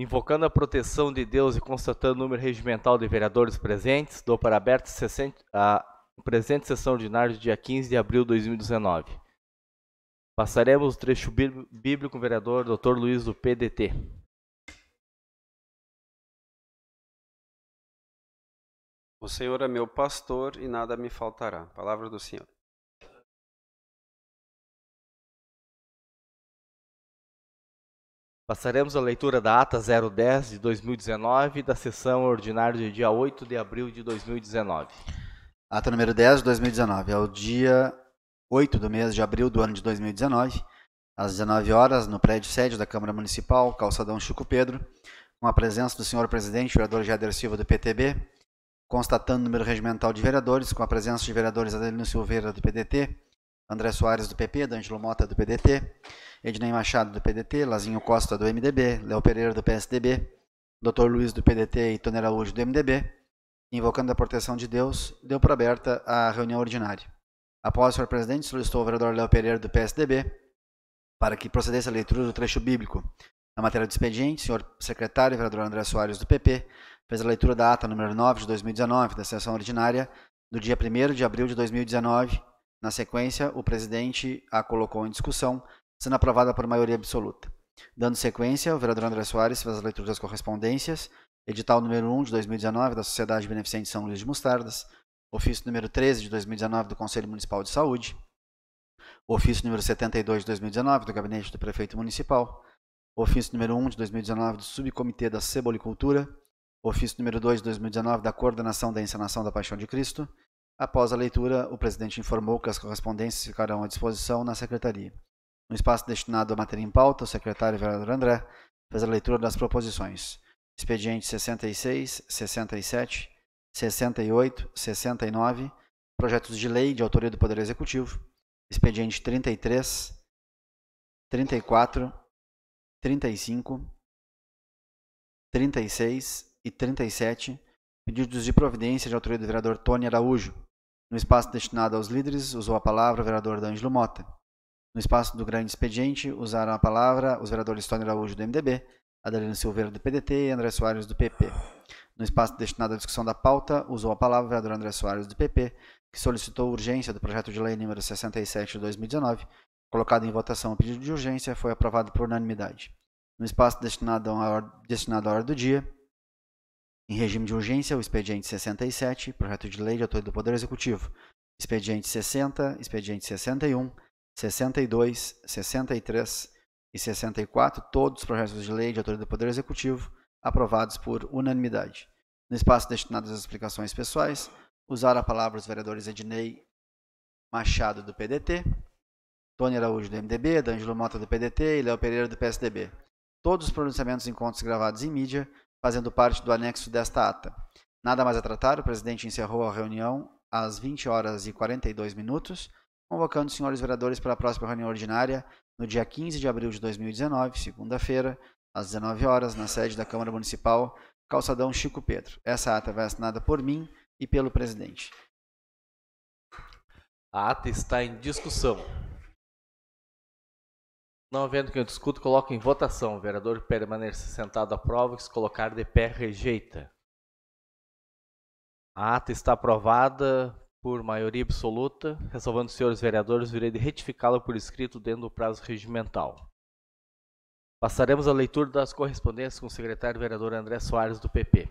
Invocando a proteção de Deus e constatando o número regimental de vereadores presentes, dou para aberto a presente sessão ordinária de dia 15 de abril de 2019. Passaremos o trecho bíblico com o vereador Dr. Luiz do PDT. O Senhor é meu pastor e nada me faltará. Palavra do Senhor. Passaremos à leitura da ata 010 de 2019 da sessão ordinária de dia 8 de abril de 2019. Ata número 10 de 2019, ao é o dia 8 do mês de abril do ano de 2019, às 19 horas, no prédio sede da Câmara Municipal, calçadão Chico Pedro, com a presença do senhor presidente, vereador Jader Silva do PTB, constatando o número regimental de vereadores, com a presença de vereadores Adelino Silveira do PDT, André Soares do PP, D'Angelo Mota do PDT, Ednei Machado, do PDT, Lazinho Costa, do MDB, Léo Pereira, do PSDB, Dr. Luiz, do PDT e Tony Araújo, do MDB, invocando a proteção de Deus, deu por aberta a reunião ordinária. Após o presidente, solicitou ao vereador Léo Pereira, do PSDB, para que procedesse a leitura do trecho bíblico. Na matéria do expediente, o senhor secretário, vereador André Soares, do PP, fez a leitura da ata número 9 de 2019 da sessão ordinária do dia 1 de abril de 2019. Na sequência, o presidente a colocou em discussão, sendo aprovada por maioria absoluta. Dando sequência, o vereador André Soares fez a leitura das correspondências, edital número 1 de 2019 da Sociedade Beneficente São Luís de Mostardas, ofício número 13 de 2019 do Conselho Municipal de Saúde, ofício número 72 de 2019 do Gabinete do Prefeito Municipal, ofício número 1 de 2019 do Subcomitê da Cebolicultura, ofício número 2 de 2019 da Coordenação da Encenação da Paixão de Cristo. Após a leitura, o presidente informou que as correspondências ficarão à disposição na secretaria. No espaço destinado à matéria em pauta, o secretário vereador André fez a leitura das proposições. Expediente 66, 67, 68, 69, projetos de lei de autoria do Poder Executivo. Expediente 33, 34, 35, 36 e 37, pedidos de providência de autoria do vereador Tony Araújo, no espaço destinado aos líderes, usou a palavra o vereador D'Angelo Mota. No espaço do grande expediente, usaram a palavra os vereadores Tony Araújo do MDB, Adelino Silveira do PDT e André Soares do PP. No espaço destinado à discussão da pauta, usou a palavra o vereador André Soares do PP, que solicitou urgência do projeto de lei número 67 de 2019, colocado em votação a pedido de urgência, foi aprovado por unanimidade. No espaço destinado, hora, destinado à hora do dia, em regime de urgência, o expediente 67, projeto de lei de autoria do Poder Executivo, expediente 60, expediente 61, 62, 63 e 64, todos os projetos de lei de autoria do Poder Executivo, aprovados por unanimidade. No espaço destinado às explicações pessoais, usaram a palavra os vereadores Ednei Machado, do PDT, Tony Araújo, do MDB, D'Angelo Mota, do PDT e Léo Pereira, do PSDB. Todos os pronunciamentos e encontros gravados em mídia, fazendo parte do anexo desta ata. Nada mais a tratar, o presidente encerrou a reunião às 20 horas e 42 minutos, convocando os senhores vereadores para a próxima reunião ordinária, no dia 15 de abril de 2019, segunda-feira, às 19 horas, na sede da Câmara Municipal, calçadão Chico Pedro. Essa ata vai assinada por mim e pelo presidente. A ata está em discussão. Não havendo quem discuto, coloco em votação. O vereador permanece sentado prova e se colocar de pé, rejeita. A ata está aprovada por maioria absoluta, ressalvando os senhores vereadores, virei de retificá-la por escrito dentro do prazo regimental. Passaremos à leitura das correspondências com o secretário vereador André Soares, do PP.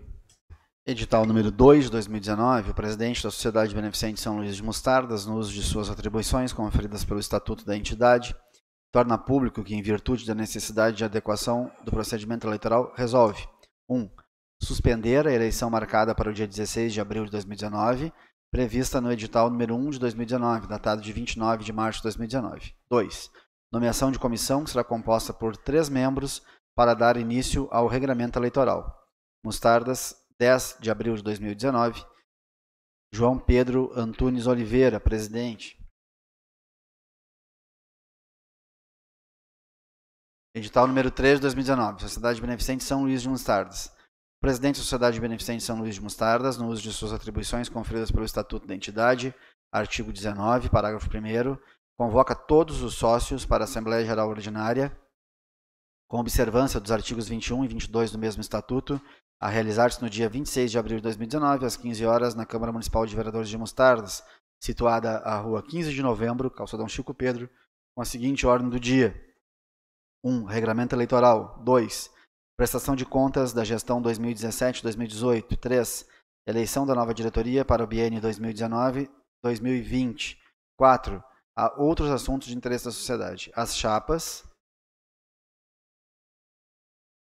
Edital número 2 de 2019, o presidente da Sociedade Beneficente São Luís de Mostardas, no uso de suas atribuições conferidas pelo Estatuto da entidade, torna público que, em virtude da necessidade de adequação do procedimento eleitoral, resolve 1. Um, suspender a eleição marcada para o dia 16 de abril de 2019 prevista no edital número 1 de 2019, datado de 29 de março de 2019. 2. Nomeação de comissão que será composta por três membros para dar início ao regramento eleitoral. Mostardas, 10 de abril de 2019. João Pedro Antunes Oliveira, presidente. Edital número 3 de 2019, Sociedade Beneficente São Luís de Mostardas presidente da Sociedade Beneficente São Luís de Mostardas, no uso de suas atribuições conferidas pelo Estatuto da Entidade, artigo 19, parágrafo 1, convoca todos os sócios para a Assembleia Geral Ordinária, com observância dos artigos 21 e 22 do mesmo Estatuto, a realizar-se no dia 26 de abril de 2019, às 15 horas, na Câmara Municipal de Vereadores de Mostardas, situada à Rua 15 de Novembro, calçadão Chico Pedro, com a seguinte ordem do dia: 1. Um, regulamento eleitoral. 2. Prestação de contas da gestão 2017-2018. 3. Eleição da nova diretoria para o biênio 2019-2020. 4. outros assuntos de interesse da sociedade. As chapas.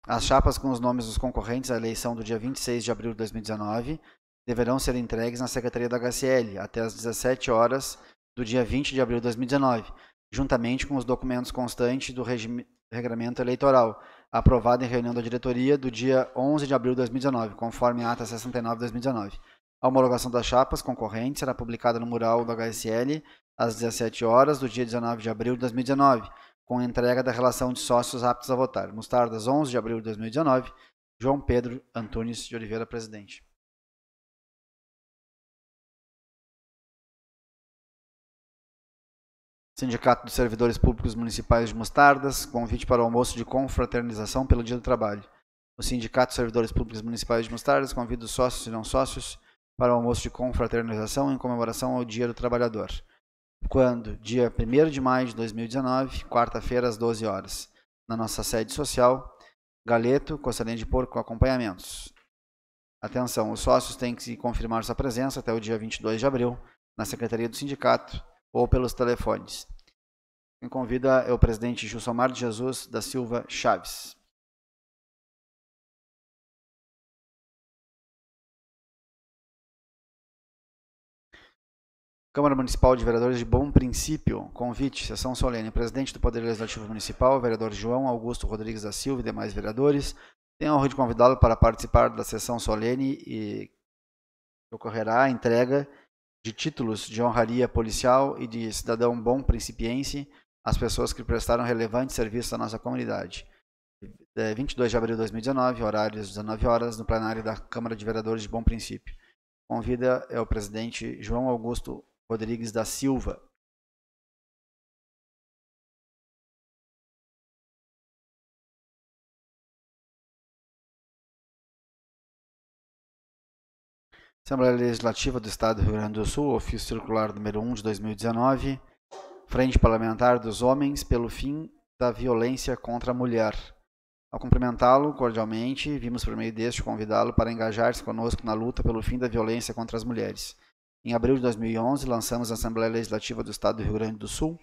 As chapas com os nomes dos concorrentes à eleição do dia 26 de abril de 2019 deverão ser entregues na Secretaria da HCL até às 17 horas do dia 20 de abril de 2019, juntamente com os documentos constantes do regime, Regramento Eleitoral, aprovada em reunião da diretoria do dia 11 de abril de 2019, conforme a ata 69 de 2019. A homologação das chapas concorrentes será publicada no mural do HSL às 17 horas do dia 19 de abril de 2019, com entrega da relação de sócios aptos a votar. Mostardas, 11 de abril de 2019. João Pedro Antunes de Oliveira, presidente. Sindicato dos Servidores Públicos Municipais de Mostardas, convite para o almoço de confraternização pelo Dia do Trabalho. O Sindicato dos Servidores Públicos Municipais de Mostardas convida os sócios e não sócios para o almoço de confraternização em comemoração ao Dia do Trabalhador. Quando? Dia 1 de maio de 2019, quarta-feira, às 12 horas, na nossa sede social, Galeto, Costelinha de Porco, acompanhamentos. Atenção, os sócios têm que confirmar sua presença até o dia 22 de abril na Secretaria do Sindicato, ou pelos telefones. Quem convida é o presidente Gilsomar de Jesus da Silva Chaves. Câmara Municipal de Vereadores de Bom Princípio, convite, sessão solene. Presidente do Poder Legislativo Municipal, vereador João Augusto Rodrigues da Silva e demais vereadores, tenho a honra de convidá-lo para participar da sessão solene e ocorrerá a entrega de títulos de honraria policial e de cidadão bom principiense às pessoas que prestaram relevante serviço à nossa comunidade. 22 é, de abril de 2019, horários 19 horas, no plenário da Câmara de Vereadores de Bom Princípio. Convida é o presidente João Augusto Rodrigues da Silva. Assembleia Legislativa do Estado do Rio Grande do Sul, ofício circular número 1 de 2019, Frente Parlamentar dos Homens pelo Fim da Violência contra a Mulher. Ao cumprimentá-lo cordialmente, vimos por meio deste convidá-lo para engajar-se conosco na luta pelo fim da violência contra as mulheres. Em abril de 2011, lançamos a Assembleia Legislativa do Estado do Rio Grande do Sul,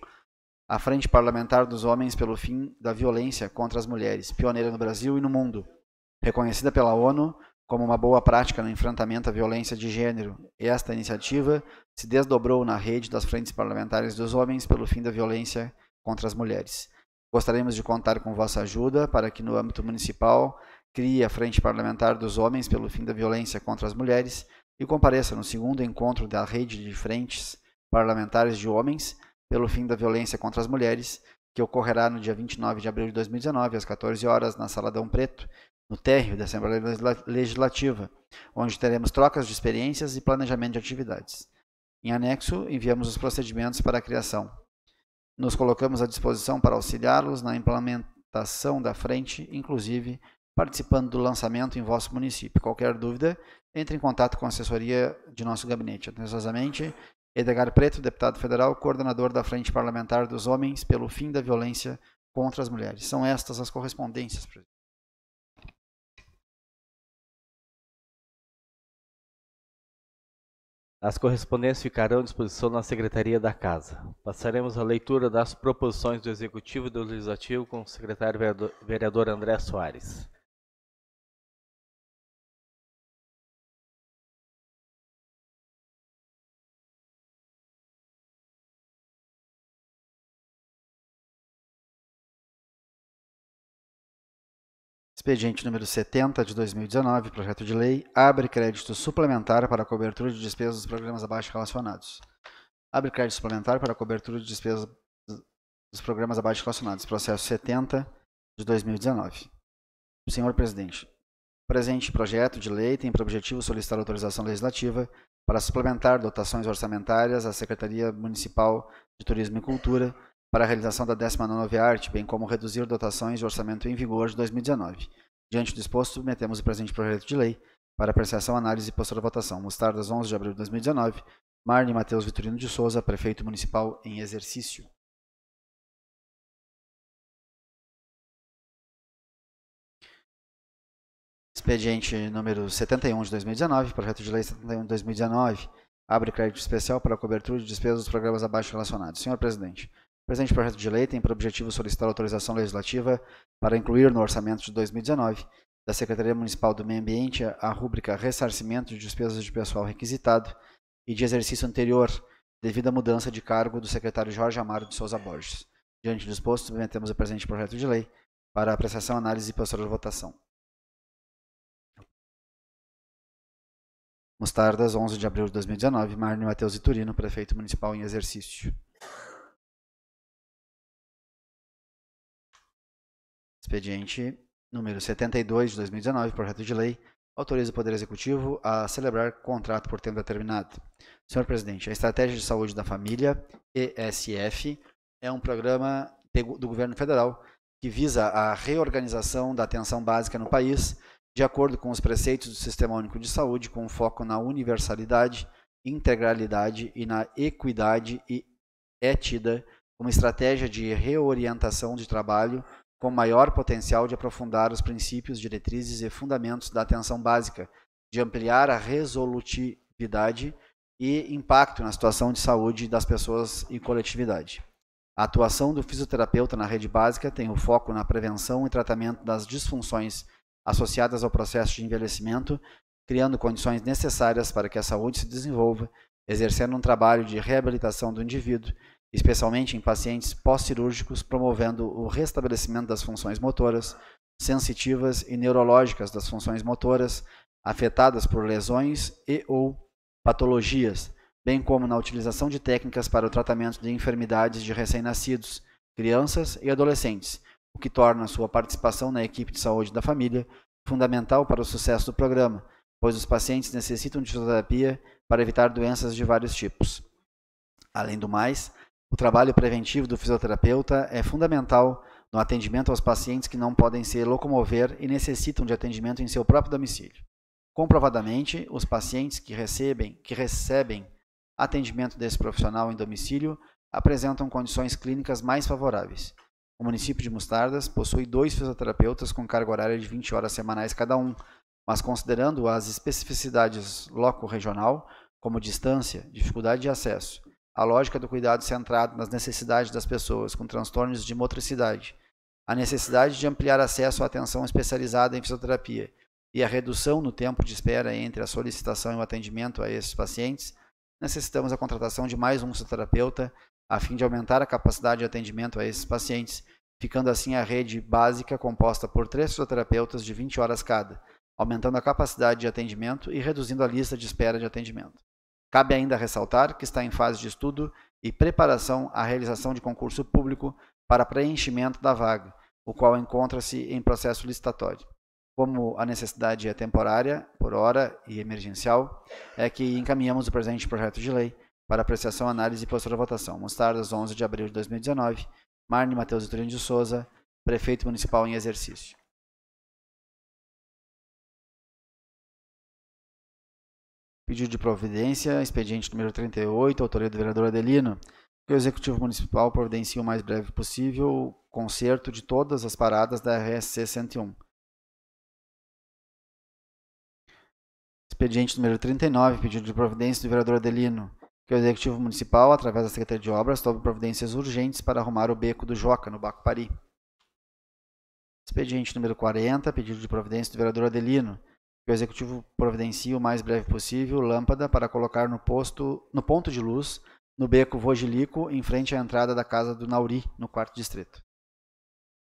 a Frente Parlamentar dos Homens pelo Fim da Violência contra as Mulheres, pioneira no Brasil e no mundo. Reconhecida pela ONU como uma boa prática no enfrentamento à violência de gênero, esta iniciativa se desdobrou na rede das frentes parlamentares dos homens pelo fim da violência contra as mulheres. Gostaríamos de contar com vossa ajuda para que, no âmbito municipal, crie a Frente Parlamentar dos Homens pelo Fim da Violência contra as Mulheres e compareça no segundo encontro da Rede de Frentes Parlamentares de Homens pelo Fim da Violência contra as Mulheres, que ocorrerá no dia 29 de abril de 2019, às 14 horas, na Sala Preto, no térreo da Assembleia Legislativa, onde teremos trocas de experiências e planejamento de atividades. Em anexo, enviamos os procedimentos para a criação. Nos colocamos à disposição para auxiliá-los na implementação da frente, inclusive participando do lançamento em vosso município. Qualquer dúvida, entre em contato com a assessoria de nosso gabinete. Atenciosamente, Edgar Preto, deputado federal, coordenador da Frente Parlamentar dos Homens pelo Fim da Violência contra as Mulheres. São estas as correspondências, presidente. As correspondências ficarão à disposição na Secretaria da Casa. Passaremos a leitura das proposições do Executivo e do Legislativo com o secretário vereador André Soares. Expediente número 70 de 2019, projeto de lei, abre crédito suplementar para a cobertura de despesas dos programas abaixo relacionados. Abre crédito suplementar para a cobertura de despesas dos programas abaixo relacionados. Processo 70 de 2019. Senhor Presidente, o presente projeto de lei tem por objetivo solicitar autorização legislativa para suplementar dotações orçamentárias à Secretaria Municipal de Turismo e Cultura para a realização da 19 nona arte, bem como reduzir dotações de orçamento em vigor de 2019. Diante do exposto, submetemos o presente projeto de lei para apreciação, análise e postura votação. Mostardas, 11 de abril de 2019. Marne Matheus Vitorino de Souza, prefeito municipal em exercício. Expediente número 71 de 2019, projeto de lei 71 de 2019, abre crédito especial para a cobertura de despesas dos programas abaixo relacionados. Senhor presidente, o presente projeto de lei tem por objetivo solicitar autorização legislativa para incluir no orçamento de 2019 da Secretaria Municipal do Meio Ambiente a rúbrica Ressarcimento de Despesas de Pessoal Requisitado e de exercício anterior, devido à mudança de cargo do secretário Jorge Amaro de Souza Borges. Diante do exposto, submetemos o presente projeto de lei para apreciação, análise e posterior votação. Mostardas, 11 de abril de 2019, Marne Matheus Iturino, prefeito municipal em exercício. Expediente número 72 de 2019, projeto de lei, autoriza o Poder Executivo a celebrar contrato por tempo determinado. Senhor presidente, a Estratégia de Saúde da Família, ESF, é um programa do governo federal que visa a reorganização da atenção básica no país, de acordo com os preceitos do Sistema Único de Saúde, com foco na universalidade, integralidade e na equidade e étida, como estratégia de reorientação de trabalho com maior potencial de aprofundar os princípios, diretrizes e fundamentos da atenção básica, de ampliar a resolutividade e impacto na situação de saúde das pessoas e coletividade. A atuação do fisioterapeuta na rede básica tem o foco na prevenção e tratamento das disfunções associadas ao processo de envelhecimento, criando condições necessárias para que a saúde se desenvolva, exercendo um trabalho de reabilitação do indivíduo, especialmente em pacientes pós-cirúrgicos, promovendo o restabelecimento das funções motoras, sensitivas e neurológicas das funções motoras afetadas por lesões e ou patologias, bem como na utilização de técnicas para o tratamento de enfermidades de recém-nascidos, crianças e adolescentes, o que torna sua participação na equipe de saúde da família fundamental para o sucesso do programa, pois os pacientes necessitam de fisioterapia para evitar doenças de vários tipos. Além do mais, o trabalho preventivo do fisioterapeuta é fundamental no atendimento aos pacientes que não podem se locomover e necessitam de atendimento em seu próprio domicílio. Comprovadamente, os pacientes que recebem, que recebem atendimento desse profissional em domicílio apresentam condições clínicas mais favoráveis. O município de Mostardas possui dois fisioterapeutas com carga horária de 20 horas semanais cada um, mas considerando as especificidades loco-regional, como distância, dificuldade de acesso, a lógica do cuidado centrado nas necessidades das pessoas com transtornos de motricidade, a necessidade de ampliar acesso à atenção especializada em fisioterapia e a redução no tempo de espera entre a solicitação e o atendimento a esses pacientes, necessitamos a contratação de mais um fisioterapeuta a fim de aumentar a capacidade de atendimento a esses pacientes, ficando assim a rede básica composta por três fisioterapeutas de 20 horas cada, aumentando a capacidade de atendimento e reduzindo a lista de espera de atendimento. Cabe ainda ressaltar que está em fase de estudo e preparação a realização de concurso público para preenchimento da vaga, o qual encontra-se em processo licitatório. Como a necessidade é temporária, por hora e emergencial, é que encaminhamos o presente projeto de lei para apreciação, análise e postura votação. Mostardas, 11 de abril de 2019. Marne Matheus Vitorino de Souza, Prefeito Municipal em exercício. Pedido de providência, expediente número 38, autoria do vereador Adelino. Que o Executivo Municipal providencie o mais breve possível o conserto de todas as paradas da RSC 101. Expediente número 39, pedido de providência do vereador Adelino. Que o Executivo Municipal, através da Secretaria de Obras, tome providências urgentes para arrumar o beco do Joca, no Baco Pari. Expediente número 40, pedido de providência do vereador Adelino que o executivo providencie o mais breve possível lâmpada para colocar no posto, no ponto de luz, no beco Vogilico, em frente à entrada da casa do Nauri, no quarto distrito.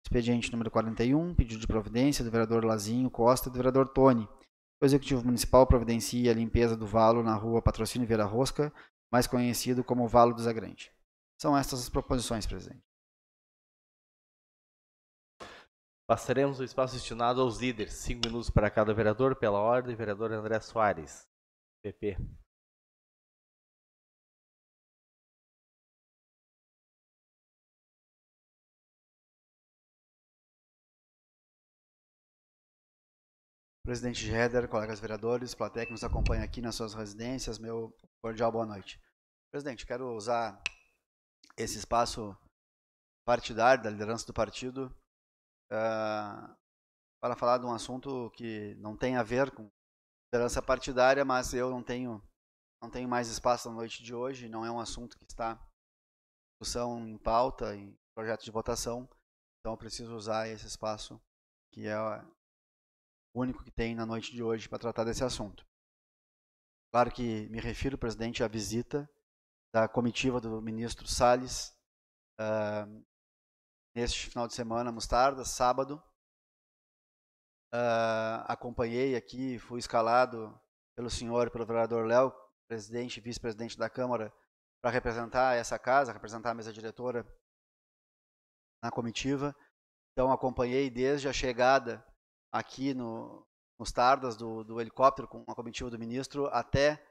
Expediente número 41, pedido de providência do vereador Lazinho Costa e do vereador Tony. O Executivo Municipal providencia a limpeza do valo na rua Patrocínio Vera Rosca, mais conhecido como Valo do Zagrande. São estas as proposições, presidente. Passaremos o espaço destinado aos líderes. Cinco minutos para cada vereador, pela ordem. Vereador André Soares, PP. Presidente Heder, colegas vereadores, plateia que nos acompanha aqui nas suas residências, meu cordial boa noite. Presidente, quero usar esse espaço partidário da liderança do partido uh, para falar de um assunto que não tem a ver com liderança partidária, mas eu não tenho, não tenho mais espaço na noite de hoje, não é um assunto que está em discussão, em pauta, em projeto de votação, então eu preciso usar esse espaço que é o único que tem na noite de hoje para tratar desse assunto. Claro que me refiro, presidente, à visita da comitiva do ministro Salles ah, neste final de semana, Mostarda, sábado. Uh, acompanhei aqui, fui escalado pelo senhor e pelo vereador Léo, presidente e vice-presidente da Câmara, para representar essa casa, representar a mesa diretora na comitiva. Então acompanhei desde a chegada aqui no, nos tardas do, do helicóptero com a comitiva do ministro até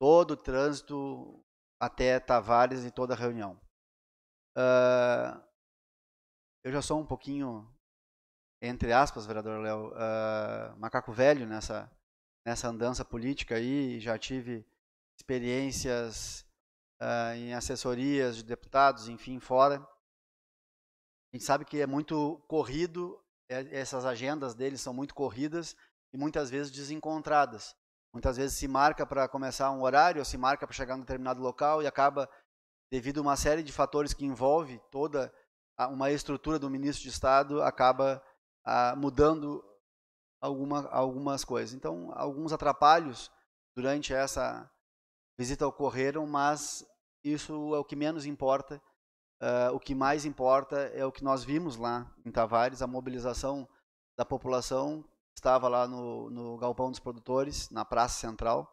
todo o trânsito até Tavares e toda a reunião. Uh, eu já sou um pouquinho, entre aspas, vereador Léo, uh, macaco velho nessa, nessa andança política aí, já tive experiências uh, em assessorias de deputados, enfim, fora. A gente sabe que é muito corrido, é, essas agendas deles são muito corridas e muitas vezes desencontradas. Muitas vezes se marca para começar um horário, ou se marca para chegar em um determinado local e acaba, devido a uma série de fatores que envolve toda uma estrutura do ministro de Estado acaba ah, mudando alguma, algumas coisas. Então, alguns atrapalhos durante essa visita ocorreram, mas isso é o que menos importa. Uh, o que mais importa é o que nós vimos lá em Tavares, a mobilização da população estava lá no, no Galpão dos Produtores, na Praça Central.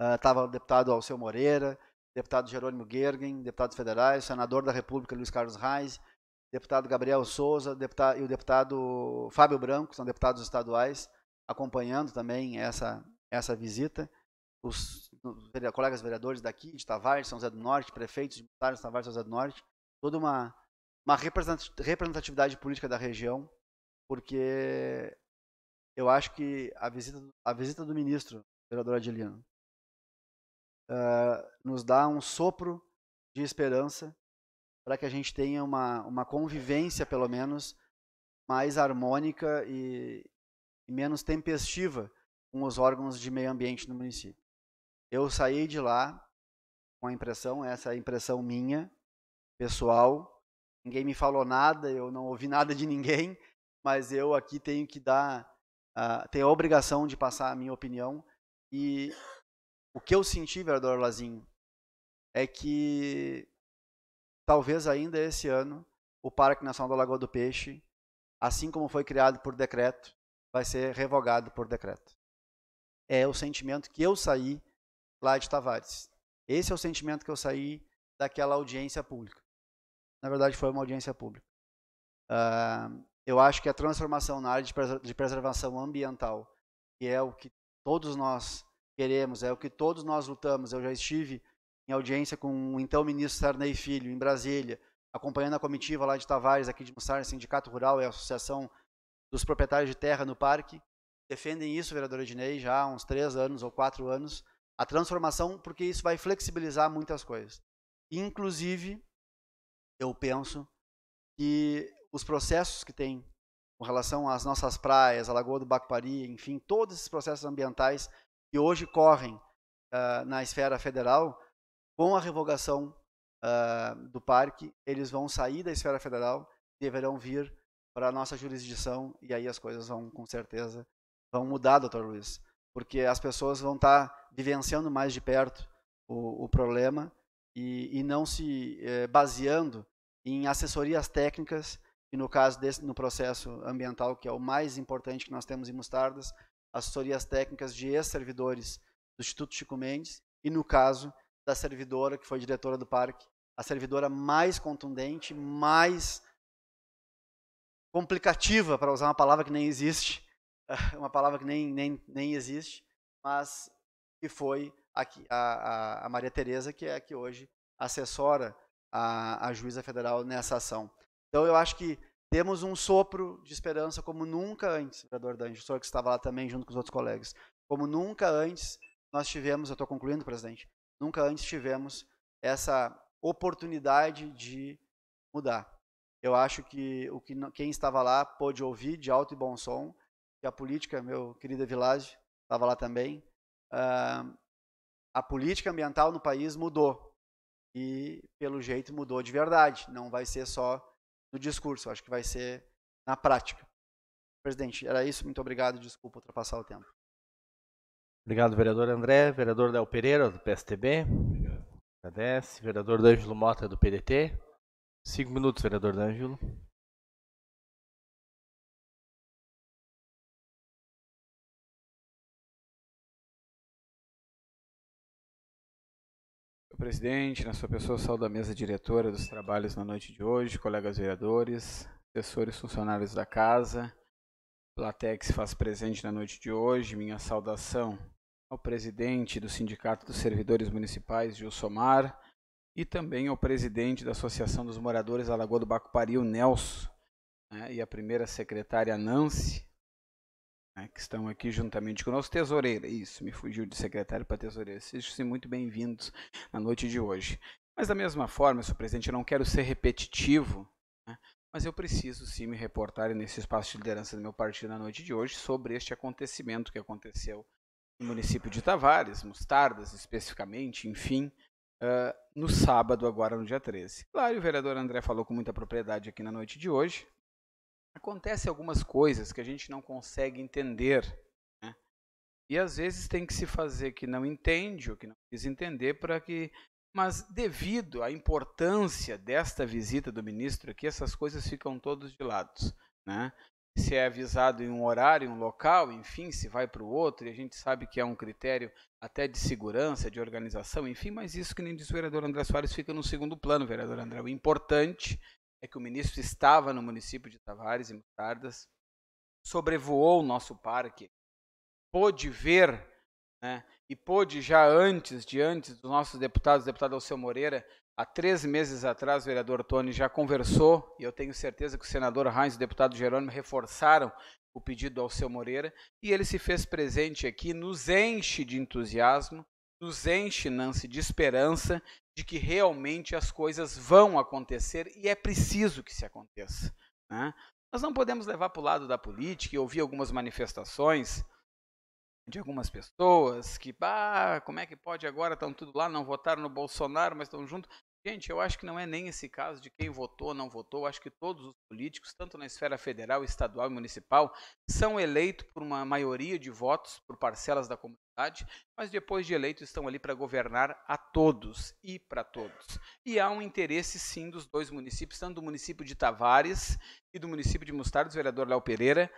Estava eh, uh, o deputado Alceu Moreira, deputado Jerônimo Gergen, deputados federais, senador da República Luiz Carlos Reis, deputado Gabriel Souza deputado, e o deputado Fábio Branco, são deputados estaduais, acompanhando também essa, essa visita. Os, os colegas vereadores daqui, de Tavares, São José do Norte, prefeitos de Tavares, São José do Norte, toda uma, uma representatividade política da região, porque eu acho que a visita, a visita do ministro, vereador Adilino, uh, nos dá um sopro de esperança para que a gente tenha uma, uma convivência, pelo menos, mais harmônica e, e menos tempestiva com os órgãos de meio ambiente no município. Eu saí de lá com a impressão, essa é a impressão minha, pessoal. Ninguém me falou nada, eu não ouvi nada de ninguém, mas eu aqui tenho que dar, uh, tenho a obrigação de passar a minha opinião e o que eu senti, vereador Lazinho, é que talvez ainda esse ano o Parque Nacional da Lagoa do Peixe, assim como foi criado por decreto, vai ser revogado por decreto. É o sentimento que eu saí lá de Tavares. Esse é o sentimento que eu saí daquela audiência pública. Na verdade, foi uma audiência pública. Uh, eu acho que a transformação na área de preservação ambiental, que é o que todos nós queremos, é o que todos nós lutamos. Eu já estive em audiência com o então ministro Sarney Filho, em Brasília, acompanhando a comitiva lá de Tavares, aqui de Mussar, Sindicato Rural e é a Associação dos Proprietários de Terra no Parque. Defendem isso, vereador Ednei, já há uns três anos ou quatro anos, a transformação, porque isso vai flexibilizar muitas coisas. Inclusive, eu penso que os processos que tem com relação às nossas praias, a Lagoa do Bacupari, enfim, todos esses processos ambientais que hoje correm uh, na esfera federal, com a revogação uh, do parque, eles vão sair da esfera federal e deverão vir para a nossa jurisdição e aí as coisas vão, com certeza, vão mudar, doutor Luiz, porque as pessoas vão estar tá vivenciando mais de perto o, o problema e, e, não se eh, baseando em assessorias técnicas, e no caso desse, no processo ambiental, que é o mais importante que nós temos em Mostardas, assessorias técnicas de ex-servidores do Instituto Chico Mendes e, no caso, da servidora que foi diretora do parque, a servidora mais contundente, mais complicativa, para usar uma palavra que nem existe, uma palavra que nem, nem, nem existe, mas que foi aqui, a, a, a Maria Tereza, que é a que hoje assessora a, a juíza federal nessa ação. Então, eu acho que Demos um sopro de esperança como nunca antes, vereador Danjo, o senhor que estava lá também junto com os outros colegas. Como nunca antes nós tivemos, eu estou concluindo, presidente, nunca antes tivemos essa oportunidade de mudar. Eu acho que o que quem estava lá pôde ouvir de alto e bom som, que a política, meu querido Village, estava lá também, uh, a política ambiental no país mudou. E, pelo jeito, mudou de verdade. Não vai ser só no discurso, acho que vai ser na prática. Presidente, era isso, muito obrigado, desculpa ultrapassar o tempo. Obrigado, vereador André, vereador Del Pereira, do PSTB. Agradece, vereador D'Ângelo Mota, do PDT. Cinco minutos, vereador D'Ângelo. presidente, na sua pessoa, saúdo a mesa diretora dos trabalhos na noite de hoje, colegas vereadores, assessores funcionários da casa. Platex faz presente na noite de hoje minha saudação ao presidente do Sindicato dos Servidores Municipais, Gilsomar, e também ao presidente da Associação dos Moradores da Lagoa do Bacupari, o Nelson, né, e a primeira secretária Nancy, né, que estão aqui juntamente com Tesoureira, nosso tesoureiro. Isso, me fugiu de secretário para tesoureiro. Sejam muito bem-vindos na noite de hoje. Mas da mesma forma, senhor presidente, eu não quero ser repetitivo, né, mas eu preciso sim me reportar nesse espaço de liderança do meu partido na noite de hoje sobre este acontecimento que aconteceu no município de Tavares, Mostardas especificamente, enfim, uh, no sábado, agora no dia 13. Claro, o vereador André falou com muita propriedade aqui na noite de hoje, acontece algumas coisas que a gente não consegue entender. Né? E às vezes tem que se fazer que não entende ou que não quis entender para que. Mas devido à importância desta visita do ministro aqui, essas coisas ficam todas de lado. Né? Se é avisado em um horário, em um local, enfim, se vai para o outro, e a gente sabe que é um critério até de segurança, de organização, enfim, mas isso que nem diz o vereador André Soares fica no segundo plano, vereador André. O importante é que o ministro estava no município de Tavares e Mutardas, sobrevoou o nosso parque, pôde ver, né, e pôde já antes, de antes dos nossos deputados, deputado Alceu Moreira, há três meses atrás, o vereador Tony já conversou, e eu tenho certeza que o senador Heinz e o deputado Jerônimo reforçaram o pedido do Alceu Moreira, e ele se fez presente aqui, nos enche de entusiasmo, nos enche, Nancy, de esperança de que realmente as coisas vão acontecer e é preciso que se aconteça. Né? Nós não podemos levar para o lado da política. e ouvir algumas manifestações de algumas pessoas que, ah, como é que pode agora? Estão tudo lá, não votaram no Bolsonaro, mas estão junto. Gente, eu acho que não é nem esse caso de quem votou ou não votou. Eu acho que todos os políticos, tanto na esfera federal, estadual e municipal, são eleitos por uma maioria de votos por parcelas da comunidade, mas depois de eleitos estão ali para governar a todos e para todos. E há um interesse, sim, dos dois municípios, tanto do município de Tavares e do município de Mustardes, vereador Léo Pereira,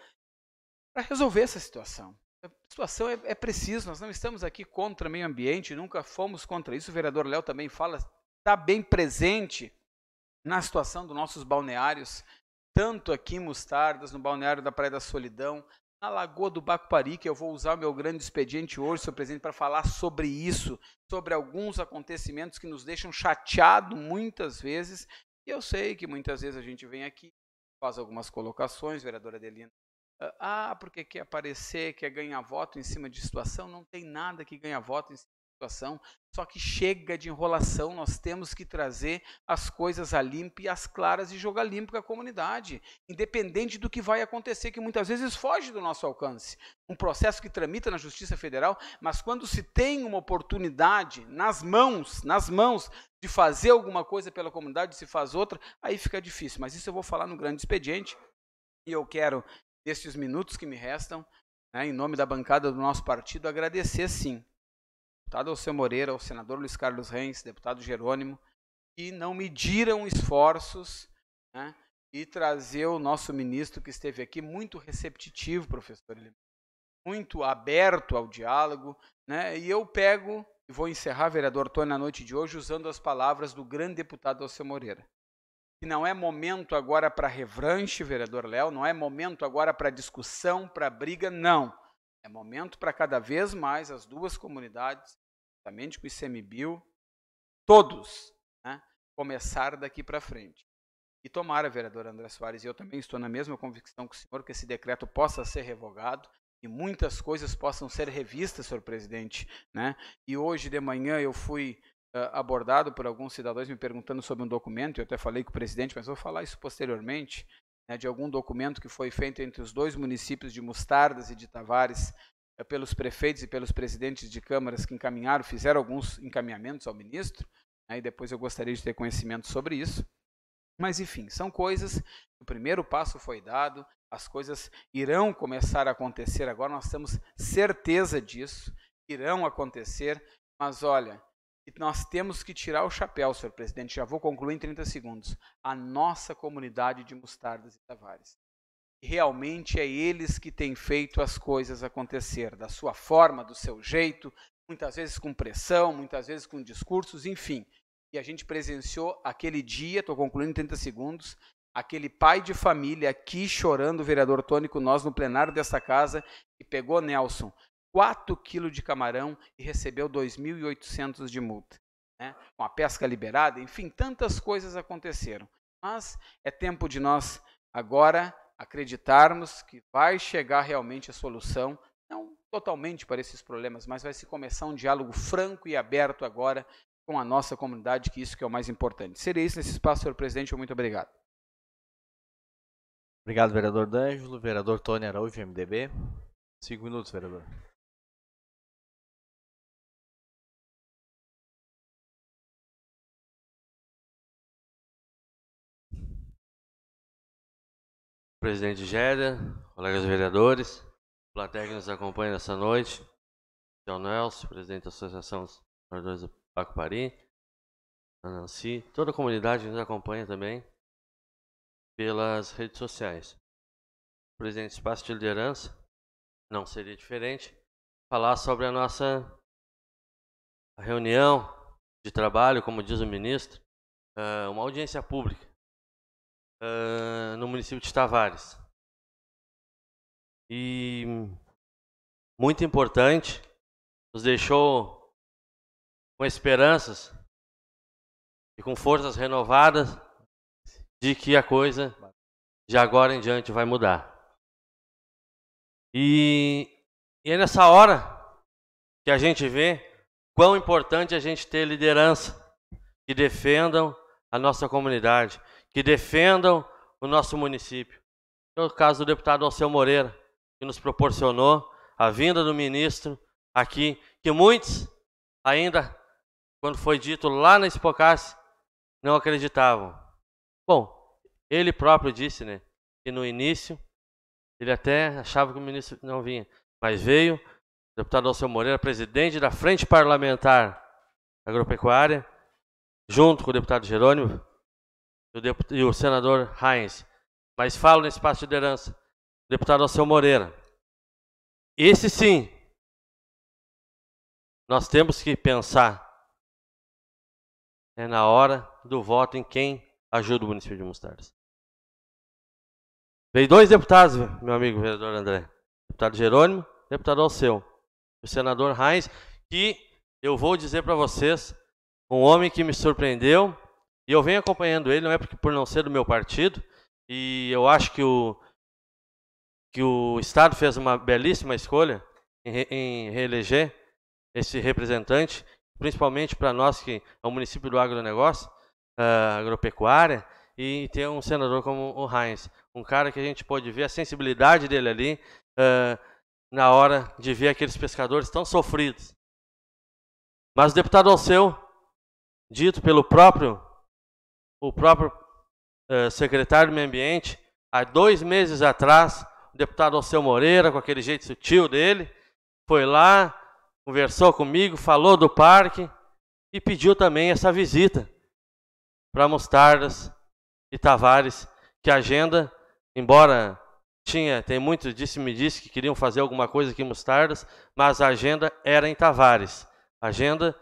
para resolver essa situação. A situação é, é preciso, nós não estamos aqui contra meio ambiente, nunca fomos contra isso. O vereador Léo também fala está bem presente na situação dos nossos balneários, tanto aqui em Mostardas, no balneário da Praia da Solidão, na Lagoa do Bacupari, que eu vou usar o meu grande expediente hoje, seu presidente, para falar sobre isso, sobre alguns acontecimentos que nos deixam chateado muitas vezes. E eu sei que muitas vezes a gente vem aqui, faz algumas colocações, vereadora Adelina. Ah, ah porque quer aparecer, quer ganhar voto em cima de situação? Não tem nada que ganha voto em cima situação, só que chega de enrolação, nós temos que trazer as coisas a limpo e as claras e jogar limpo com a comunidade, independente do que vai acontecer, que muitas vezes foge do nosso alcance. Um processo que tramita na Justiça Federal, mas quando se tem uma oportunidade nas mãos, nas mãos de fazer alguma coisa pela comunidade, se faz outra, aí fica difícil. Mas isso eu vou falar no grande expediente e eu quero, nesses minutos que me restam, né, em nome da bancada do nosso partido, agradecer sim deputado Alceu Moreira, ao senador Luiz Carlos Reis, deputado Jerônimo, que não mediram esforços né, e trazer o nosso ministro que esteve aqui muito receptivo, professor, muito aberto ao diálogo. Né, e eu pego, e vou encerrar, vereador Tony, na noite de hoje, usando as palavras do grande deputado Alceu Moreira. Que não é momento agora para revanche, vereador Léo, não é momento agora para discussão, para briga, não é momento para cada vez mais as duas comunidades, juntamente com o ICMBio, todos, né, começar daqui para frente. E tomara, vereador André Soares, e eu também estou na mesma convicção que o senhor, que esse decreto possa ser revogado e muitas coisas possam ser revistas, senhor presidente. Né? E hoje de manhã eu fui uh, abordado por alguns cidadãos me perguntando sobre um documento, eu até falei com o presidente, mas vou falar isso posteriormente, né, de algum documento que foi feito entre os dois municípios de Mostardas e de Tavares, eh, pelos prefeitos e pelos presidentes de câmaras que encaminharam, fizeram alguns encaminhamentos ao ministro, né, e depois eu gostaria de ter conhecimento sobre isso. Mas, enfim, são coisas. O primeiro passo foi dado, as coisas irão começar a acontecer agora, nós temos certeza disso, irão acontecer, mas olha, e nós temos que tirar o chapéu, senhor presidente, já vou concluir em 30 segundos, a nossa comunidade de Mostardas e Tavares. Realmente é eles que têm feito as coisas acontecer, da sua forma, do seu jeito, muitas vezes com pressão, muitas vezes com discursos, enfim. E a gente presenciou aquele dia, estou concluindo em 30 segundos, aquele pai de família aqui chorando, o vereador Tônico, nós no plenário desta casa, e pegou Nelson 4 quilos de camarão e recebeu 2.800 de multa. Né? Com a pesca liberada, enfim, tantas coisas aconteceram. Mas é tempo de nós agora acreditarmos que vai chegar realmente a solução, não totalmente para esses problemas, mas vai se começar um diálogo franco e aberto agora com a nossa comunidade, que isso que é o mais importante. Seria isso nesse espaço, senhor presidente. Muito obrigado. Obrigado, vereador D'Angelo. Vereador Tony Araújo, MDB. Cinco minutos, vereador. presidente Géder, colegas vereadores, plateia que nos acompanha nessa noite, John Nelson, presidente da Associação dos Moradores do Paco Pari, Nancy, toda a comunidade que nos acompanha também pelas redes sociais. Presidente presidente Espaço de Liderança, não seria diferente, falar sobre a nossa reunião de trabalho, como diz o ministro, ah, uma audiência pública uh, no município de Tavares. E muito importante, nos deixou com esperanças e com forças renovadas de que a coisa de agora em diante vai mudar. E, e é nessa hora que a gente vê quão importante é a gente ter liderança que defendam a nossa comunidade que defendam o nosso município. É o caso do deputado Alceu Moreira, que nos proporcionou a vinda do ministro aqui, que muitos ainda, quando foi dito lá na Expocas, não acreditavam. Bom, ele próprio disse, né, que no início ele até achava que o ministro não vinha, mas veio o deputado Alceu Moreira, presidente da Frente Parlamentar Agropecuária, junto com o deputado Jerônimo, e o, e o senador Heinz. Mas falo nesse espaço de liderança, o deputado Alceu Moreira. Esse sim, nós temos que pensar né, na hora do voto em quem ajuda o município de Mostardas. Veio dois deputados, meu amigo vereador André. Deputado Jerônimo, deputado Alceu. O senador Reis, que eu vou dizer para vocês, um homem que me surpreendeu e eu venho acompanhando ele, não é porque por não ser do meu partido, e eu acho que o, que o Estado fez uma belíssima escolha em, em reeleger esse representante, principalmente para nós que é o município do agronegócio, uh, agropecuária, e ter um senador como o Heinz. Um cara que a gente pode ver a sensibilidade dele ali uh, na hora de ver aqueles pescadores tão sofridos. Mas o deputado Alceu, dito pelo próprio o próprio eh, secretário do Meio Ambiente, há dois meses atrás, o deputado Alceu Moreira, com aquele jeito sutil dele, foi lá, conversou comigo, falou do parque e pediu também essa visita para Mostardas e Tavares, que a agenda, embora tinha, tem muitos disse me disse que queriam fazer alguma coisa aqui em Mostardas, mas a agenda era em Tavares. A agenda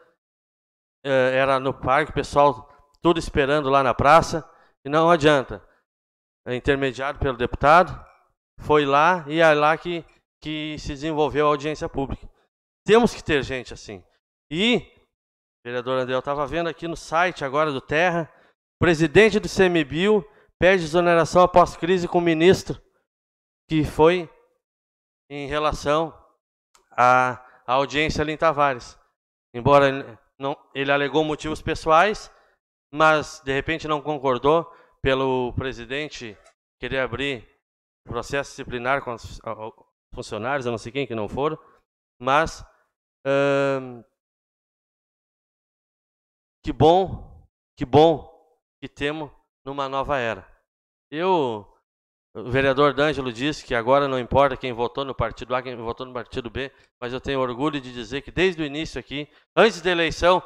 eh, era no parque, o pessoal tudo esperando lá na praça, e não adianta. É intermediado pelo deputado, foi lá e é lá que, que se desenvolveu a audiência pública. Temos que ter gente assim. E, vereador André, eu estava vendo aqui no site agora do Terra, presidente do CMBio pede exoneração após crise com o ministro, que foi em relação à, à audiência ali em Tavares. Embora não, ele alegou motivos pessoais, mas de repente não concordou pelo presidente querer abrir processo disciplinar com os funcionários, eu não sei quem que não foram, mas hum, que bom, que bom que temos numa nova era. Eu, o vereador D'Angelo disse que agora não importa quem votou no partido A, quem votou no partido B, mas eu tenho orgulho de dizer que desde o início aqui, antes da eleição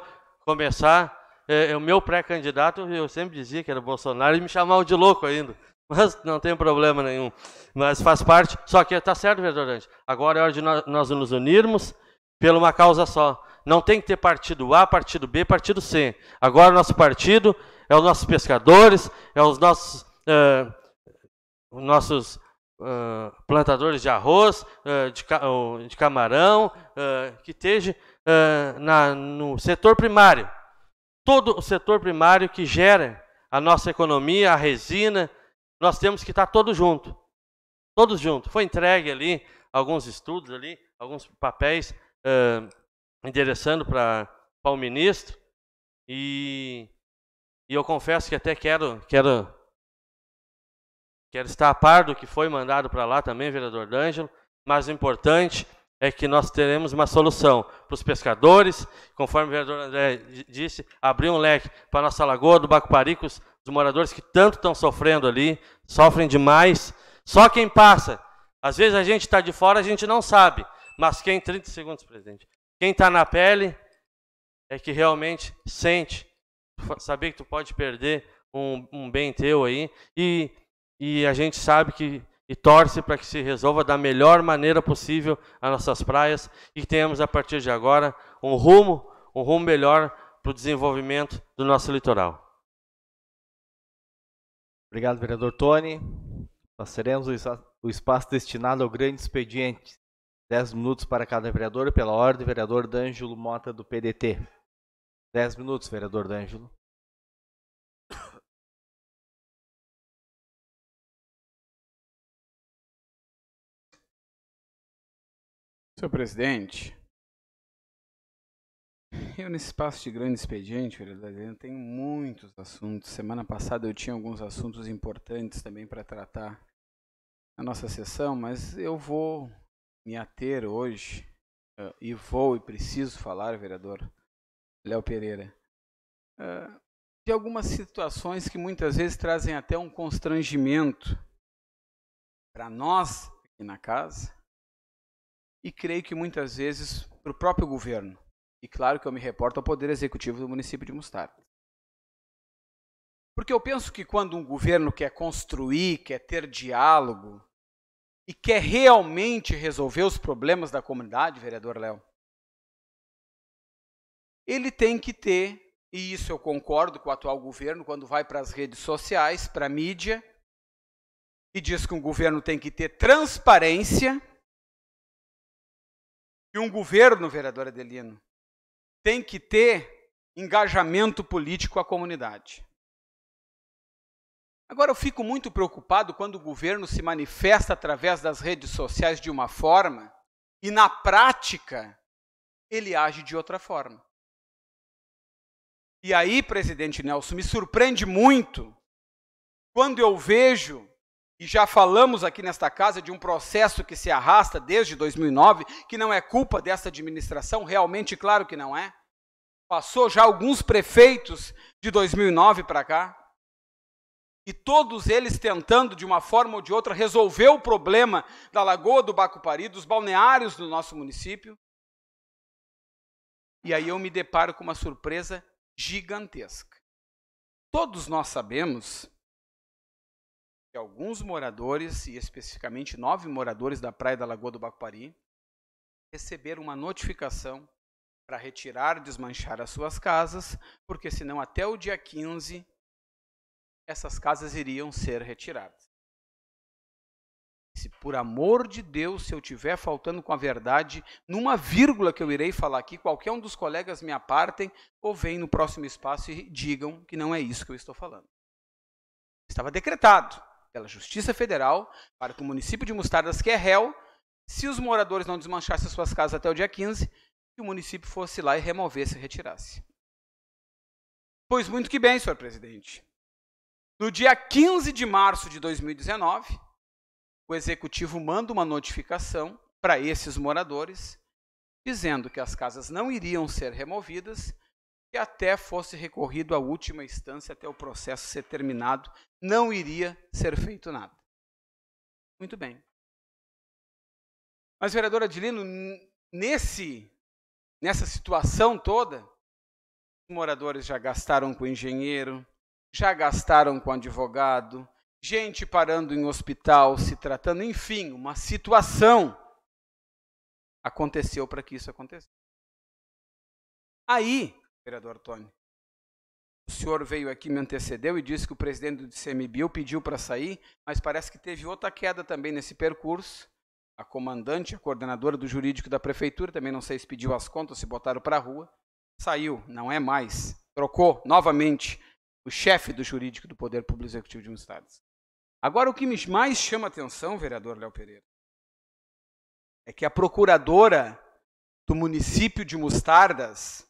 começar, é, é, o meu pré-candidato, eu sempre dizia que era Bolsonaro e me chamavam de louco ainda. Mas não tem problema nenhum. Mas faz parte. Só que está certo, vereador Agora é hora de nós nos unirmos pela uma causa só. Não tem que ter partido A, partido B, partido C. Agora o nosso partido é os nossos pescadores, é os nossos, é, os nossos é, plantadores de arroz, de, de, camarão, que esteja na, no setor primário todo o setor primário que gera a nossa economia, a resina, nós temos que estar todos juntos. Todos juntos. Foi entregue ali alguns estudos ali, alguns papéis uh, endereçando para o ministro. E, e, eu confesso que até quero, quero, quero estar a par do que foi mandado para lá também, vereador D'Angelo. Mas o importante é que nós teremos uma solução para os pescadores, conforme o vereador André disse, abrir um leque para a nossa lagoa do Bacuparicos, os moradores que tanto estão sofrendo ali, sofrem demais. Só quem passa. Às vezes a gente está de fora, a gente não sabe. Mas quem, 30 segundos, presidente, quem está na pele é que realmente sente. Saber que tu pode perder um, um bem teu aí. E, e a gente sabe que e torce para que se resolva da melhor maneira possível as nossas praias e que tenhamos a partir de agora um rumo, um rumo melhor para o desenvolvimento do nosso litoral. Obrigado, vereador Tony. Nós teremos o espaço destinado ao grande expediente. Dez minutos para cada vereador, pela ordem, vereador D'Ângelo Mota, do PDT. Dez minutos, vereador D'Ângelo. Senhor presidente, eu nesse espaço de grande expediente, eu tenho muitos assuntos. Semana passada eu tinha alguns assuntos importantes também para tratar na nossa sessão, mas eu vou me ater hoje eh, e vou e preciso falar, vereador Léo Pereira, eh, de algumas situações que muitas vezes trazem até um constrangimento para nós aqui na casa e creio que muitas vezes para o próprio governo. E claro que eu me reporto ao Poder Executivo do município de Mostar. Porque eu penso que quando um governo quer construir, quer ter diálogo e quer realmente resolver os problemas da comunidade, vereador Léo, ele tem que ter, e isso eu concordo com o atual governo, quando vai para as redes sociais, para a mídia, e diz que um governo tem que ter transparência que um governo, vereador Adelino, tem que ter engajamento político à comunidade. Agora, eu fico muito preocupado quando o governo se manifesta através das redes sociais de uma forma e, na prática, ele age de outra forma. E aí, presidente Nelson, me surpreende muito quando eu vejo e já falamos aqui nesta casa de um processo que se arrasta desde 2009, que não é culpa dessa administração, realmente, claro que não é. Passou já alguns prefeitos de 2009 para cá. E todos eles tentando, de uma forma ou de outra, resolver o problema da Lagoa do Bacupari, dos balneários do nosso município. E aí eu me deparo com uma surpresa gigantesca. Todos nós sabemos alguns moradores, e especificamente nove moradores da praia da Lagoa do Bacuari receberam uma notificação para retirar, desmanchar as suas casas, porque senão até o dia 15 essas casas iriam ser retiradas. Se por amor de Deus, se eu tiver faltando com a verdade, numa vírgula que eu irei falar aqui, qualquer um dos colegas me apartem ou venham no próximo espaço e digam que não é isso que eu estou falando. Estava decretado pela Justiça Federal para que o município de Mostardas, que é réu, se os moradores não desmanchassem suas casas até o dia 15, que o município fosse lá e removesse e retirasse. Pois muito que bem, senhor presidente. No dia 15 de março de 2019, o executivo manda uma notificação para esses moradores dizendo que as casas não iriam ser removidas e até fosse recorrido à última instância até o processo ser terminado, não iria ser feito nada. Muito bem. Mas, vereadora Adilino, nesse, nessa situação toda, os moradores já gastaram com engenheiro, já gastaram com advogado, gente parando em hospital, se tratando, enfim, uma situação aconteceu para que isso acontecesse. Aí, vereador Tony. O senhor veio aqui, me antecedeu e disse que o presidente do CMBio pediu para sair, mas parece que teve outra queda também nesse percurso. A comandante, a coordenadora do jurídico da prefeitura, também não sei se pediu as contas, se botaram para a rua, saiu, não é mais. Trocou novamente o chefe do jurídico do Poder Público Executivo de um Estado. Agora, o que mais chama atenção, vereador Léo Pereira, é que a procuradora do município de Mostardas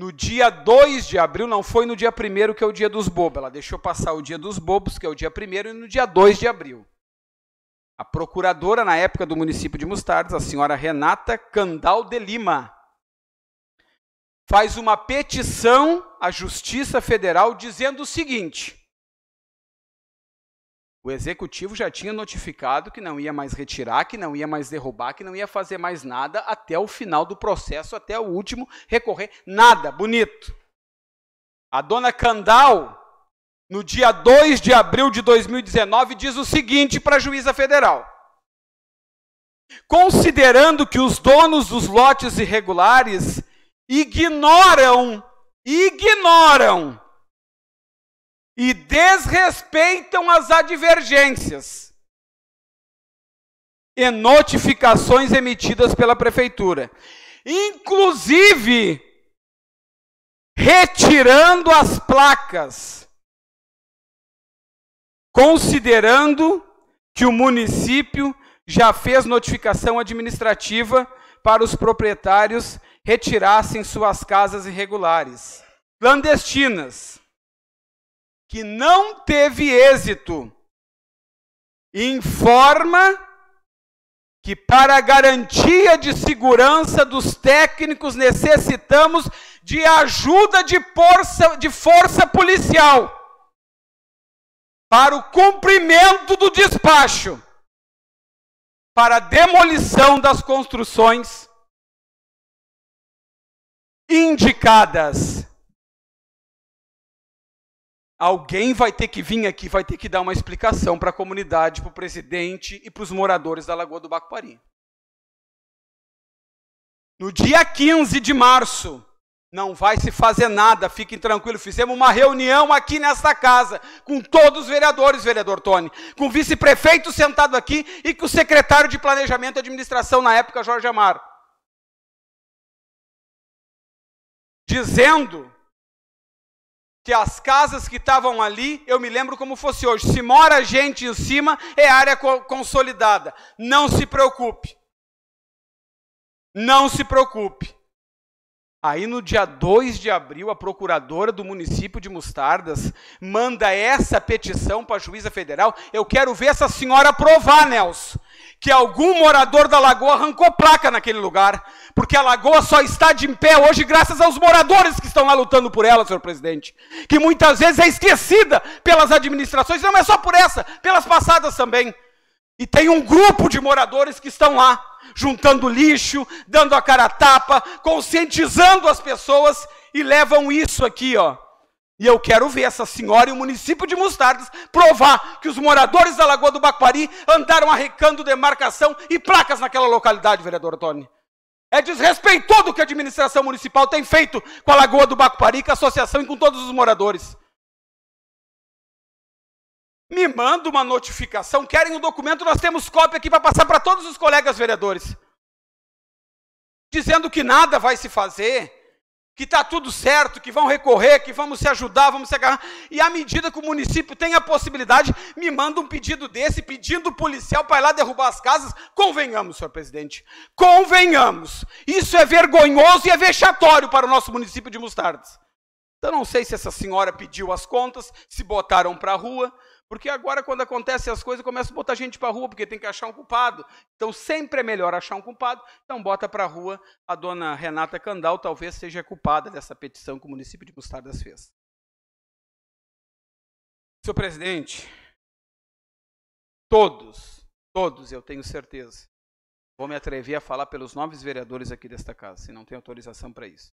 no dia 2 de abril, não foi no dia 1 que é o dia dos bobos. Ela deixou passar o dia dos bobos, que é o dia 1 e no dia 2 de abril. A procuradora na época do município de Mostardes, a senhora Renata Candal de Lima, faz uma petição à Justiça Federal dizendo o seguinte: o executivo já tinha notificado que não ia mais retirar, que não ia mais derrubar, que não ia fazer mais nada até o final do processo, até o último recorrer. Nada, bonito. A dona Candal, no dia 2 de abril de 2019, diz o seguinte para a juíza federal: Considerando que os donos dos lotes irregulares ignoram, ignoram e desrespeitam as advergências e notificações emitidas pela prefeitura, inclusive retirando as placas, considerando que o município já fez notificação administrativa para os proprietários retirassem suas casas irregulares, clandestinas que não teve êxito, informa que para garantia de segurança dos técnicos necessitamos de ajuda de força, de força policial para o cumprimento do despacho, para a demolição das construções indicadas alguém vai ter que vir aqui, vai ter que dar uma explicação para a comunidade, para o presidente e para os moradores da Lagoa do Bacupari. No dia 15 de março, não vai se fazer nada, fiquem tranquilos. Fizemos uma reunião aqui nesta casa, com todos os vereadores, vereador Tony, com o vice-prefeito sentado aqui e com o secretário de Planejamento e Administração na época, Jorge Amaro. Dizendo que as casas que estavam ali, eu me lembro como fosse hoje, se mora gente em cima, é área consolidada. Não se preocupe. Não se preocupe. Aí no dia 2 de abril, a procuradora do município de Mostardas manda essa petição para a juíza federal. Eu quero ver essa senhora provar, Nelson, que algum morador da lagoa arrancou placa naquele lugar, porque a lagoa só está de pé hoje graças aos moradores que estão lá lutando por ela, senhor presidente, que muitas vezes é esquecida pelas administrações, não é só por essa, pelas passadas também. E tem um grupo de moradores que estão lá, juntando lixo, dando a cara a tapa, conscientizando as pessoas e levam isso aqui, ó. E eu quero ver essa senhora e o município de Mustardas provar que os moradores da Lagoa do Bacuari andaram arrecando demarcação e placas naquela localidade, vereador Tony. É desrespeitoso o que a administração municipal tem feito com a Lagoa do Bacuari, com a associação e com todos os moradores me manda uma notificação, querem o um documento, nós temos cópia aqui para passar para todos os colegas vereadores. Dizendo que nada vai se fazer, que está tudo certo, que vão recorrer, que vamos se ajudar, vamos se agarrar. E à medida que o município tem a possibilidade, me manda um pedido desse, pedindo o policial para ir lá derrubar as casas. Convenhamos, senhor presidente, convenhamos. Isso é vergonhoso e é vexatório para o nosso município de Mostardes. Eu então, não sei se essa senhora pediu as contas, se botaram para a rua, porque agora, quando acontecem as coisas, começa a botar gente para rua, porque tem que achar um culpado. Então, sempre é melhor achar um culpado. Então, bota para rua a dona Renata Candal, talvez seja culpada dessa petição que o município de Mostardas fez. Senhor presidente, todos, todos, eu tenho certeza, vou me atrever a falar pelos novos vereadores aqui desta casa, se não tem autorização para isso.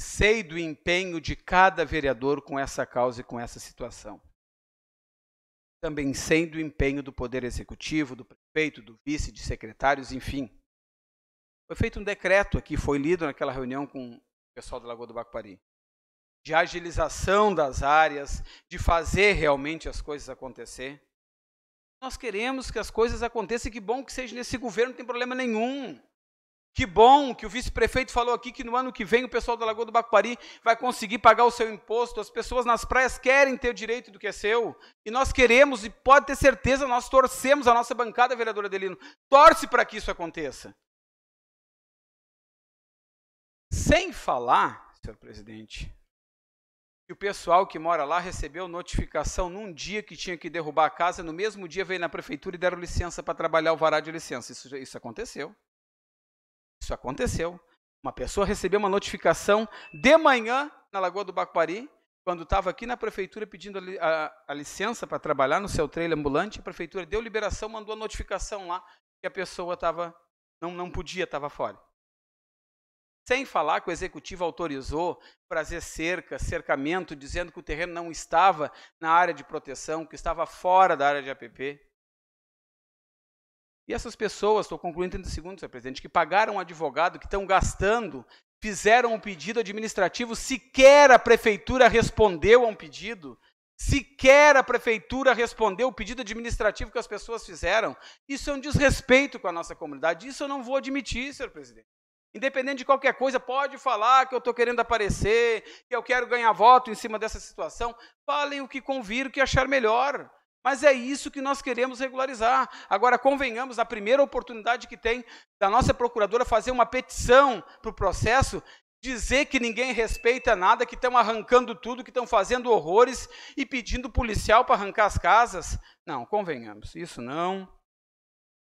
Sei do empenho de cada vereador com essa causa e com essa situação também sendo o empenho do Poder Executivo, do prefeito, do vice, de secretários, enfim. Foi feito um decreto aqui, foi lido naquela reunião com o pessoal da Lagoa do Bacupari, de agilização das áreas, de fazer realmente as coisas acontecer. Nós queremos que as coisas aconteçam, que bom que seja nesse governo, não tem problema nenhum. Que bom que o vice-prefeito falou aqui que no ano que vem o pessoal da Lagoa do Bacupari vai conseguir pagar o seu imposto. As pessoas nas praias querem ter o direito do que é seu. E nós queremos, e pode ter certeza, nós torcemos a nossa bancada, vereadora Adelino, torce para que isso aconteça. Sem falar, senhor presidente, que o pessoal que mora lá recebeu notificação num dia que tinha que derrubar a casa, no mesmo dia veio na prefeitura e deram licença para trabalhar o vará de licença. Isso, isso aconteceu. Isso aconteceu. Uma pessoa recebeu uma notificação de manhã na Lagoa do Bacuari, quando estava aqui na prefeitura pedindo a, a, a licença para trabalhar no seu trailer ambulante, a prefeitura deu liberação, mandou a notificação lá que a pessoa estava não, não podia, estava fora. Sem falar que o executivo autorizou fazer cerca, cercamento, dizendo que o terreno não estava na área de proteção, que estava fora da área de APP. E essas pessoas, estou concluindo em 30 segundos, senhor presidente, que pagaram um advogado, que estão gastando, fizeram um pedido administrativo, sequer a prefeitura respondeu a um pedido, sequer a prefeitura respondeu o pedido administrativo que as pessoas fizeram. Isso é um desrespeito com a nossa comunidade, isso eu não vou admitir, senhor presidente. Independente de qualquer coisa, pode falar que eu estou querendo aparecer, que eu quero ganhar voto em cima dessa situação. Falem o que convir, o que achar melhor. Mas é isso que nós queremos regularizar. Agora, convenhamos, a primeira oportunidade que tem da nossa procuradora fazer uma petição para o processo, dizer que ninguém respeita nada, que estão arrancando tudo, que estão fazendo horrores e pedindo policial para arrancar as casas. Não, convenhamos, isso não.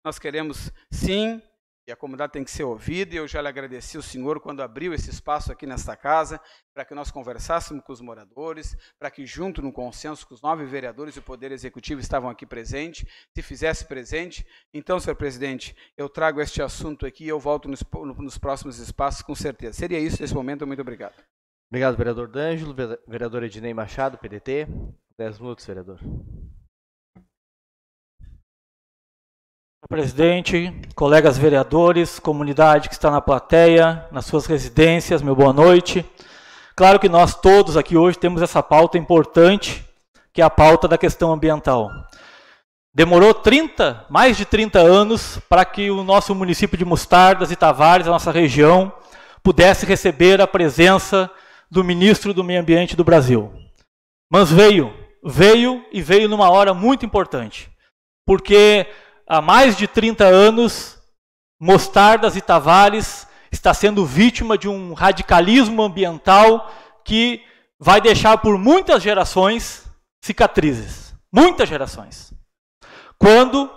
Nós queremos, sim, e a comunidade tem que ser ouvida, e eu já lhe agradeci o senhor quando abriu esse espaço aqui nesta casa, para que nós conversássemos com os moradores, para que, junto no consenso com os nove vereadores e o Poder Executivo estavam aqui presentes, se fizesse presente. Então, senhor presidente, eu trago este assunto aqui e eu volto nos, nos próximos espaços, com certeza. Seria isso nesse momento, muito obrigado. Obrigado, vereador D'Ângelo. Vereador Ednei Machado, PDT. Dez minutos, vereador. Presidente, colegas vereadores, comunidade que está na plateia, nas suas residências, meu boa noite. Claro que nós todos aqui hoje temos essa pauta importante, que é a pauta da questão ambiental. Demorou 30, mais de 30 anos para que o nosso município de Mostardas e Tavares, a nossa região, pudesse receber a presença do ministro do Meio Ambiente do Brasil. Mas veio, veio e veio numa hora muito importante. Porque há mais de 30 anos, Mostardas e Tavares está sendo vítima de um radicalismo ambiental que vai deixar por muitas gerações cicatrizes. Muitas gerações. Quando,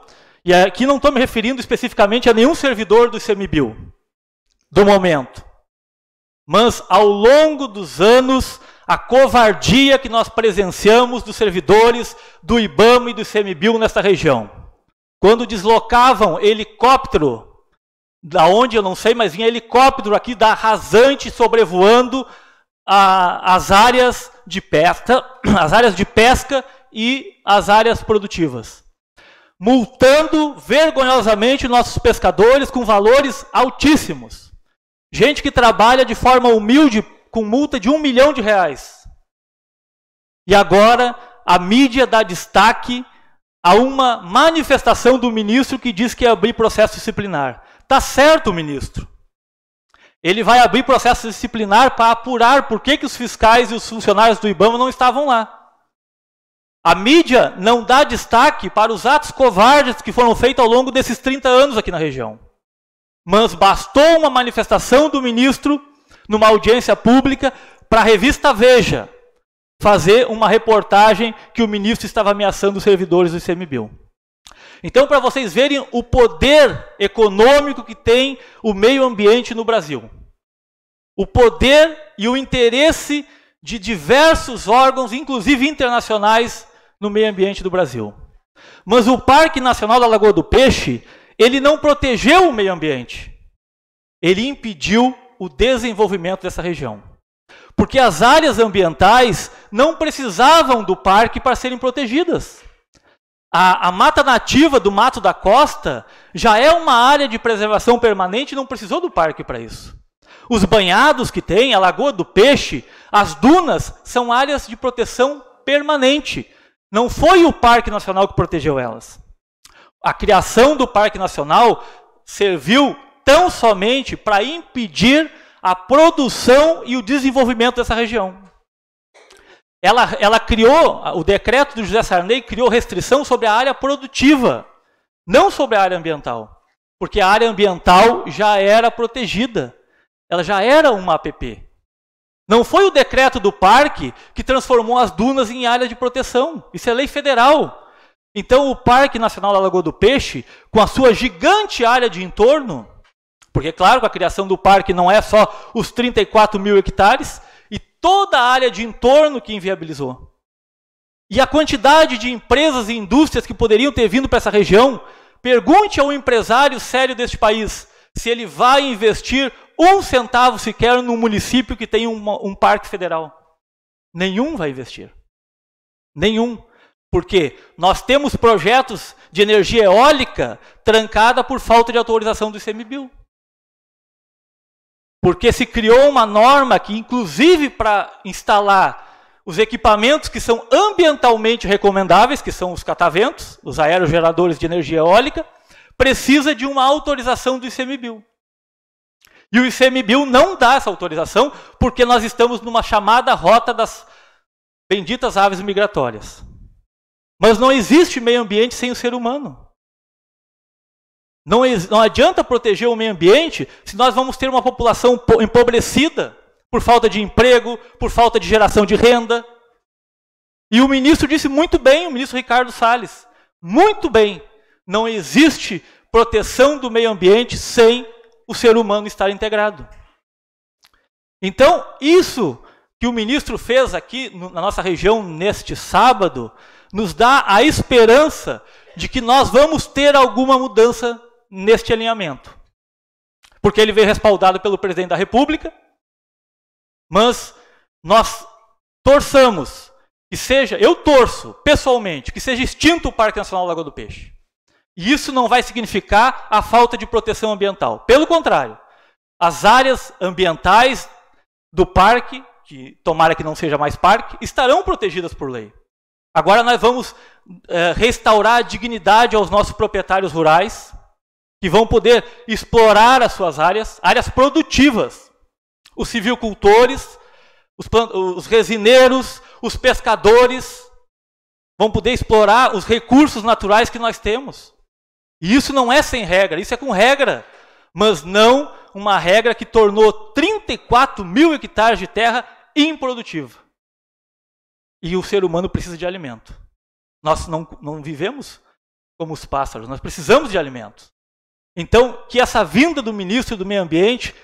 e aqui não estou me referindo especificamente a nenhum servidor do ICMBio, do momento, mas ao longo dos anos, a covardia que nós presenciamos dos servidores do IBAMA e do ICMBio nesta região. Quando deslocavam helicóptero, da onde eu não sei, mas vinha helicóptero aqui da rasante sobrevoando a, as áreas de pesca, as áreas de pesca e as áreas produtivas, multando vergonhosamente nossos pescadores com valores altíssimos. Gente que trabalha de forma humilde com multa de um milhão de reais. E agora a mídia dá destaque Há uma manifestação do ministro que diz que ia abrir processo disciplinar. Tá certo, ministro. Ele vai abrir processo disciplinar para apurar por que, que os fiscais e os funcionários do IBAMA não estavam lá. A mídia não dá destaque para os atos covardes que foram feitos ao longo desses 30 anos aqui na região. Mas bastou uma manifestação do ministro numa audiência pública para a revista Veja fazer uma reportagem que o ministro estava ameaçando os servidores do ICMBio. Então, para vocês verem o poder econômico que tem o meio ambiente no Brasil. O poder e o interesse de diversos órgãos, inclusive internacionais, no meio ambiente do Brasil. Mas o Parque Nacional da Lagoa do Peixe, ele não protegeu o meio ambiente. Ele impediu o desenvolvimento dessa região. Porque as áreas ambientais não precisavam do parque para serem protegidas. A, a, mata nativa do Mato da Costa já é uma área de preservação permanente e não precisou do parque para isso. Os banhados que tem, a Lagoa do Peixe, as dunas, são áreas de proteção permanente. Não foi o Parque Nacional que protegeu elas. A criação do Parque Nacional serviu tão somente para impedir a produção e o desenvolvimento dessa região. Ela, ela criou, o decreto do José Sarney criou restrição sobre a área produtiva, não sobre a área ambiental, porque a área ambiental já era protegida, ela já era uma APP. Não foi o decreto do parque que transformou as dunas em área de proteção, isso é lei federal. Então, o Parque Nacional da Lagoa do Peixe, com a sua gigante área de entorno, porque, claro, a criação do parque não é só os 34 mil hectares e toda a área de entorno que inviabilizou. E a quantidade de empresas e indústrias que poderiam ter vindo para essa região, pergunte a um empresário sério deste país se ele vai investir um centavo sequer num município que tem uma, um parque federal. Nenhum vai investir. Nenhum. Porque nós temos projetos de energia eólica trancada por falta de autorização do ICMBio. Porque se criou uma norma que, inclusive, para instalar os equipamentos que são ambientalmente recomendáveis, que são os cataventos, os aerogeradores de energia eólica, precisa de uma autorização do ICMBio. E o ICMBio não dá essa autorização porque nós estamos numa chamada rota das benditas aves migratórias. Mas não existe meio ambiente sem o ser humano. Não, não adianta proteger o meio ambiente se nós vamos ter uma população empobrecida por falta de emprego, por falta de geração de renda. E o ministro disse muito bem, o ministro Ricardo Salles, muito bem, não existe proteção do meio ambiente sem o ser humano estar integrado. Então, isso que o ministro fez aqui na nossa região neste sábado, nos dá a esperança de que nós vamos ter alguma mudança neste alinhamento. Porque ele veio respaldado pelo presidente da República, mas nós torçamos que seja, eu torço pessoalmente, que seja extinto o Parque Nacional Lagoa do Peixe. E isso não vai significar a falta de proteção ambiental. Pelo contrário, as áreas ambientais do parque, que tomara que não seja mais parque, estarão protegidas por lei. Agora nós vamos é, restaurar a dignidade aos nossos proprietários rurais, que vão poder explorar as suas áreas, áreas produtivas. Os civicultores, os, os resineiros, os pescadores vão poder explorar os recursos naturais que nós temos. E isso não é sem regra, isso é com regra, mas não uma regra que tornou 34 mil hectares de terra improdutiva. E o ser humano precisa de alimento. Nós não, não vivemos como os pássaros, nós precisamos de alimento. Então, que essa vinda do ministro do Meio Ambiente,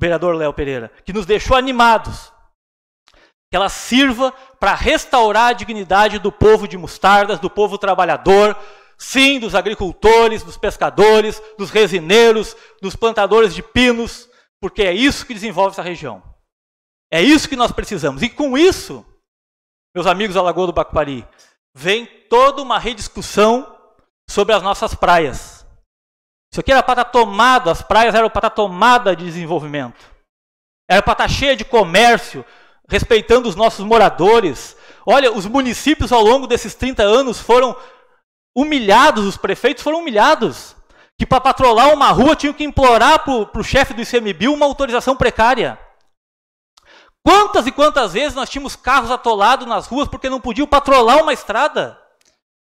vereador Léo Pereira, que nos deixou animados, que ela sirva para restaurar a dignidade do povo de Mostardas, do povo trabalhador, sim, dos agricultores, dos pescadores, dos resineiros, dos plantadores de pinos, porque é isso que desenvolve essa região. É isso que nós precisamos. E com isso, meus amigos da Lagoa do Bacupari, vem toda uma rediscussão sobre as nossas praias isso aqui era para estar tá tomado, as praias eram para estar tá tomada de desenvolvimento. Era para estar tá cheia de comércio, respeitando os nossos moradores. Olha, os municípios ao longo desses 30 anos foram humilhados, os prefeitos foram humilhados. Que para patrolar uma rua tinham que implorar para o chefe do ICMBio uma autorização precária. Quantas e quantas vezes nós tínhamos carros atolados nas ruas porque não podiam patrolar uma estrada?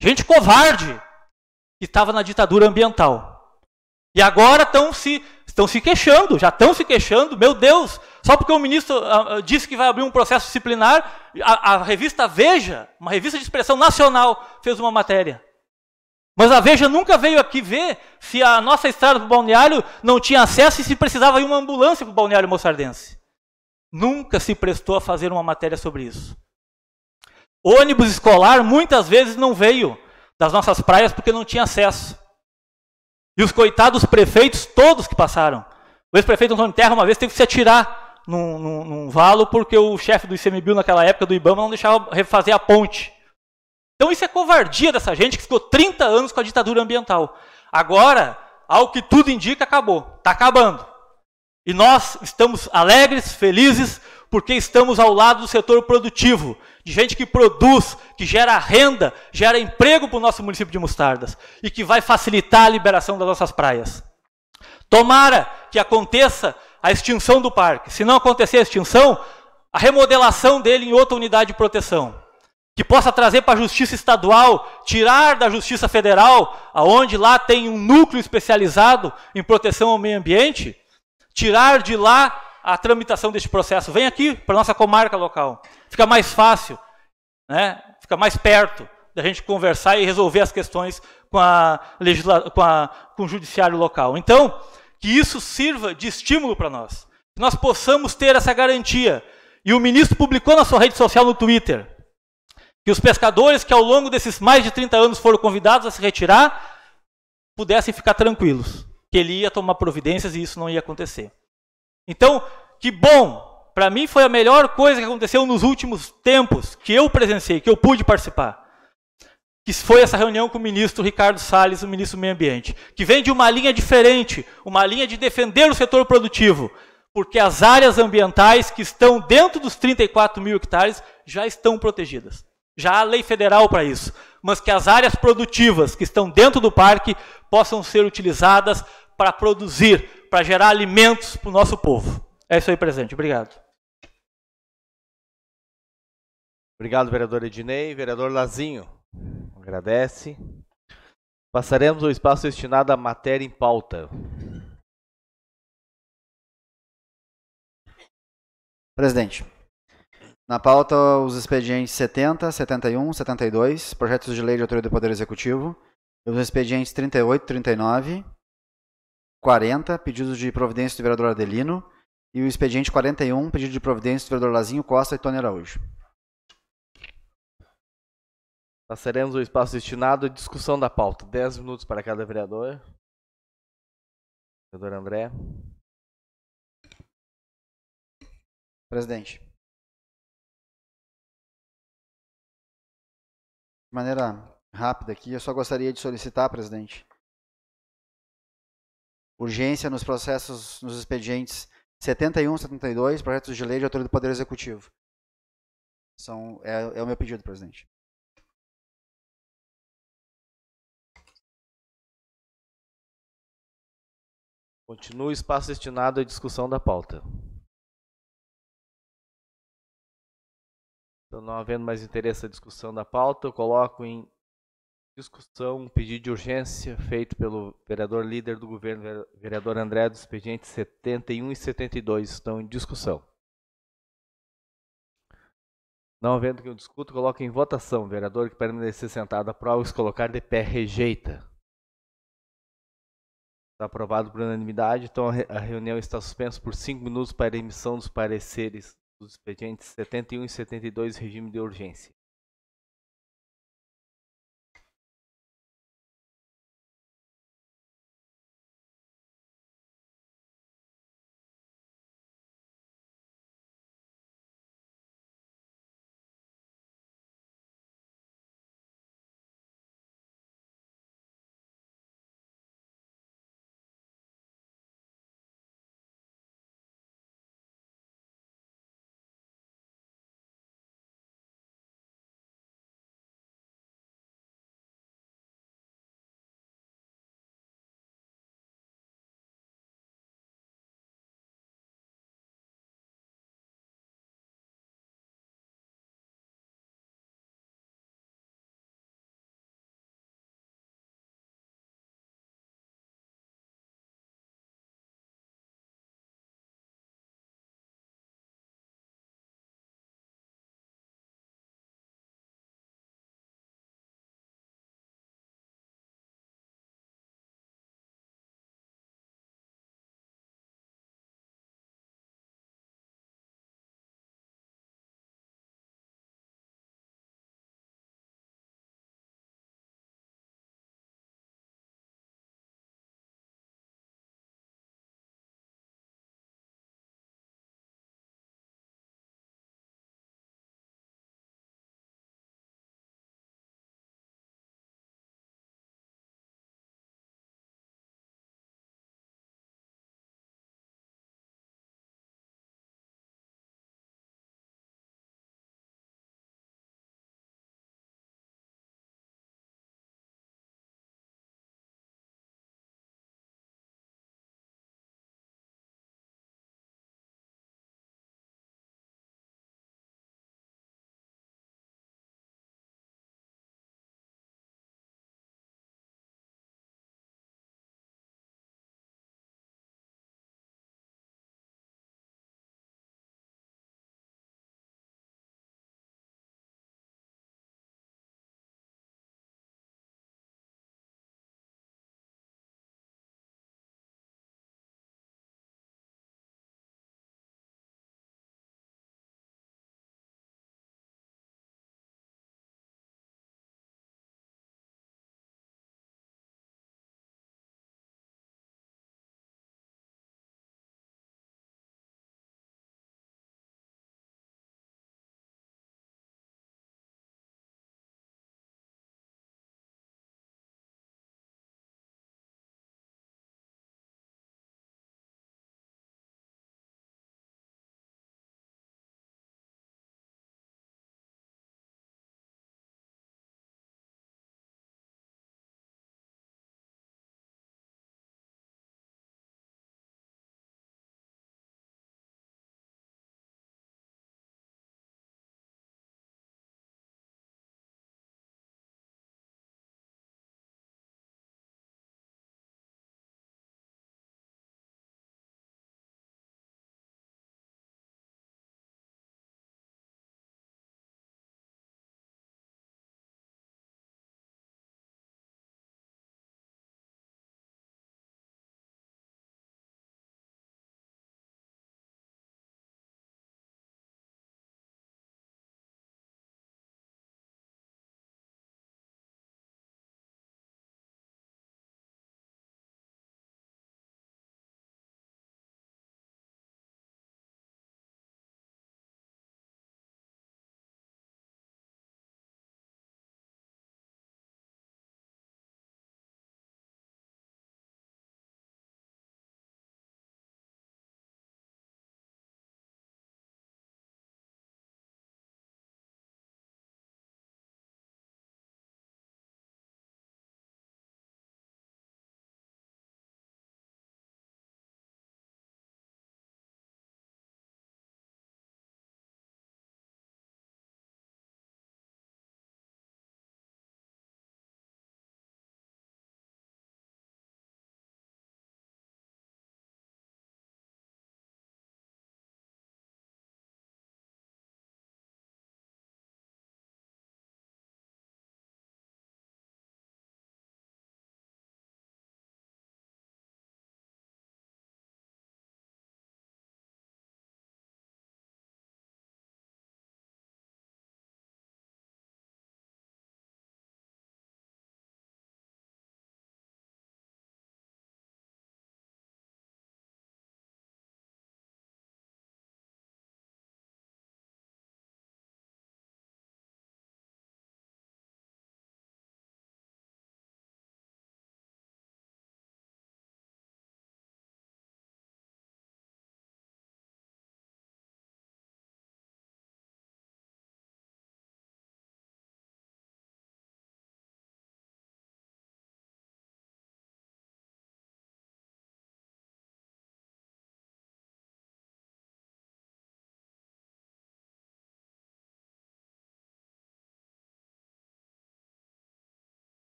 Gente covarde que estava na ditadura ambiental. E agora estão se, estão se queixando, já estão se queixando, meu Deus, só porque o ministro uh, disse que vai abrir um processo disciplinar, a, a revista Veja, uma revista de expressão nacional, fez uma matéria. Mas a Veja nunca veio aqui ver se a nossa estrada para o balneário não tinha acesso e se precisava de uma ambulância para o balneário moçardense. Nunca se prestou a fazer uma matéria sobre isso. Ônibus escolar muitas vezes não veio das nossas praias porque não tinha acesso. E os coitados prefeitos, todos que passaram. O ex-prefeito Antônio Terra, uma vez, teve que se atirar num, num, num valo, porque o chefe do ICMBio naquela época, do Ibama, não deixava refazer a ponte. Então isso é covardia dessa gente que ficou 30 anos com a ditadura ambiental. Agora, ao que tudo indica, acabou. Está acabando. E nós estamos alegres, felizes, porque estamos ao lado do setor produtivo, de gente que produz, que gera renda, gera emprego para o nosso município de Mostardas e que vai facilitar a liberação das nossas praias. Tomara que aconteça a extinção do parque. Se não acontecer a extinção, a remodelação dele em outra unidade de proteção. Que possa trazer para a justiça estadual, tirar da justiça federal, aonde lá tem um núcleo especializado em proteção ao meio ambiente, tirar de lá a tramitação deste processo. Vem aqui para nossa comarca local. Fica mais fácil, né? fica mais perto da gente conversar e resolver as questões com, a legisla... com, a... com o judiciário local. Então, que isso sirva de estímulo para nós. Que nós possamos ter essa garantia. E o ministro publicou na sua rede social no Twitter que os pescadores que ao longo desses mais de 30 anos foram convidados a se retirar pudessem ficar tranquilos, que ele ia tomar providências e isso não ia acontecer. Então, que bom! Para mim foi a melhor coisa que aconteceu nos últimos tempos que eu presenciei, que eu pude participar. Que foi essa reunião com o ministro Ricardo Salles, o ministro do Meio Ambiente, que vem de uma linha diferente, uma linha de defender o setor produtivo, porque as áreas ambientais que estão dentro dos 34 mil hectares já estão protegidas. Já há lei federal para isso. Mas que as áreas produtivas que estão dentro do parque possam ser utilizadas para produzir, para gerar alimentos para o nosso povo. É isso aí, presidente. Obrigado. Obrigado, vereador Ednei. Vereador Lazinho, agradece. Passaremos o espaço destinado à matéria em pauta. Presidente, na pauta os expedientes 70, 71, 72, projetos de lei de autoria do Poder Executivo, e os expedientes 38, 39, 40, pedido de providência do vereador Adelino. E o expediente 41, pedido de providência do vereador Lazinho Costa e Tony Araújo. Passaremos o espaço destinado à discussão da pauta. 10 minutos para cada vereador. Vereador André. Presidente. De maneira rápida aqui, eu só gostaria de solicitar, presidente, urgência nos processos, nos expedientes 71, 72, projetos de lei de autoria do Poder Executivo. São, é, é o meu pedido, presidente. Continua o espaço destinado à discussão da pauta. Então, não havendo mais interesse à discussão da pauta, eu coloco em Discussão, pedido de urgência feito pelo vereador líder do governo, vereador André dos Expedientes 71 e 72 estão em discussão. Não havendo que eu discuto, coloque em votação. O vereador que permanecer sentado aprova, se colocar de pé, rejeita. Está aprovado por unanimidade, então a reunião está suspensa por cinco minutos para emissão dos pareceres dos expedientes 71 e 72, regime de urgência.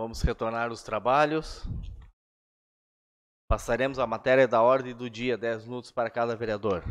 Vamos retornar os trabalhos. Passaremos a matéria da ordem do dia, 10 minutos para cada vereador.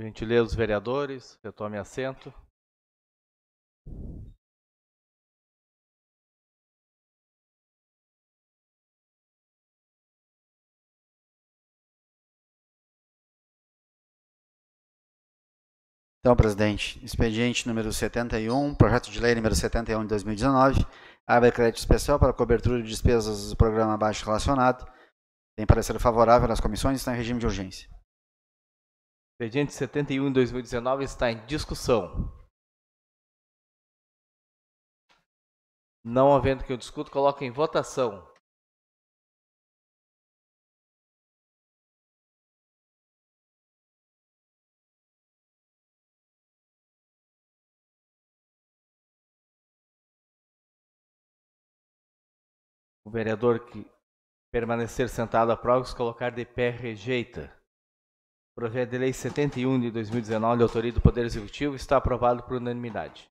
gentileza, dos vereadores, retome assento. Então, presidente, expediente número 71, projeto de lei número 71 de 2019, abre crédito especial para cobertura de despesas do programa abaixo relacionado. Tem parecer favorável nas comissões está em regime de urgência. Expediente 71 em 2019 está em discussão. Não havendo que eu discuto, coloque em votação. O vereador que permanecer sentado aprova, se colocar de pé rejeita. Projeto de Lei 71 de 2019, de autoria do Poder Executivo, está aprovado por unanimidade.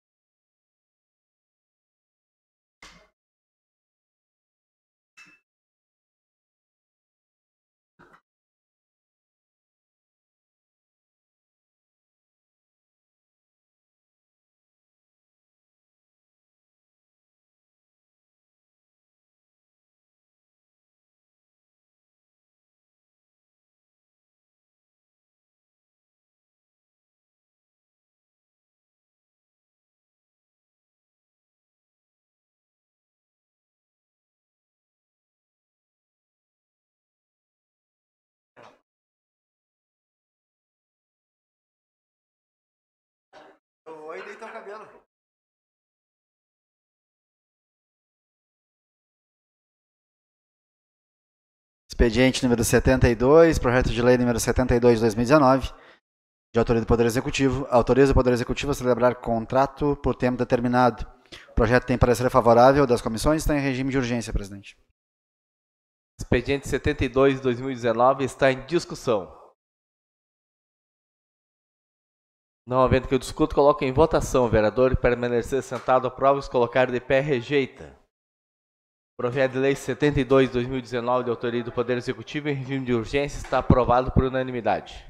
Oi, deitou o cabelo. Expediente número 72, projeto de lei número 72 de 2019, de autoria do Poder Executivo, autoriza o Poder Executivo a celebrar contrato por tempo determinado. O projeto tem parecer favorável das comissões e está em regime de urgência, presidente. Expediente 72 de 2019 está em discussão. Não havendo que eu discuto, coloco em votação. O vereador permanecer sentado aprova, se colocar de pé, rejeita. Projeto de Lei 72 2019, de autoria do Poder Executivo, em regime de urgência, está aprovado por unanimidade.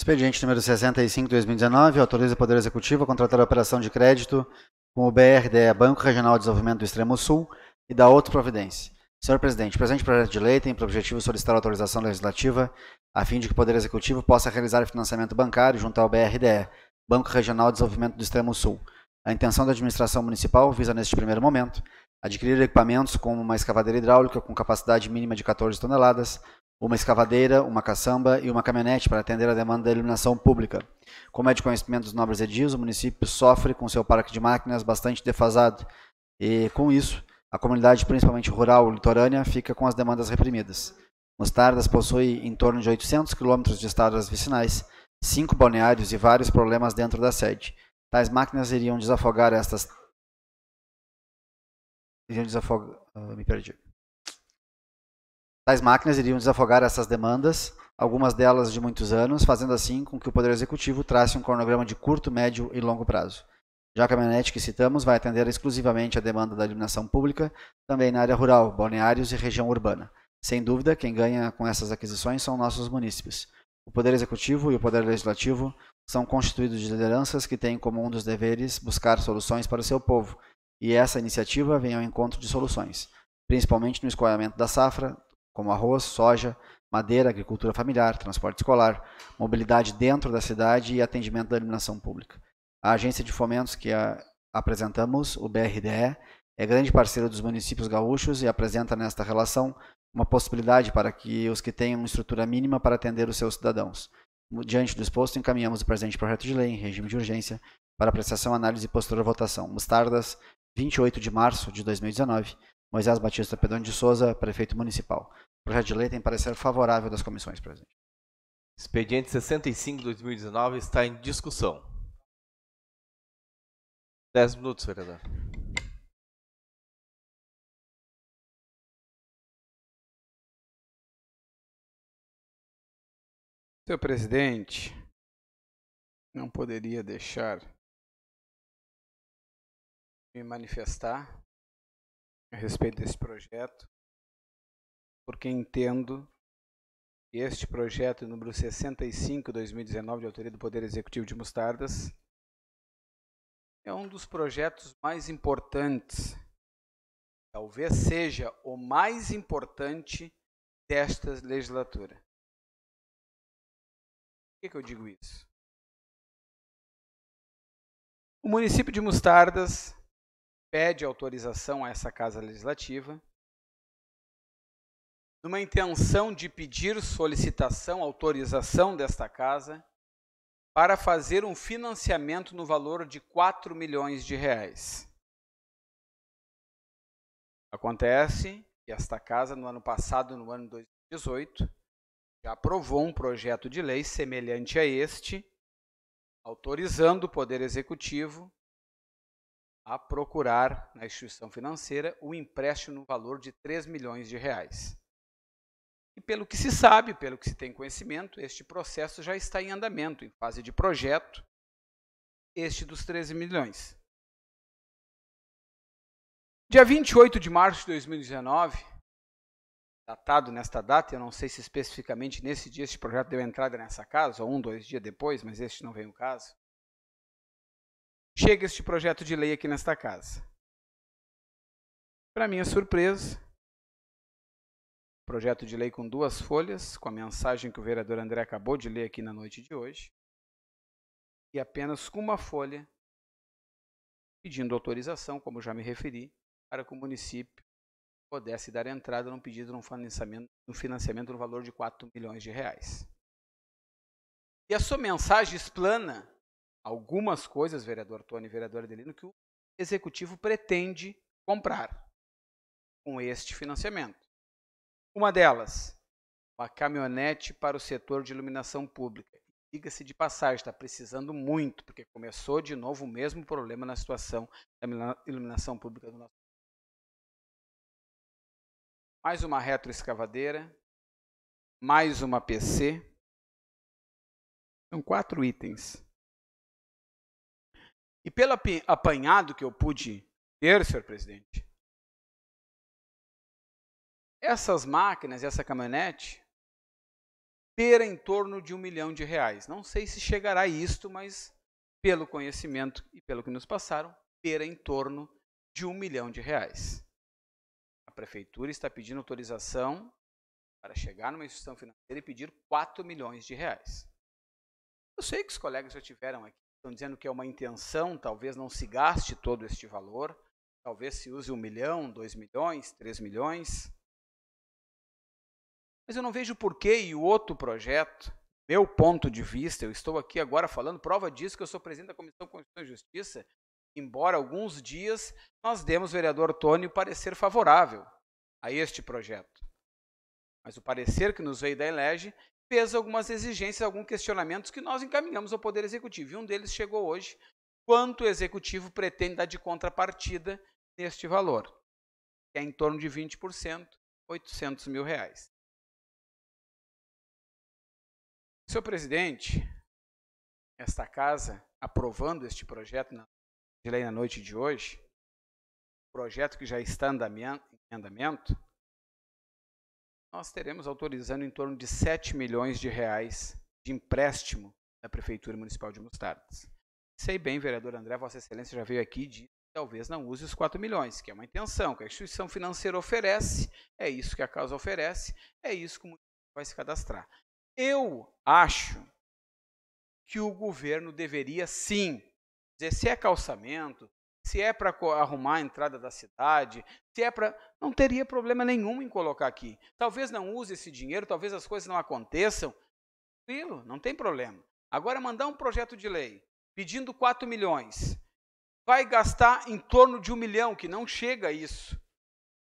Expediente número 65 2019 autoriza o Poder Executivo a contratar a operação de crédito com o BRDE, Banco Regional de Desenvolvimento do Extremo Sul, e da outra providência. Senhor Presidente, o presente projeto de lei tem por objetivo solicitar autorização legislativa a fim de que o Poder Executivo possa realizar financiamento bancário junto ao BRDE, Banco Regional de Desenvolvimento do Extremo Sul. A intenção da administração municipal visa, neste primeiro momento, adquirir equipamentos como uma escavadeira hidráulica com capacidade mínima de 14 toneladas, uma escavadeira, uma caçamba e uma caminhonete para atender a demanda da iluminação pública. Como é de conhecimento dos nobres edis, o município sofre com seu parque de máquinas bastante defasado e, com isso, a comunidade, principalmente rural e litorânea, fica com as demandas reprimidas. Mostardas possui em torno de 800 quilômetros de estradas vicinais, cinco balneários e vários problemas dentro da sede. Tais máquinas iriam desafogar estas... Iriam desafogar... Ah, me perdi. Tais máquinas iriam desafogar essas demandas, algumas delas de muitos anos, fazendo assim com que o Poder Executivo trace um cronograma de curto, médio e longo prazo. Já a caminhonete que citamos vai atender exclusivamente à demanda da iluminação pública, também na área rural, balneários e região urbana. Sem dúvida, quem ganha com essas aquisições são nossos munícipes. O Poder Executivo e o Poder Legislativo são constituídos de lideranças que têm como um dos deveres buscar soluções para o seu povo, e essa iniciativa vem ao encontro de soluções, principalmente no escoamento da safra, como arroz, soja, madeira, agricultura familiar, transporte escolar, mobilidade dentro da cidade e atendimento da iluminação pública. A agência de fomentos que apresentamos, o BRDE, é grande parceira dos municípios gaúchos e apresenta nesta relação uma possibilidade para que os que tenham estrutura mínima para atender os seus cidadãos. Diante do exposto, encaminhamos o presente projeto de lei em regime de urgência para apreciação, análise e postura votação. Mustardas, 28 de março de 2019. Moisés Batista Pedrão de Souza, prefeito municipal. Projeto de lei tem parecer favorável das comissões presentes. Expediente 65 de 2019 está em discussão. 10 minutos, vereador. Senhor presidente, não poderia deixar de me manifestar a respeito desse projeto porque entendo que este projeto número 65-2019 de autoria do Poder Executivo de Mostardas é um dos projetos mais importantes, talvez seja o mais importante desta legislatura. Por que, que eu digo isso? O município de Mostardas pede autorização a essa Casa Legislativa numa intenção de pedir solicitação, autorização desta casa, para fazer um financiamento no valor de 4 milhões de reais. Acontece que esta casa, no ano passado, no ano 2018, já aprovou um projeto de lei semelhante a este, autorizando o Poder Executivo a procurar na instituição financeira um empréstimo no valor de 3 milhões de reais. E pelo que se sabe, pelo que se tem conhecimento, este processo já está em andamento, em fase de projeto, este dos 13 milhões. Dia 28 de março de 2019, datado nesta data, eu não sei se especificamente nesse dia este projeto deu entrada nessa casa, ou um, dois dias depois, mas este não vem o caso, chega este projeto de lei aqui nesta casa. Para minha surpresa, projeto de lei com duas folhas, com a mensagem que o vereador André acabou de ler aqui na noite de hoje, e apenas com uma folha pedindo autorização, como já me referi, para que o município pudesse dar entrada num pedido no financiamento, no financiamento no valor de 4 milhões de reais. E a sua mensagem explana algumas coisas, vereador Tony e vereador Adelino, que o executivo pretende comprar com este financiamento. Uma delas, uma caminhonete para o setor de iluminação pública. Diga-se de passagem, está precisando muito, porque começou de novo o mesmo problema na situação da iluminação pública do nosso. Mais uma retroescavadeira, mais uma PC. São quatro itens. E pelo apanhado que eu pude ter, senhor presidente, essas máquinas, essa caminhonete, pera em torno de um milhão de reais. Não sei se chegará a isto, mas pelo conhecimento e pelo que nos passaram, pera em torno de um milhão de reais. A prefeitura está pedindo autorização para chegar numa instituição financeira e pedir 4 milhões de reais. Eu sei que os colegas já tiveram aqui, estão dizendo que é uma intenção, talvez não se gaste todo este valor, talvez se use um milhão, dois milhões, três milhões. Mas eu não vejo porquê e o outro projeto, meu ponto de vista, eu estou aqui agora falando, prova disso que eu sou presidente da Comissão Constituição e Justiça, embora alguns dias nós demos vereador Tony parecer favorável a este projeto. Mas o parecer que nos veio da Elege fez algumas exigências, alguns questionamentos que nós encaminhamos ao Poder Executivo. E um deles chegou hoje, quanto o Executivo pretende dar de contrapartida neste valor, que é em torno de 20%, 800 mil reais. Senhor presidente, esta casa aprovando este projeto de lei na noite de hoje, projeto que já está em andamento, nós teremos autorizando em torno de 7 milhões de reais de empréstimo da Prefeitura Municipal de Mostardas. Sei bem, vereador André, Vossa Excelência já veio aqui e disse que talvez não use os 4 milhões, que é uma intenção, que a instituição financeira oferece, é isso que a casa oferece, é isso que o município vai se cadastrar. Eu acho que o governo deveria sim dizer se é calçamento, se é para arrumar a entrada da cidade, se é para. Não teria problema nenhum em colocar aqui. Talvez não use esse dinheiro, talvez as coisas não aconteçam. Tranquilo, não tem problema. Agora, mandar um projeto de lei pedindo 4 milhões, vai gastar em torno de um milhão, que não chega a isso.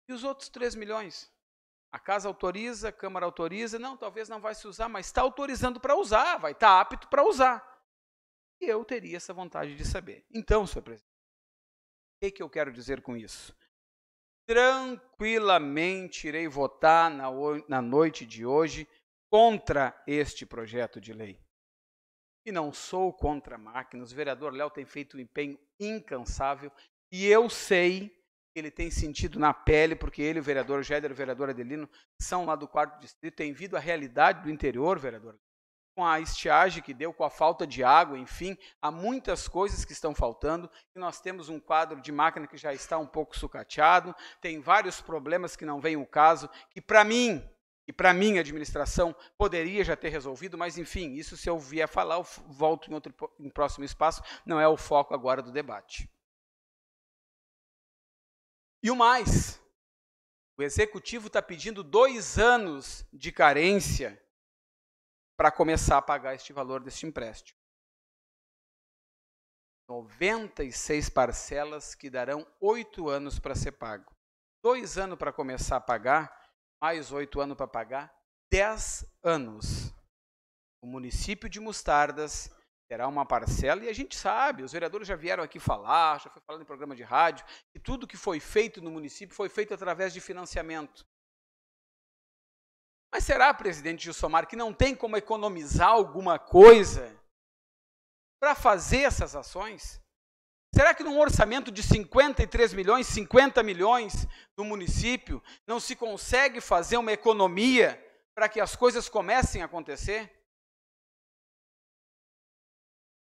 E os outros 3 milhões? A casa autoriza, a Câmara autoriza, não, talvez não vai se usar, mas está autorizando para usar, vai estar tá apto para usar. E eu teria essa vontade de saber. Então, senhor presidente, o que, eu quero dizer com isso? Tranquilamente irei votar na, na noite de hoje contra este projeto de lei. E não sou contra máquinas, o vereador Léo tem feito um empenho incansável e eu sei ele tem sentido na pele, porque ele, o vereador Géder, o vereador Adelino, são lá do quarto distrito, têm vindo a realidade do interior, vereador. Com a estiagem que deu, com a falta de água, enfim, há muitas coisas que estão faltando. E nós temos um quadro de máquina que já está um pouco sucateado, tem vários problemas que não vem o caso, que para mim, e para mim a administração poderia já ter resolvido, mas enfim, isso se eu vier falar, eu volto em outro em próximo espaço, não é o foco agora do debate. E o mais, o executivo está pedindo dois anos de carência para começar a pagar este valor deste empréstimo. 96 parcelas que darão oito anos para ser pago. Dois anos para começar a pagar, mais oito anos para pagar, dez anos. O município de Mostardas terá uma parcela, e a gente sabe, os vereadores já vieram aqui falar, já foi falado em programa de rádio, que tudo que foi feito no município foi feito através de financiamento. Mas será, presidente Gilsomar, que não tem como economizar alguma coisa para fazer essas ações? Será que num orçamento de 53 milhões, 50 milhões no município, não se consegue fazer uma economia para que as coisas comecem a acontecer?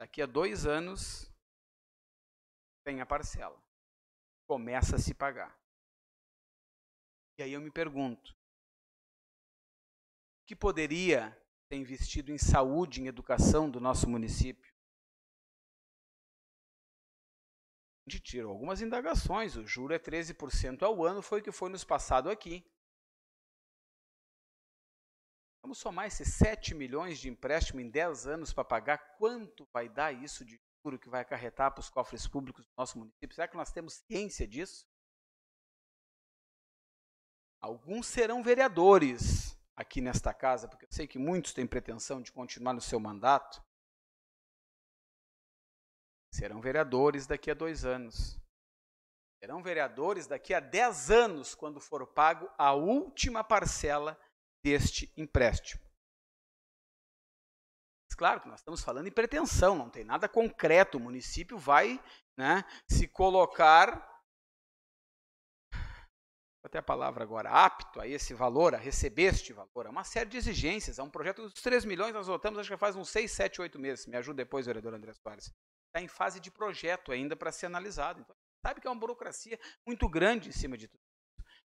Daqui a dois anos, tem a parcela. Começa a se pagar. E aí eu me pergunto: o que poderia ter investido em saúde, em educação do nosso município? A gente tirou algumas indagações. O juro é 13% ao ano, foi o que foi nos passado aqui. Vamos somar esses 7 milhões de empréstimo em 10 anos para pagar. Quanto vai dar isso de juro que vai acarretar para os cofres públicos do nosso município? Será que nós temos ciência disso? Alguns serão vereadores aqui nesta casa, porque eu sei que muitos têm pretensão de continuar no seu mandato. Serão vereadores daqui a dois anos. Serão vereadores daqui a dez anos, quando for pago a última parcela deste empréstimo. Claro que nós estamos falando em pretensão, não tem nada concreto. O município vai né, se colocar até a palavra agora, apto a esse valor, a receber este valor. É uma série de exigências. É um projeto dos 3 milhões, nós votamos, acho que faz uns 6, 7, 8 meses. Me ajuda depois, vereador André Soares. Está em fase de projeto ainda para ser analisado. Então, sabe que é uma burocracia muito grande em cima de tudo.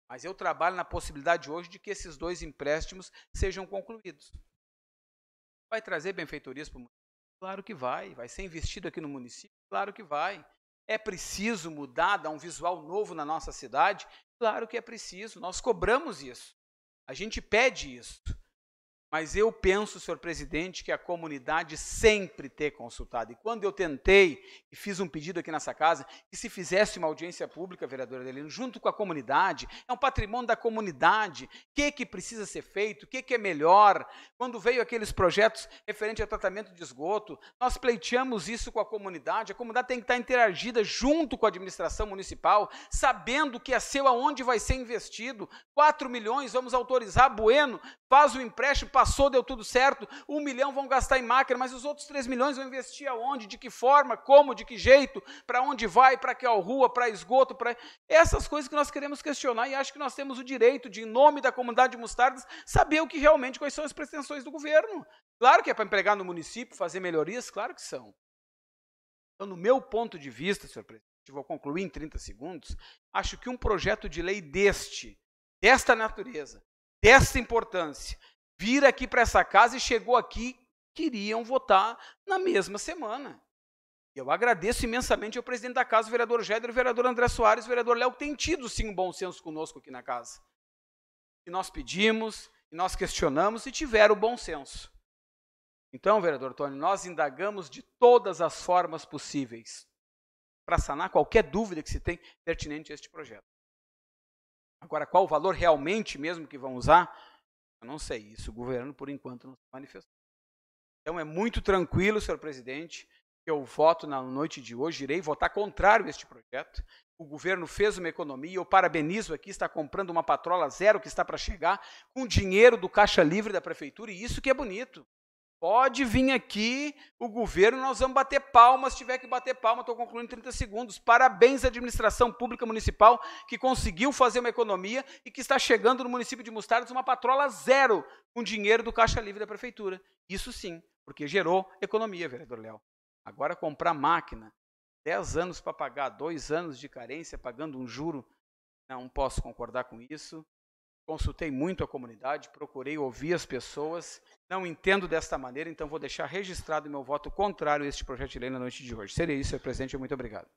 Mas eu trabalho na possibilidade hoje de que esses dois empréstimos sejam concluídos. Vai trazer benfeitorias para o município? Claro que vai. Vai ser investido aqui no município? Claro que vai. É preciso mudar, dar um visual novo na nossa cidade? Claro que é preciso. Nós cobramos isso. A gente pede isso. Mas eu penso, senhor presidente, que a comunidade sempre ter consultado. E quando eu tentei e fiz um pedido aqui nessa casa, que se fizesse uma audiência pública, vereadora Adelino, junto com a comunidade, é um patrimônio da comunidade. O que, que precisa ser feito? O que, que é melhor? Quando veio aqueles projetos referentes ao tratamento de esgoto, nós pleiteamos isso com a comunidade. A comunidade tem que estar interagida junto com a administração municipal, sabendo que é seu aonde vai ser investido. 4 milhões, vamos autorizar, Bueno, faz o empréstimo, passa passou, deu tudo certo, um milhão vão gastar em máquina, mas os outros três milhões vão investir aonde, de que forma, como, de que jeito, para onde vai, para que rua, para esgoto, para... Essas coisas que nós queremos questionar e acho que nós temos o direito de, em nome da comunidade de Mostardas, saber o que realmente, quais são as pretensões do governo. Claro que é para empregar no município, fazer melhorias, claro que são. Então, no meu ponto de vista, senhor presidente, vou concluir em 30 segundos, acho que um projeto de lei deste, desta natureza, desta importância, vir aqui para essa casa e chegou aqui, queriam votar na mesma semana. Eu agradeço imensamente ao presidente da casa, o vereador Géder, o vereador André Soares, o vereador Léo, que tem tido sim um bom senso conosco aqui na casa. E nós pedimos, e nós questionamos, e tiveram o bom senso. Então, vereador Tony, nós indagamos de todas as formas possíveis para sanar qualquer dúvida que se tem pertinente a este projeto. Agora, qual o valor realmente mesmo que vão usar? Eu não sei isso. O governo, por enquanto, não se manifestou. Então é muito tranquilo, senhor presidente, que eu voto na noite de hoje. Irei votar contrário a este projeto. O governo fez uma economia. Eu parabenizo aqui, está comprando uma patrola zero que está para chegar com dinheiro do Caixa Livre da Prefeitura. E isso que é bonito. Pode vir aqui o governo, nós vamos bater palmas, se tiver que bater palma, estou concluindo em 30 segundos. Parabéns à administração pública municipal que conseguiu fazer uma economia e que está chegando no município de Mostardos uma patrola zero com dinheiro do Caixa Livre da Prefeitura. Isso sim, porque gerou economia, vereador Léo. Agora comprar máquina, 10 anos para pagar, 2 anos de carência, pagando um juro, não posso concordar com isso. Consultei muito a comunidade, procurei ouvir as pessoas. Não entendo desta maneira, então vou deixar registrado meu voto contrário a este projeto de lei na noite de hoje. Seria isso, senhor presidente. Muito obrigado.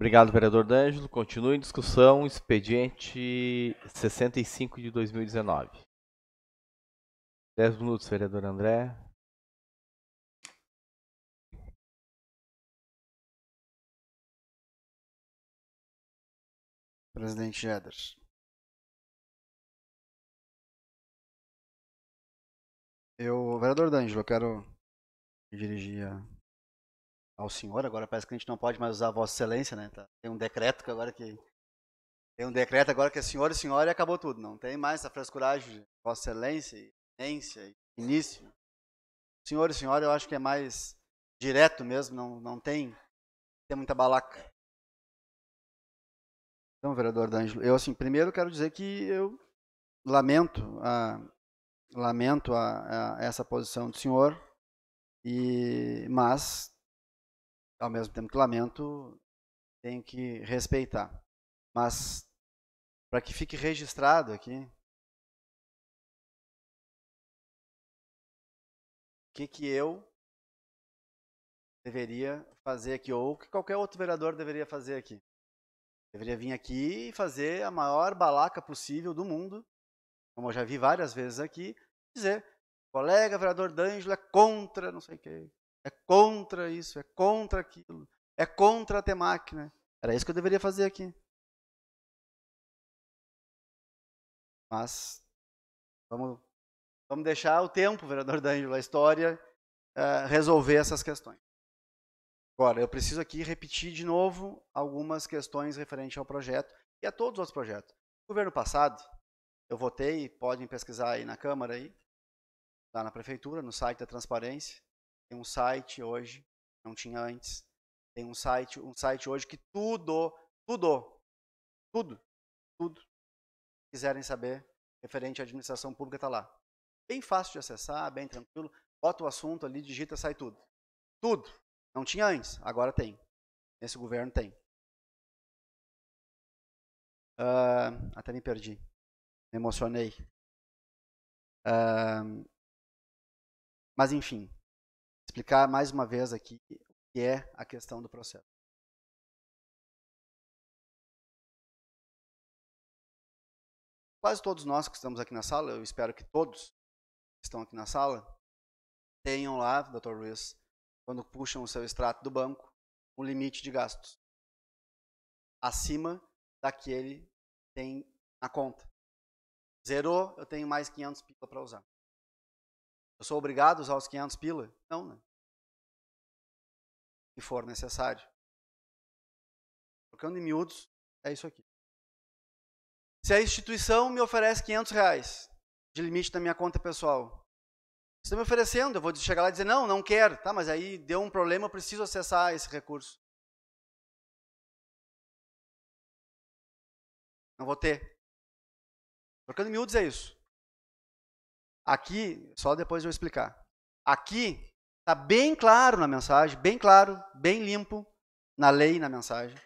Obrigado, vereador D'Angelo. Continue em discussão. Expediente 65 de 2019. Dez minutos, vereador André. Presidente Jeders. Eu, vereador D'Angelo, eu quero me dirigir a, ao senhor. Agora parece que a gente não pode mais usar Vossa Excelência, né? Tá? Tem um decreto que agora que. Tem um decreto agora que é senhor e senhora e acabou tudo. Não tem mais essa frescuragem de Vossa Excelência, excelência, início. Senhor e senhora, eu acho que é mais direto mesmo, não, não tem, tem muita balaca. Então, vereador D'Angelo, eu assim, primeiro quero dizer que eu lamento a lamento a, a essa posição do senhor, e, mas, ao mesmo tempo que lamento, tenho que respeitar. Mas, para que fique registrado aqui, o que, que eu deveria fazer aqui, ou o que qualquer outro vereador deveria fazer aqui. Deveria vir aqui e fazer a maior balaca possível do mundo, como eu já vi várias vezes aqui, dizer: colega vereador D'Angelo é contra não sei o quê, é contra isso, é contra aquilo, é contra ter máquina né? Era isso que eu deveria fazer aqui. Mas vamos, vamos deixar o tempo, vereador D'Angelo, a história, uh, resolver essas questões. Agora, eu preciso aqui repetir de novo algumas questões referentes ao projeto e a todos os outros projetos. No governo passado, eu votei, podem pesquisar aí na Câmara, aí, lá na prefeitura, no site da transparência. Tem um site hoje, não tinha antes. Tem um site, um site hoje que tudo, tudo, tudo, tudo quiserem saber referente à administração pública está lá. Bem fácil de acessar, bem tranquilo. Bota o assunto ali, digita, sai tudo. Tudo. Não tinha antes, agora tem. esse governo tem. Uh, até me perdi. Me emocionei. Uh, mas, enfim, explicar mais uma vez aqui o que é a questão do processo. Quase todos nós que estamos aqui na sala, eu espero que todos que estão aqui na sala, tenham lá, Dr. Ruiz, quando puxam o seu extrato do banco, um limite de gastos acima daquele que tem na conta. Zerou, eu tenho mais 500 pila para usar. Eu sou obrigado a usar os 500 pila? Não, né? Se for necessário. Trocando em miúdos, é isso aqui. Se a instituição me oferece 500 reais de limite da minha conta pessoal, está me oferecendo, eu vou chegar lá e dizer, não, não quero, tá, mas aí deu um problema, eu preciso acessar esse recurso. Não vou ter. Trocando em miúdos é isso. Aqui, só depois eu explicar. Aqui está bem claro na mensagem, bem claro, bem limpo na lei e na mensagem.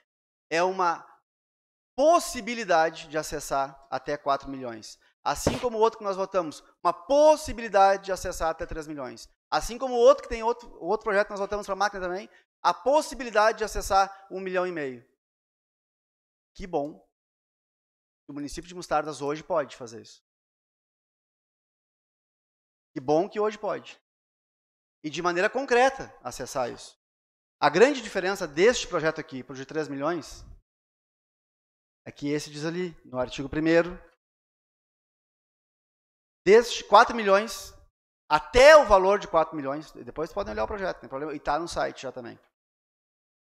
É uma possibilidade de acessar até 4 milhões. Assim como o outro que nós votamos, uma possibilidade de acessar até 3 milhões. Assim como o outro que tem outro, outro projeto que nós votamos para a máquina também, a possibilidade de acessar 1 milhão e meio. Que bom. O município de Mostardas hoje pode fazer isso. Que bom que hoje pode. E de maneira concreta acessar isso. A grande diferença deste projeto aqui para o de 3 milhões é que esse diz ali, no artigo 1 destes 4 milhões até o valor de 4 milhões, depois podem olhar o projeto, tem problema, e está no site já também.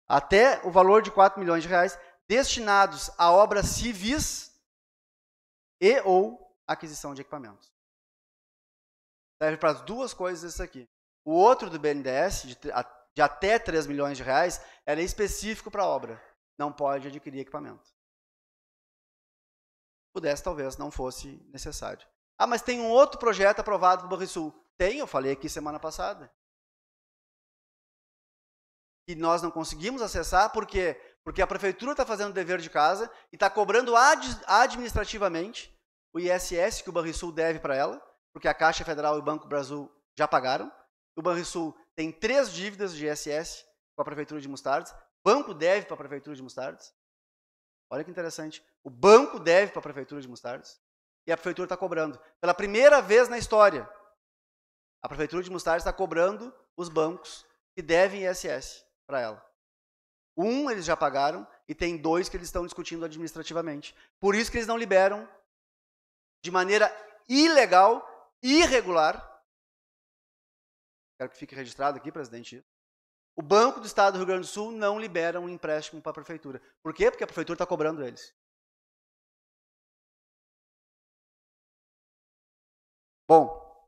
Até o valor de 4 milhões de reais destinados a obras civis e ou aquisição de equipamentos serve para as duas coisas isso aqui. O outro do BNDES, de, de até 3 milhões de reais, era é específico para obra. Não pode adquirir equipamento. Pudesse, talvez, não fosse necessário. Ah, mas tem um outro projeto aprovado do Banrisul. Tem, eu falei aqui semana passada. E nós não conseguimos acessar, por quê? Porque a prefeitura está fazendo o dever de casa e está cobrando ad administrativamente o ISS que o Barrisul deve para ela porque a Caixa Federal e o Banco Brasil já pagaram. O Banrisul tem três dívidas de ISS com a Prefeitura de Mostardes. O banco deve para a Prefeitura de Mostardes. Olha que interessante. O banco deve para a Prefeitura de Mostardes e a Prefeitura está cobrando. Pela primeira vez na história, a Prefeitura de Mostardes está cobrando os bancos que devem ISS para ela. Um eles já pagaram e tem dois que eles estão discutindo administrativamente. Por isso que eles não liberam de maneira ilegal irregular. Quero que fique registrado aqui, presidente. O Banco do Estado do Rio Grande do Sul não libera um empréstimo para a prefeitura. Por quê? Porque a prefeitura está cobrando eles. Bom,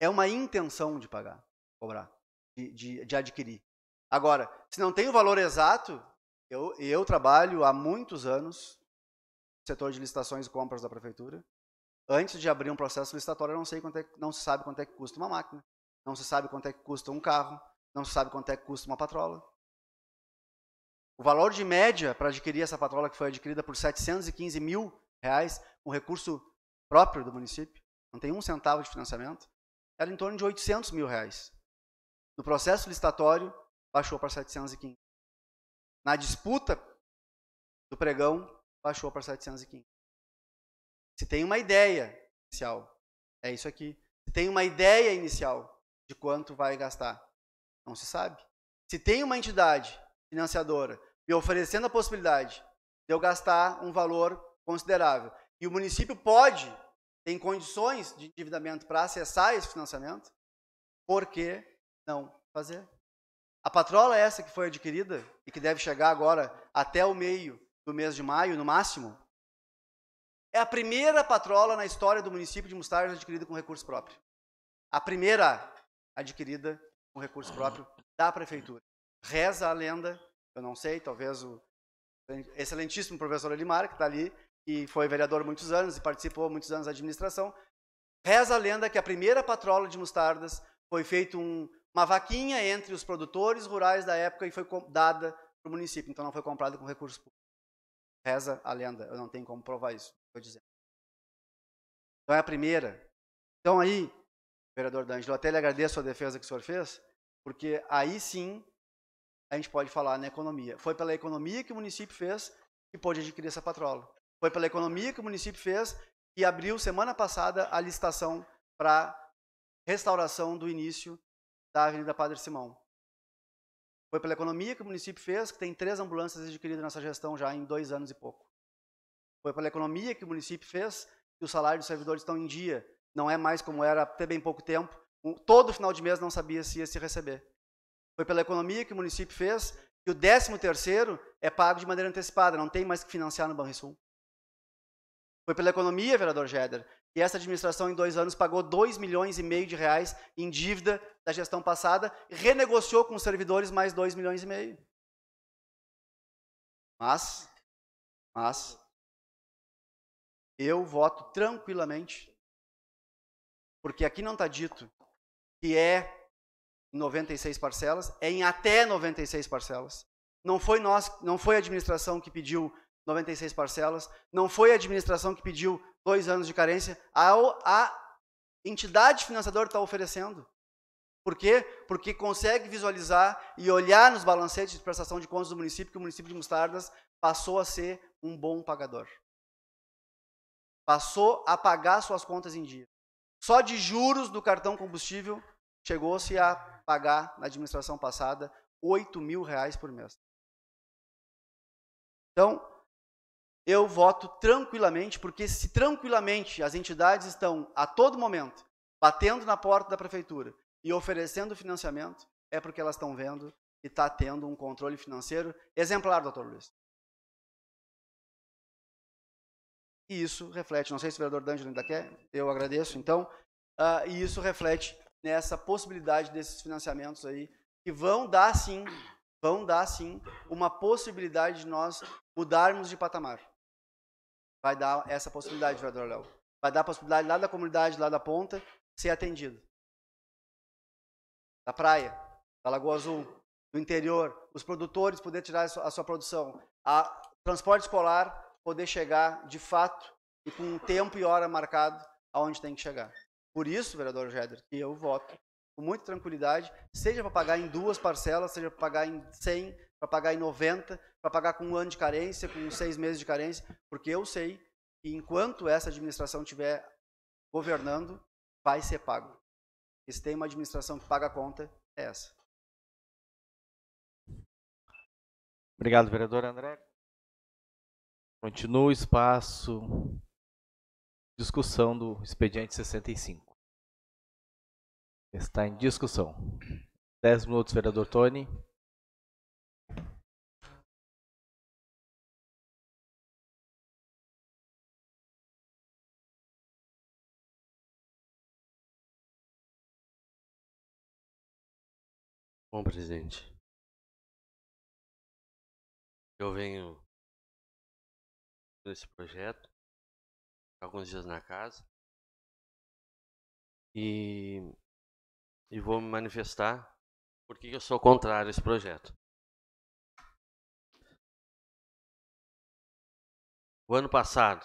é uma intenção de pagar, cobrar, de, de, de adquirir. Agora, se não tem o valor exato, eu, eu trabalho há muitos anos no setor de licitações e compras da prefeitura antes de abrir um processo licitatório, não, sei quanto é, não se sabe quanto é que custa uma máquina, não se sabe quanto é que custa um carro, não se sabe quanto é que custa uma patrola. O valor de média para adquirir essa patrola que foi adquirida por 715 mil reais, um recurso próprio do município, não tem um centavo de financiamento, era em torno de 800 mil reais. No processo licitatório, baixou para 715. Na disputa do pregão, baixou para 715. Se tem uma ideia inicial, é isso aqui. Se tem uma ideia inicial de quanto vai gastar, não se sabe. Se tem uma entidade financiadora me oferecendo a possibilidade de eu gastar um valor considerável e o município pode, tem condições de endividamento para acessar esse financiamento, por que não fazer? A patrola é essa que foi adquirida e que deve chegar agora até o meio do mês de maio, no máximo, é a primeira patrola na história do município de Mostarda adquirida com recurso próprio. A primeira adquirida com recurso próprio da prefeitura. Reza a lenda, eu não sei, talvez o excelentíssimo professor Elimar, que está ali, e foi vereador muitos anos e participou muitos anos da administração, reza a lenda que a primeira patrola de mostardas foi feita um, uma vaquinha entre os produtores rurais da época e foi dada para o município, então não foi comprada com recurso público. Reza a lenda, eu não tenho como provar isso estou dizendo. Então é a primeira. Então aí, vereador D'Angelo, até lhe agradeço a defesa que o senhor fez, porque aí sim a gente pode falar na economia. Foi pela economia que o município fez que pôde adquirir essa patrola. Foi pela economia que o município fez e abriu semana passada a licitação para restauração do início da Avenida Padre Simão. Foi pela economia que o município fez, que tem três ambulâncias adquiridas nessa gestão já em dois anos e pouco. Foi pela economia que o município fez e o salário dos servidores estão em dia. Não é mais como era até bem pouco tempo. Todo final de mês não sabia se ia se receber. Foi pela economia que o município fez e o 13 terceiro é pago de maneira antecipada, não tem mais que financiar no Banrisul. Foi pela economia, vereador Jeder, que essa administração em dois anos pagou 2 milhões e meio de reais em dívida da gestão passada, renegociou com os servidores mais 2 milhões e meio. Mas, mas, eu voto tranquilamente, porque aqui não está dito que é em 96 parcelas, é em até 96 parcelas. Não foi nós, não foi a administração que pediu 96 parcelas, não foi a administração que pediu dois anos de carência, a, a entidade financiadora está oferecendo. Por quê? Porque consegue visualizar e olhar nos balancetes de prestação de contas do município que o município de Mostardas passou a ser um bom pagador passou a pagar suas contas em dia. Só de juros do cartão combustível chegou-se a pagar na administração passada 8 mil reais por mês. Então, eu voto tranquilamente, porque se tranquilamente as entidades estão a todo momento batendo na porta da prefeitura e oferecendo financiamento, é porque elas estão vendo que está tendo um controle financeiro exemplar, doutor Luiz. E isso reflete, não sei se o vereador D'Angelo ainda quer, eu agradeço, então, uh, e isso reflete nessa possibilidade desses financiamentos aí, que vão dar sim, vão dar sim uma possibilidade de nós mudarmos de patamar. Vai dar essa possibilidade, vereador Léo. Vai dar a possibilidade lá da comunidade, lá da ponta, ser atendido. Da praia, da Lagoa Azul, do interior, os produtores poder tirar a sua, a sua produção, a transporte escolar poder chegar de fato e com um tempo e hora marcado aonde tem que chegar. Por isso, vereador Jeder, que eu voto com muita tranquilidade, seja para pagar em duas parcelas, seja para pagar em 100, para pagar em 90, para pagar com um ano de carência, com seis meses de carência, porque eu sei que enquanto essa administração estiver governando, vai ser pago. E se tem uma administração que paga a conta, é essa. Obrigado, vereador André. Continua o espaço discussão do expediente 65. Está em discussão. 10 minutos, vereador Tony. Bom, presidente. Eu venho esse projeto, alguns dias na casa. E, e vou me manifestar porque eu sou contrário a esse projeto. O ano passado,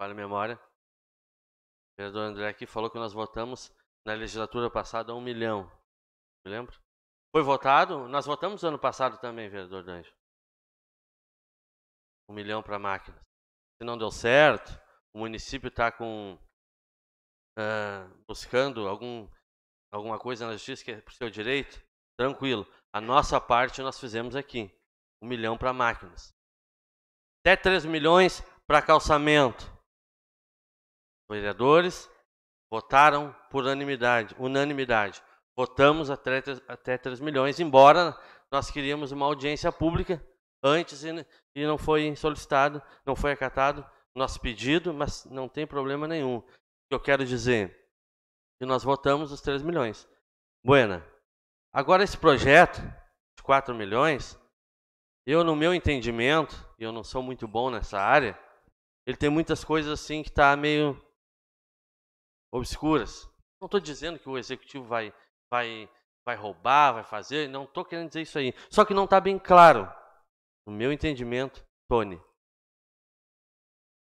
para a memória, o vereador André aqui falou que nós votamos na legislatura passada um milhão. Me lembro? Foi votado? Nós votamos ano passado também, vereador Danjo um milhão para máquinas. Se não deu certo, o município está com uh, buscando algum alguma coisa na justiça que é por seu direito, tranquilo. A nossa parte nós fizemos aqui, um milhão para máquinas, até três milhões para calçamento. Os vereadores votaram por unanimidade, unanimidade. Votamos até três até 3 milhões, embora nós queríamos uma audiência pública antes né, e não foi solicitado, não foi acatado nosso pedido, mas não tem problema nenhum. O que eu quero dizer que nós votamos os 3 milhões. Buena, agora esse projeto de 4 milhões, eu no meu entendimento, e eu não sou muito bom nessa área, ele tem muitas coisas assim que está meio obscuras. Não estou dizendo que o executivo vai vai vai roubar, vai fazer, não estou querendo dizer isso aí. Só que não está bem claro no meu entendimento, Tony,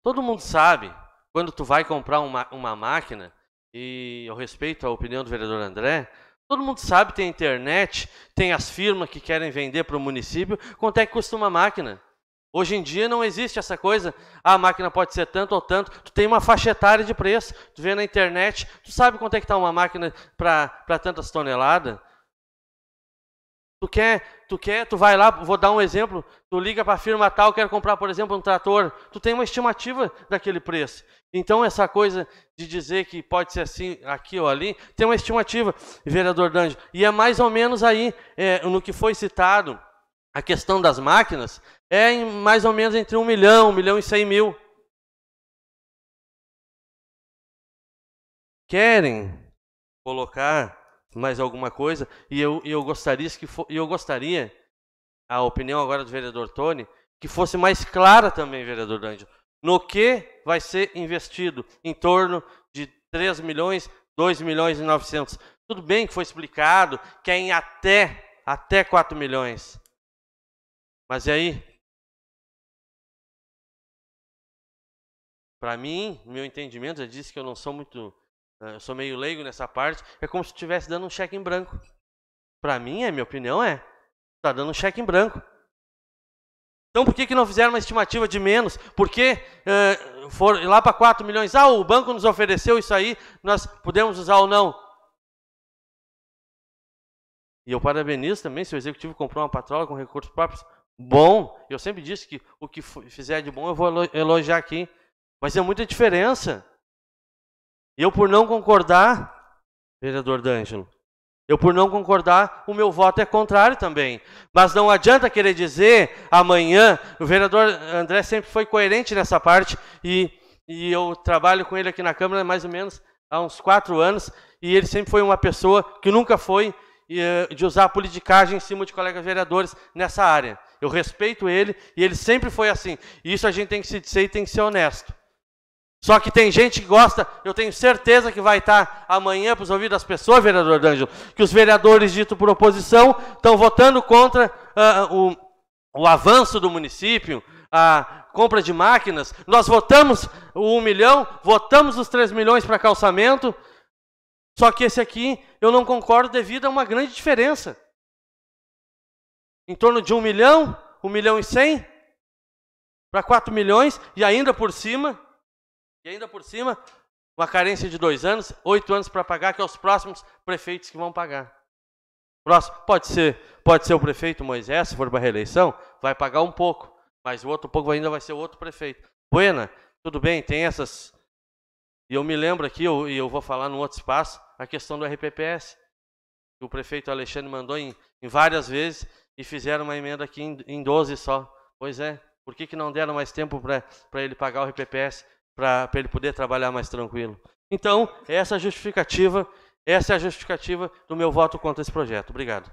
todo mundo sabe quando tu vai comprar uma, uma máquina, e eu respeito a opinião do vereador André, todo mundo sabe, tem internet, tem as firmas que querem vender para o município, quanto é que custa uma máquina? Hoje em dia não existe essa coisa, ah, a máquina pode ser tanto ou tanto, tu tem uma faixa etária de preço, tu vê na internet, tu sabe quanto é que está uma máquina para tantas toneladas, Tu quer, tu quer, tu vai lá, vou dar um exemplo, tu liga para a firma tal, quer comprar, por exemplo, um trator, tu tem uma estimativa daquele preço. Então essa coisa de dizer que pode ser assim aqui ou ali, tem uma estimativa, vereador Dange. E é mais ou menos aí, é, no que foi citado, a questão das máquinas, é em, mais ou menos entre um milhão, um milhão e cem mil. Querem colocar mais alguma coisa. E eu, eu gostaria que e eu gostaria a opinião agora do vereador Tony que fosse mais clara também, vereador D'Angelo, no que vai ser investido em torno de 3 milhões, 2 milhões e 900. Tudo bem que foi explicado que é em até até 4 milhões. Mas e aí? Para mim, meu entendimento já disse que eu não sou muito ah, eu sou meio leigo nessa parte, é como se estivesse dando um cheque em branco. Para mim, é minha opinião é, tá dando um cheque em branco. Então por que, que não fizeram uma estimativa de menos? Por que ah, for lá para 4 milhões? Ah, o banco nos ofereceu isso aí, nós podemos usar ou não. E eu parabenizo também se o executivo comprou uma patroa com recursos próprios. Bom, eu sempre disse que o que fizer de bom eu vou elogiar aqui. Mas é muita diferença. Eu, por não concordar, vereador D'Angelo, eu, por não concordar, o meu voto é contrário também. Mas não adianta querer dizer amanhã. O vereador André sempre foi coerente nessa parte e, e eu trabalho com ele aqui na Câmara mais ou menos há uns quatro anos e ele sempre foi uma pessoa que nunca foi eh, de usar politicagem em cima de colegas vereadores nessa área. Eu respeito ele e ele sempre foi assim. Isso a gente tem que se dizer e tem que ser honesto. Só que tem gente que gosta, eu tenho certeza que vai estar amanhã para os ouvidos das pessoas, vereador D'Angelo, que os vereadores dito por oposição estão votando contra uh, o, o, avanço do município, a compra de máquinas. Nós votamos o 1 milhão, votamos os 3 milhões para calçamento, só que esse aqui eu não concordo devido a uma grande diferença. Em torno de 1 milhão, 1 milhão e 100 para 4 milhões, e ainda por cima e ainda por cima, uma carência de dois anos, oito anos para pagar, que é os próximos prefeitos que vão pagar. Próximo, pode ser, pode ser o prefeito Moisés, se for para reeleição, vai pagar um pouco, mas o outro pouco ainda vai ser o outro prefeito. Buena, tudo bem, tem essas. E eu me lembro aqui, eu, e eu vou falar num outro espaço, a questão do RPPS. Que o prefeito Alexandre mandou em, em várias vezes e fizeram uma emenda aqui em, em 12 só. Pois é, por que, que não deram mais tempo para ele pagar o RPPS? para ele poder trabalhar mais tranquilo. Então, essa é a justificativa, essa é a justificativa do meu voto contra esse projeto. Obrigado.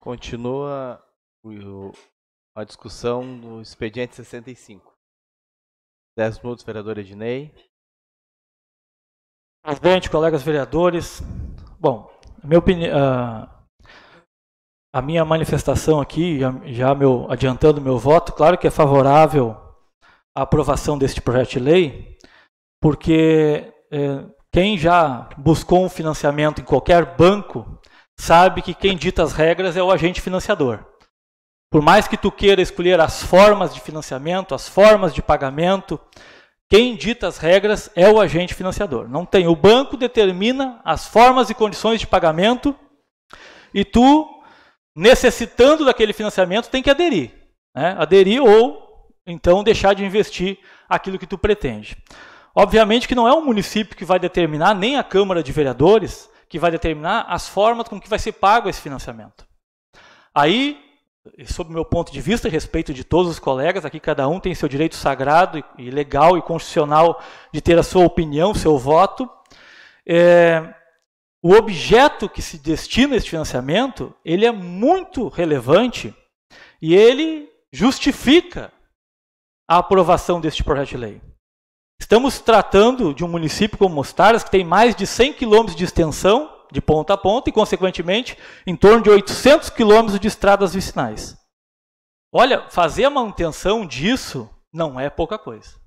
Continua a discussão do expediente 65. 10 minutos, vereador Ednei. Presidente, colegas vereadores. Bom, minha opinião. Uh ah, a minha manifestação aqui, já meu, adiantando meu voto, claro que é favorável à aprovação deste projeto de lei, porque é, quem já buscou um financiamento em qualquer banco sabe que quem dita as regras é o agente financiador. Por mais que tu queira escolher as formas de financiamento, as formas de pagamento, quem dita as regras é o agente financiador. Não tem. O banco determina as formas e condições de pagamento e tu necessitando daquele financiamento, tem que aderir. Né? Aderir ou então deixar de investir aquilo que tu pretende. Obviamente que não é o município que vai determinar, nem a Câmara de Vereadores, que vai determinar as formas com que vai ser pago esse financiamento. Aí, sob o meu ponto de vista, respeito de todos os colegas, aqui cada um tem seu direito sagrado e legal e constitucional de ter a sua opinião, seu voto. É, o objeto que se destina a esse financiamento, ele é muito relevante e ele justifica a aprovação deste projeto de lei. Estamos tratando de um município como Mostardas, que tem mais de 100 quilômetros de extensão, de ponta a ponta, e, consequentemente, em torno de 800 quilômetros de estradas vicinais. Olha, fazer a manutenção disso não é pouca coisa.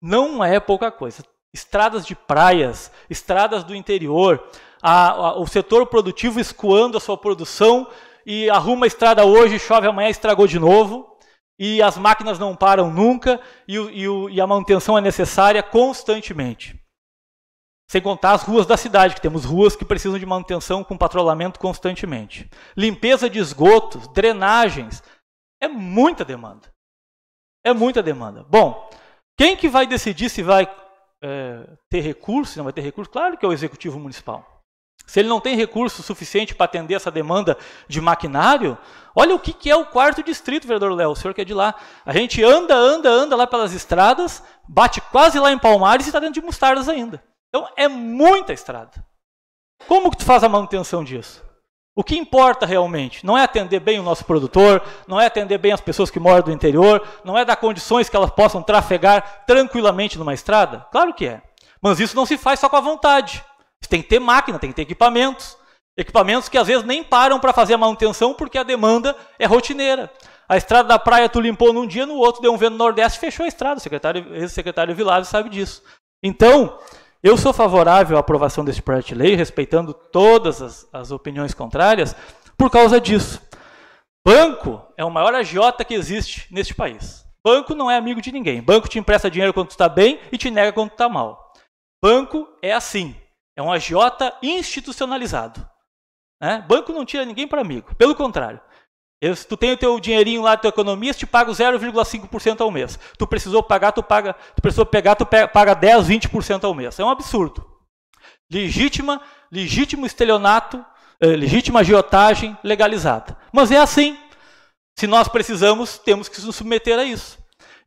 Não é pouca coisa estradas de praias, estradas do interior, a, a, o setor produtivo escoando a sua produção e arruma a estrada hoje, chove amanhã, estragou de novo. E as máquinas não param nunca e, e, e a manutenção é necessária constantemente. Sem contar as ruas da cidade, que temos ruas que precisam de manutenção com patrulhamento constantemente. Limpeza de esgotos, drenagens, é muita demanda. É muita demanda. Bom, quem que vai decidir se vai é, ter recurso, não vai ter recurso, claro que é o executivo municipal. Se ele não tem recurso suficiente para atender essa demanda de maquinário, olha o que, que é o quarto distrito, vereador Léo, o senhor que é de lá. A gente anda, anda, anda lá pelas estradas, bate quase lá em Palmares e está dentro de mostardas ainda. Então é muita estrada. Como que tu faz a manutenção disso? O que importa realmente não é atender bem o nosso produtor, não é atender bem as pessoas que moram do interior, não é dar condições que elas possam trafegar tranquilamente numa estrada? Claro que é. Mas isso não se faz só com a vontade. tem que ter máquina, tem que ter equipamentos. Equipamentos que às vezes nem param para fazer a manutenção porque a demanda é rotineira. A estrada da praia tu limpou num dia, no outro deu um vento no nordeste, fechou a estrada. O secretário, ex-secretário Vilares sabe disso. Então, eu sou favorável à aprovação desse projeto de lei, respeitando todas as, as opiniões contrárias, por causa disso. Banco é o maior agiota que existe neste país. Banco não é amigo de ninguém. Banco te empresta dinheiro quando tu está bem e te nega quando tu está mal. Banco é assim. É um agiota institucionalizado. Né? Banco não tira ninguém para amigo. Pelo contrário se tu tem o teu dinheirinho lá do teu economista, te paga 0,5% ao mês. Tu precisou pagar, tu paga, tu precisou pegar, tu paga 10, 20% ao mês. É um absurdo. Legítima, legítimo estelionato, eh, legítima agiotagem legalizada. Mas é assim. Se nós precisamos, temos que nos submeter a isso.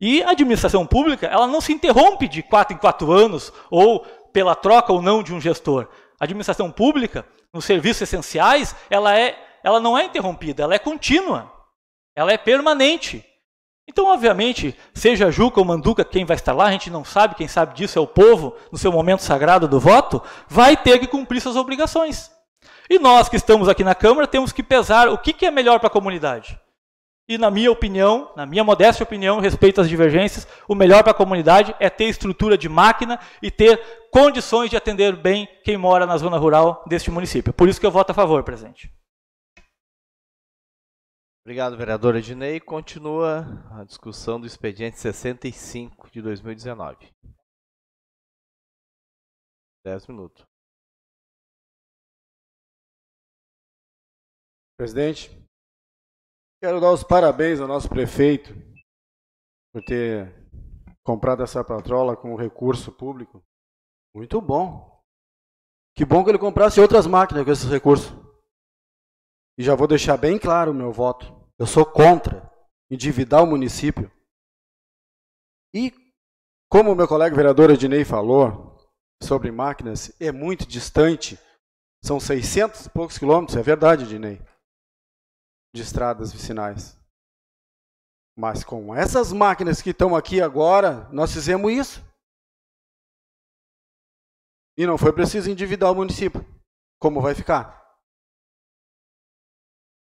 E a administração pública, ela não se interrompe de quatro em quatro anos ou pela troca ou não de um gestor. A administração pública, nos serviços essenciais, ela é ela não é interrompida, ela é contínua, ela é permanente. Então, obviamente, seja Juca ou Manduca quem vai estar lá, a gente não sabe, quem sabe disso é o povo, no seu momento sagrado do voto, vai ter que cumprir suas obrigações. E nós que estamos aqui na Câmara temos que pesar o que é melhor para a comunidade. E na minha opinião, na minha modesta opinião, respeito às divergências, o melhor para a comunidade é ter estrutura de máquina e ter condições de atender bem quem mora na zona rural deste município. Por isso que eu voto a favor, presidente. Obrigado, vereadora Ednei. Continua a discussão do expediente 65 de 2019. 10 minutos. Presidente, quero dar os parabéns ao nosso prefeito por ter comprado essa patrola com recurso público. Muito bom. Que bom que ele comprasse outras máquinas com esses recursos. E já vou deixar bem claro o meu voto. Eu sou contra endividar o município. E, como o meu colega vereador Ednei falou sobre máquinas, é muito distante. São 600 e poucos quilômetros, é verdade, Ednei, de estradas vicinais. Mas com essas máquinas que estão aqui agora, nós fizemos isso. E não foi preciso endividar o município. Como vai ficar?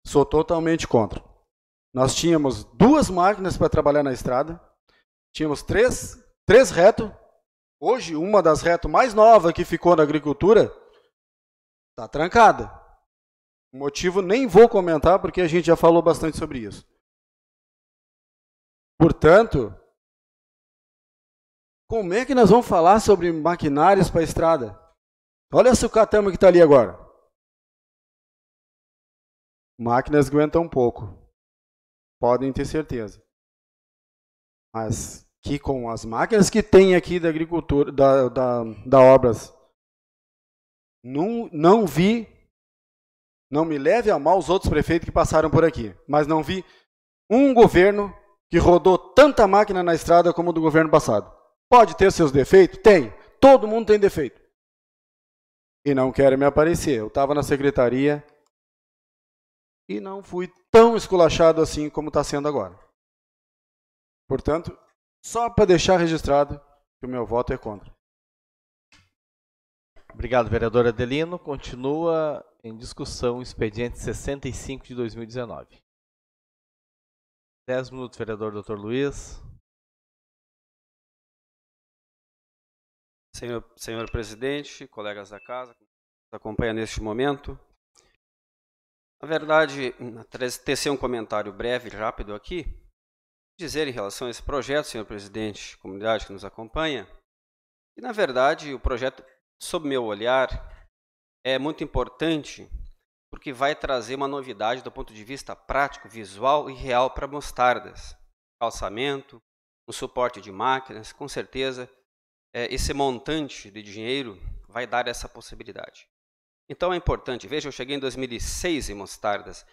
Sou totalmente contra. Nós tínhamos duas máquinas para trabalhar na estrada, tínhamos três, três retos. Hoje, uma das reto mais novas que ficou na agricultura está trancada. O motivo nem vou comentar, porque a gente já falou bastante sobre isso. Portanto, como é que nós vamos falar sobre maquinários para a estrada? Olha a sucatama que está ali agora. Máquinas aguentam um pouco, podem ter certeza. Mas que com as máquinas que tem aqui da agricultura, da, da, da obras, não, não vi, não me leve a mal os outros prefeitos que passaram por aqui, mas não vi um governo que rodou tanta máquina na estrada como o do governo passado. Pode ter seus defeitos? Tem. Todo mundo tem defeito. E não querem me aparecer. Eu estava na secretaria, e não fui tão esculachado assim como está sendo agora. Portanto, só para deixar registrado que o meu voto é contra. Obrigado, vereador Adelino. Continua em discussão o expediente 65 de 2019. 10 minutos, vereador Dr. Luiz. Senhor, senhor presidente, colegas da casa, que nos acompanha neste momento, na verdade, tecer um comentário breve e rápido aqui, dizer em relação a esse projeto, senhor presidente, comunidade que nos acompanha, E na verdade o projeto, sob meu olhar, é muito importante porque vai trazer uma novidade do ponto de vista prático, visual e real para mostardas. Calçamento, um suporte de máquinas, com certeza, é, esse montante de dinheiro vai dar essa possibilidade. Então é importante. Veja, eu cheguei em 2006 em Mostardas.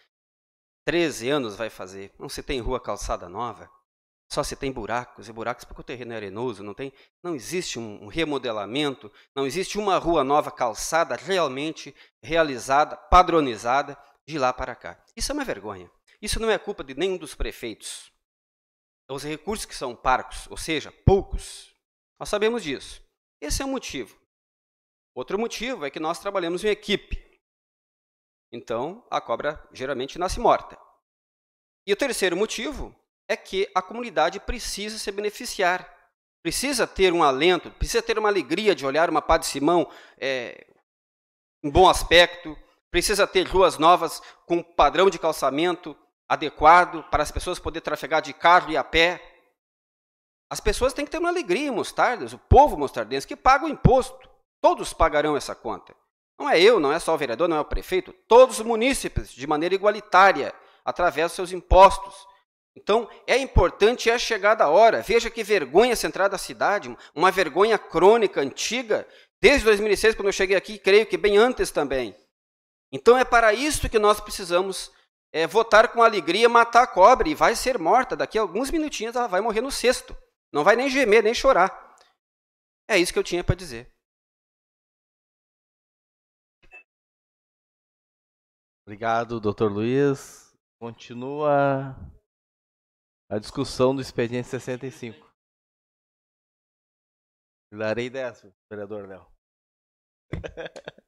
13 anos vai fazer. Não se tem rua calçada nova. Só se tem buracos e buracos porque o terreno é arenoso, não tem, não existe um remodelamento, não existe uma rua nova calçada realmente realizada, padronizada de lá para cá. Isso é uma vergonha. Isso não é culpa de nenhum dos prefeitos. Os recursos que são parcos, ou seja, poucos, nós sabemos disso. Esse é o motivo. Outro motivo é que nós trabalhamos em equipe. Então, a cobra geralmente nasce morta. E o terceiro motivo é que a comunidade precisa se beneficiar, precisa ter um alento, precisa ter uma alegria de olhar uma pá de Simão é, em bom aspecto, precisa ter ruas novas com padrão de calçamento adequado para as pessoas poderem trafegar de carro e a pé. As pessoas têm que ter uma alegria em Mostardas, o povo mostardense que paga o imposto. Todos pagarão essa conta. Não é eu, não é só o vereador, não é o prefeito, todos os munícipes, de maneira igualitária, através dos seus impostos. Então, é importante, é chegada a hora. Veja que vergonha central da cidade, uma vergonha crônica, antiga, desde 2006, quando eu cheguei aqui, creio que bem antes também. Então, é para isso que nós precisamos é, votar com alegria, matar a cobra, e vai ser morta. Daqui a alguns minutinhos ela vai morrer no cesto. Não vai nem gemer, nem chorar. É isso que eu tinha para dizer. Obrigado, doutor Luiz. Continua a discussão do expediente 65. Darei 10, vereador Léo.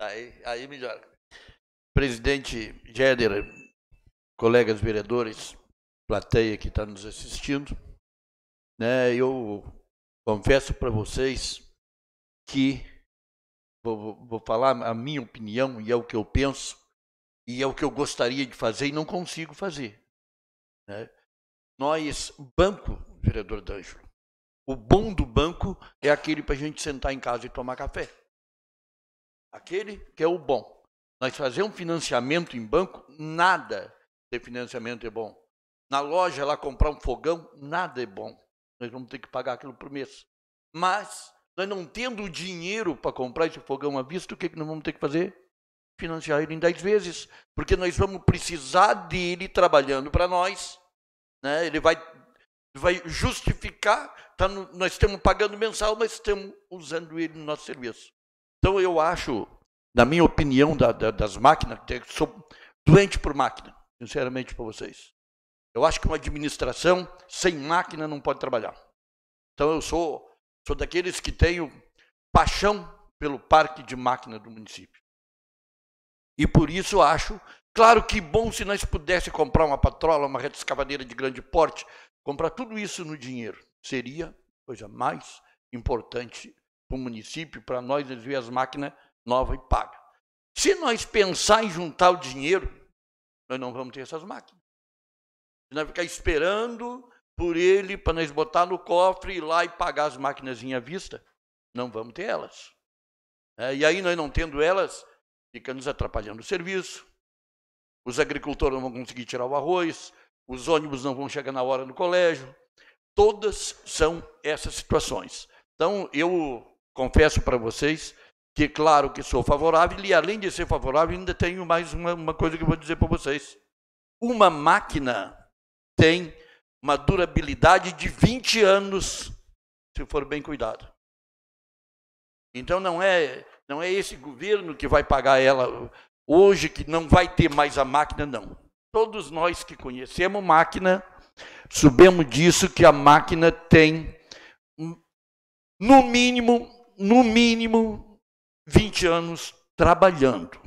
Aí, aí melhor. Presidente Géder, colegas vereadores, plateia que está nos assistindo, né, eu confesso para vocês que vou, vou falar a minha opinião e é o que eu penso e é o que eu gostaria de fazer e não consigo fazer. Né? Nós, banco, vereador D'Angelo, o bom do banco é aquele para a gente sentar em casa e tomar café. Aquele que é o bom. Nós fazer um financiamento em banco, nada de financiamento é bom. Na loja, lá comprar um fogão, nada é bom. Nós vamos ter que pagar aquilo por mês. Mas nós não tendo dinheiro para comprar esse fogão à vista, o que, que nós vamos ter que fazer? Financiar ele em 10 vezes. Porque nós vamos precisar dele trabalhando para nós. Né? Ele vai, vai justificar. Tá no, nós estamos pagando mensal, mas estamos usando ele no nosso serviço. Então eu acho, na minha opinião, da, da, das máquinas, sou doente por máquina, sinceramente para vocês. Eu acho que uma administração sem máquina não pode trabalhar. Então eu sou Sou daqueles que tenho paixão pelo parque de máquina do município. E por isso acho, claro que bom se nós pudesse comprar uma patrola, uma escavadeira de grande porte, comprar tudo isso no dinheiro. Seria coisa mais importante para o município, para nós ver as máquinas novas e paga Se nós pensar em juntar o dinheiro, nós não vamos ter essas máquinas. Se nós ficar esperando por ele para nós botar no cofre e ir lá e pagar as máquinas à vista. Não vamos ter elas. É, e aí nós não tendo elas, fica nos atrapalhando o serviço. Os agricultores não vão conseguir tirar o arroz, os ônibus não vão chegar na hora no colégio. Todas são essas situações. Então, eu confesso para vocês que, claro que sou favorável, e além de ser favorável, ainda tenho mais uma, uma coisa que eu vou dizer para vocês. Uma máquina tem uma durabilidade de 20 anos, se for bem cuidado. Então não é, não é esse governo que vai pagar ela hoje, que não vai ter mais a máquina, não. Todos nós que conhecemos máquina, sabemos disso que a máquina tem, hum, no mínimo, no mínimo, 20 anos trabalhando,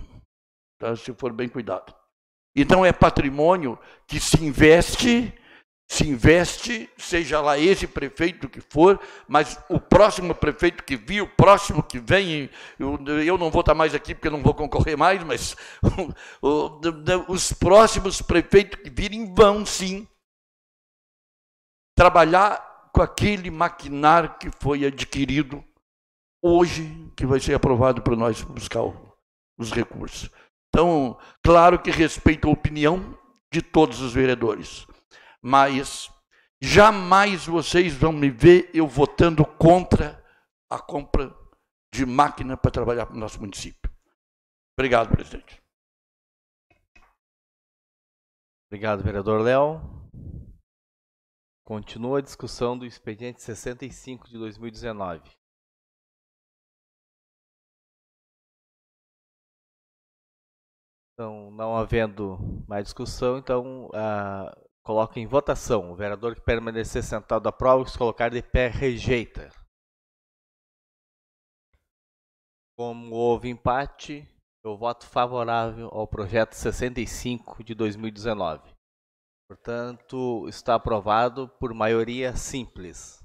tá? se for bem cuidado. Então é patrimônio que se investe se investe, seja lá esse prefeito que for, mas o próximo prefeito que vir, o próximo que vem, eu, eu não vou estar mais aqui porque não vou concorrer mais, mas o, o, os próximos prefeitos que virem vão sim trabalhar com aquele maquinar que foi adquirido hoje, que vai ser aprovado para nós buscar os recursos. Então, claro que respeito a opinião de todos os vereadores mas jamais vocês vão me ver eu votando contra a compra de máquina para trabalhar para o nosso município. Obrigado, presidente. Obrigado, vereador Léo. Continua a discussão do expediente 65 de 2019. Então, não havendo mais discussão, então Coloco em votação. O vereador que permanecer sentado aprova, que se colocar de pé, rejeita. Como houve empate, eu voto favorável ao projeto 65 de 2019. Portanto, está aprovado por maioria simples.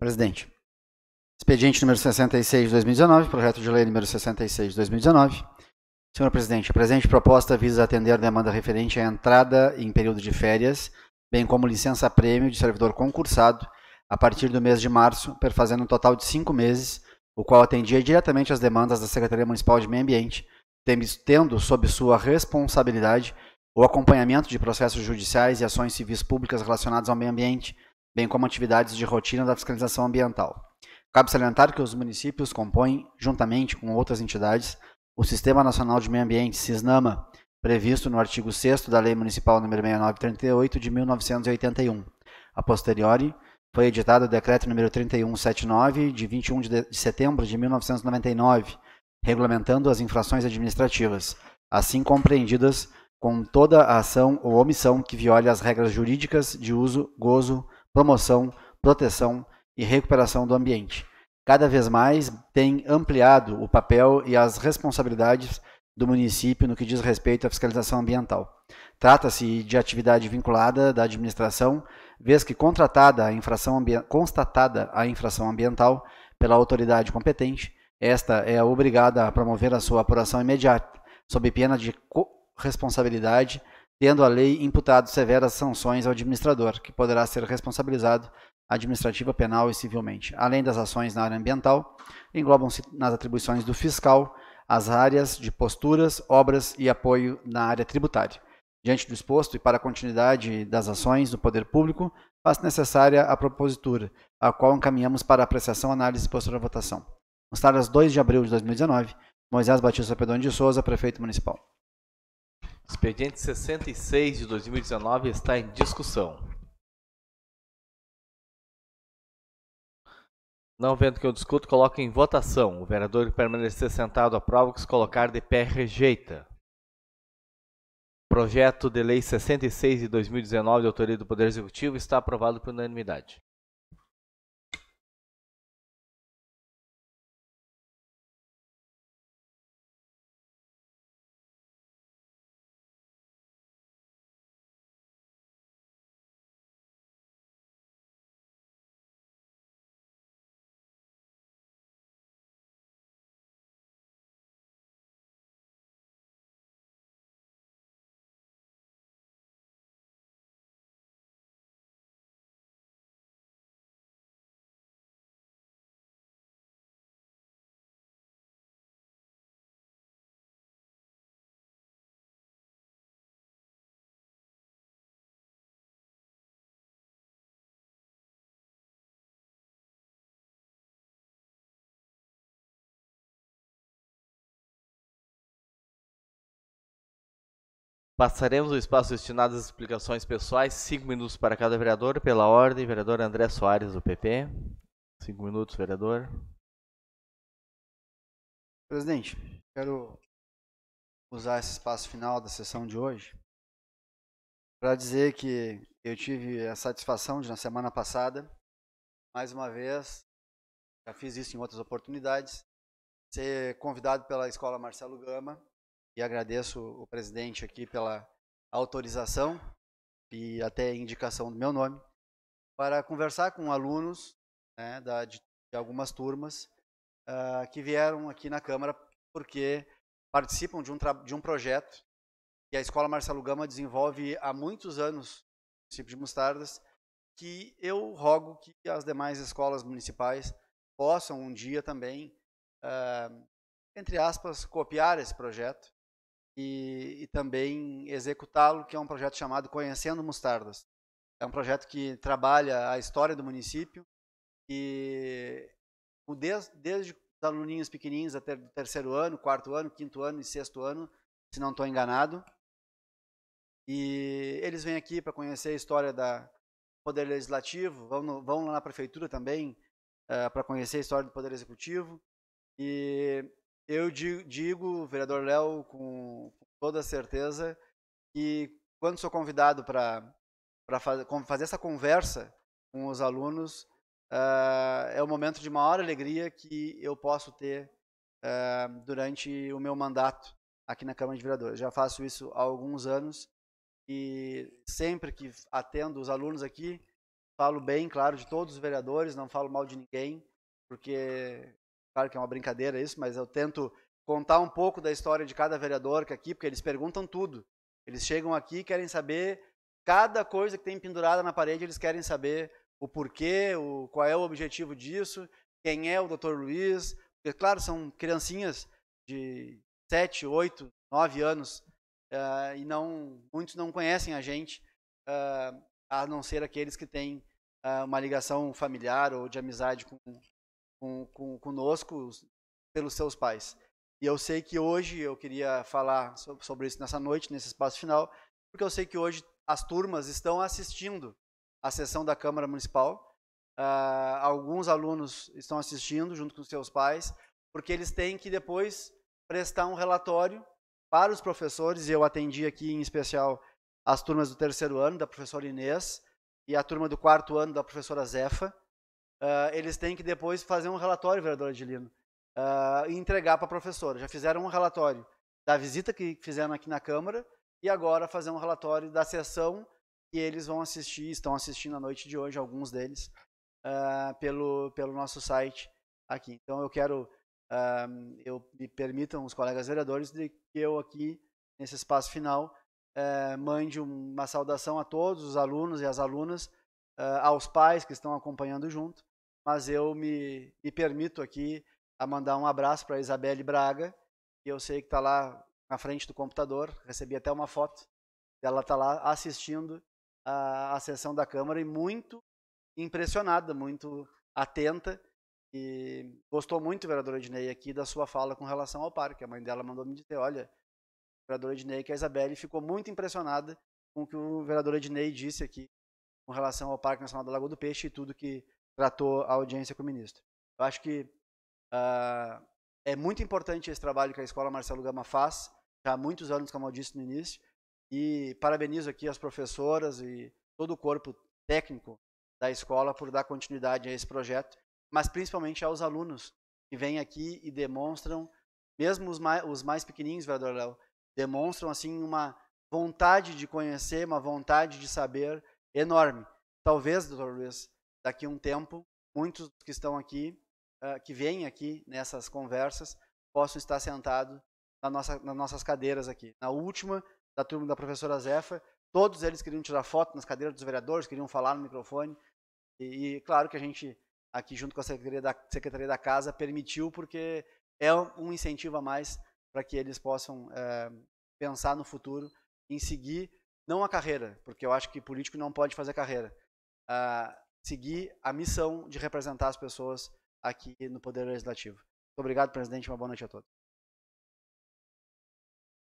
Presidente. Expediente número 66 de 2019, projeto de lei número 66 de 2019. Senhor presidente, a presente proposta visa atender a demanda referente à entrada em período de férias, bem como licença prêmio de servidor concursado a partir do mês de março, perfazendo um total de cinco meses, o qual atendia diretamente às demandas da Secretaria Municipal de Meio Ambiente, tendo sob sua responsabilidade o acompanhamento de processos judiciais e ações civis públicas relacionadas ao meio ambiente, bem como atividades de rotina da fiscalização ambiental. Cabe salientar que os municípios compõem, juntamente com outras entidades, o Sistema Nacional de Meio Ambiente, SISNAMA, previsto no artigo 6 da Lei Municipal nº 6938 de 1981. A posteriori, foi editado o Decreto nº 3179, de 21 de setembro de 1999, regulamentando as infrações administrativas, assim compreendidas com toda a ação ou omissão que viole as regras jurídicas de uso, gozo, promoção, proteção e recuperação do ambiente. Cada vez mais tem ampliado o papel e as responsabilidades do município no que diz respeito à fiscalização ambiental. Trata-se de atividade vinculada da administração, vez que contratada a infração constatada a infração ambiental pela autoridade competente, esta é obrigada a promover a sua apuração imediata, sob pena de corresponsabilidade tendo a lei imputado severas sanções ao administrador, que poderá ser responsabilizado administrativa, penal e civilmente. Além das ações na área ambiental, englobam-se nas atribuições do fiscal as áreas de posturas, obras e apoio na área tributária. Diante do exposto e para a continuidade das ações do poder público, faz necessária a propositura, a qual encaminhamos para apreciação, análise e postura à votação. Nos tardas 2 de abril de 2019, Moisés Batista Pedro de Souza, prefeito municipal. Expediente 66 de 2019 está em discussão. Não vendo que eu discuto, coloque em votação. O vereador que permanecer sentado aprova, que se colocar de pé rejeita. Projeto de Lei 66 de 2019, de autoria do Poder Executivo, está aprovado por unanimidade. Passaremos o espaço destinado às explicações pessoais, cinco minutos para cada vereador, pela ordem, vereador André Soares, do PP. Cinco minutos, vereador. Presidente, quero usar esse espaço final da sessão de hoje para dizer que eu tive a satisfação de, na semana passada, mais uma vez, já fiz isso em outras oportunidades, ser convidado pela Escola Marcelo Gama e agradeço o presidente aqui pela autorização e até indicação do meu nome, para conversar com alunos né, da, de, de, algumas turmas uh, que vieram aqui na Câmara porque participam de um, de um projeto que a Escola Marcelo Gama desenvolve há muitos anos, no município de Mostardas, que eu rogo que as demais escolas municipais possam um dia também, uh, entre aspas, copiar esse projeto e, e também executá-lo, que é um projeto chamado Conhecendo Mostardas. É um projeto que trabalha a história do município e desde, desde os aluninhos pequenininhos até o terceiro ano, quarto ano, quinto ano e sexto ano, se não estou enganado. E eles vêm aqui para conhecer a história da Poder Legislativo, vão, no, vão lá na prefeitura também uh, para conhecer a história do Poder Executivo. E eu digo, vereador Léo, com toda certeza, que quando sou convidado para fazer essa conversa com os alunos, ah, é o momento de maior alegria que eu posso ter ah, durante o meu mandato aqui na Câmara de Vereadores. Já faço isso há alguns anos e sempre que atendo os alunos aqui, falo bem, claro, de todos os vereadores, não falo mal de ninguém, porque Claro que é uma brincadeira isso, mas eu tento contar um pouco da história de cada vereador que é aqui, porque eles perguntam tudo. Eles chegam aqui e querem saber cada coisa que tem pendurada na parede, eles querem saber o porquê, o, qual é o objetivo disso, quem é o Dr. Luiz. Porque, claro, são criancinhas de 7, 8, 9 anos uh, e não muitos não conhecem a gente, uh, a não ser aqueles que têm uh, uma ligação familiar ou de amizade com, com, com, conosco pelos seus pais. E eu sei que hoje eu queria falar sobre isso nessa noite, nesse espaço final, porque eu sei que hoje as turmas estão assistindo a sessão da Câmara Municipal. Uh, alguns alunos estão assistindo junto com seus pais, porque eles têm que depois prestar um relatório para os professores, e eu atendi aqui em especial as turmas do terceiro ano da professora Inês e a turma do quarto ano da professora Zefa uh, eles têm que depois fazer um relatório, vereador Adilino, uh, e entregar para a professora. Já fizeram um relatório da visita que fizeram aqui na Câmara e agora fazer um relatório da sessão que eles vão assistir, estão assistindo à noite de hoje, alguns deles, uh, pelo, pelo nosso site aqui. Então eu quero, ah, eu me permitam os colegas vereadores, de que eu aqui, nesse espaço final, eh, mande uma saudação a todos os alunos e as alunas, aos pais que estão acompanhando junto, mas eu me, me permito aqui a mandar um abraço para a Isabelle Braga, que eu sei que está lá na frente do computador, recebi até uma foto, ela está lá assistindo a, a sessão da Câmara e muito impressionada, muito atenta, e gostou muito, vereadora Ednei, aqui da sua fala com relação ao parque. A mãe dela mandou me dizer, olha, vereadora Ednei, que a Isabelle ficou muito impressionada com o que o vereador Ednei disse aqui com relação ao Parque Nacional da Lagoa do Peixe e tudo que tratou a audiência com o ministro. Eu acho que uh, é muito importante esse trabalho que a Escola Marcelo Gama faz, já tá há muitos anos, como eu disse no início, e parabenizo aqui as professoras e todo o corpo técnico da escola por dar continuidade a esse projeto, mas principalmente aos alunos que vêm aqui e demonstram, mesmo os mais, os mais pequenininhos, vereador Léo, demonstram assim uma vontade de conhecer, uma vontade de saber enorme. Talvez, doutor Luiz, daqui a um tempo, muitos que estão aqui, uh, que vêm aqui nessas conversas, possam estar sentados na nossa, nas nossas cadeiras aqui. Na última, da turma da professora Zefa, todos eles queriam tirar foto nas cadeiras dos vereadores, queriam falar no microfone. E, e claro que a gente, aqui junto com a Secretaria da, Secretaria da Casa, permitiu, porque é um incentivo a mais para que eles possam é, pensar no futuro em seguir, não a carreira, porque eu acho que político não pode fazer carreira. Ah, seguir a missão de representar as pessoas aqui no Poder Legislativo. Muito obrigado, presidente. Uma boa noite a todos.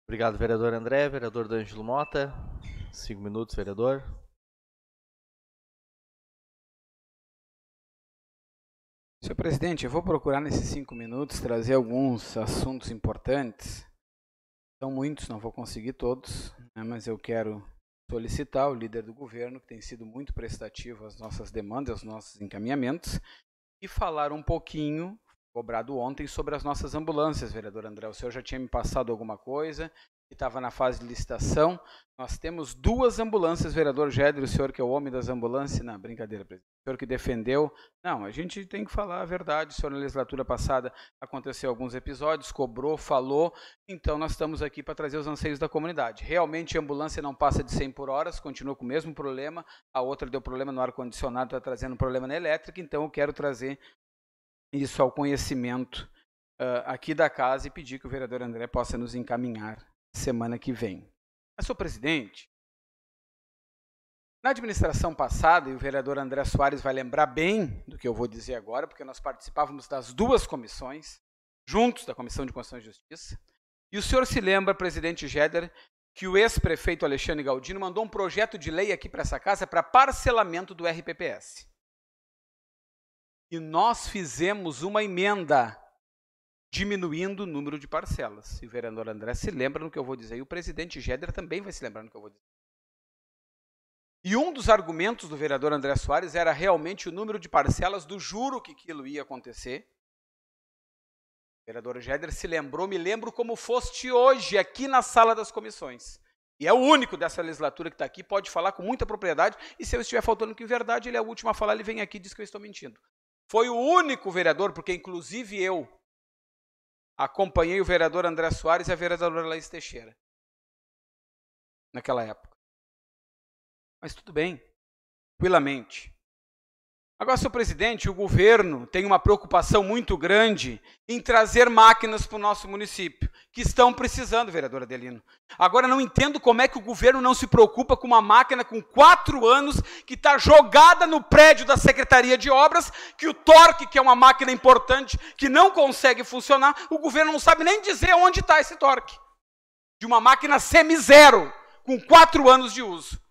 Obrigado, vereador André. Vereador D'Angelo Mota. Cinco minutos, vereador. Senhor presidente, eu vou procurar nesses cinco minutos trazer alguns assuntos importantes. São muitos, não vou conseguir todos, né, mas eu quero solicitar o líder do governo, que tem sido muito prestativo às nossas demandas, aos nossos encaminhamentos, e falar um pouquinho, cobrado ontem, sobre as nossas ambulâncias, vereador André. O senhor já tinha me passado alguma coisa, estava na fase de licitação. Nós temos duas ambulâncias, vereador Gédrio, o senhor que é o homem das ambulâncias, não, brincadeira, presidente, o senhor que defendeu. Não, a gente tem que falar a verdade, o senhor na legislatura passada aconteceu alguns episódios, cobrou, falou, então nós estamos aqui para trazer os anseios da comunidade. Realmente a ambulância não passa de 100 por hora, continua com o mesmo problema, a outra deu problema no ar-condicionado, está trazendo problema na elétrica, então eu quero trazer isso ao conhecimento uh, aqui da casa e pedir que o vereador André possa nos encaminhar semana que vem. Mas, senhor presidente, na administração passada, e o vereador André Soares vai lembrar bem do que eu vou dizer agora, porque nós participávamos das duas comissões, juntos da Comissão de Constituição e Justiça, e o senhor se lembra, presidente Geder, que o ex-prefeito Alexandre Galdino mandou um projeto de lei aqui para essa casa para parcelamento do RPPS. E nós fizemos uma emenda diminuindo o número de parcelas. E o vereador André se lembra no que eu vou dizer, e o presidente Géder também vai se lembrar no que eu vou dizer. E um dos argumentos do vereador André Soares era realmente o número de parcelas do juro que aquilo ia acontecer. O vereador Géder se lembrou, me lembro como foste hoje, aqui na sala das comissões. E é o único dessa legislatura que está aqui, pode falar com muita propriedade, e se eu estiver faltando em verdade, ele é o último a falar, ele vem aqui e diz que eu estou mentindo. Foi o único vereador, porque inclusive eu, acompanhei o vereador André Soares e a vereadora Laís Teixeira naquela época. Mas tudo bem, tranquilamente. Agora, senhor presidente, o governo tem uma preocupação muito grande em trazer máquinas para o nosso município, que estão precisando, vereador Adelino. Agora, não entendo como é que o governo não se preocupa com uma máquina com quatro anos que está jogada no prédio da Secretaria de Obras, que o torque, que é uma máquina importante, que não consegue funcionar, o governo não sabe nem dizer onde está esse torque. De uma máquina semi-zero, com quatro anos de uso.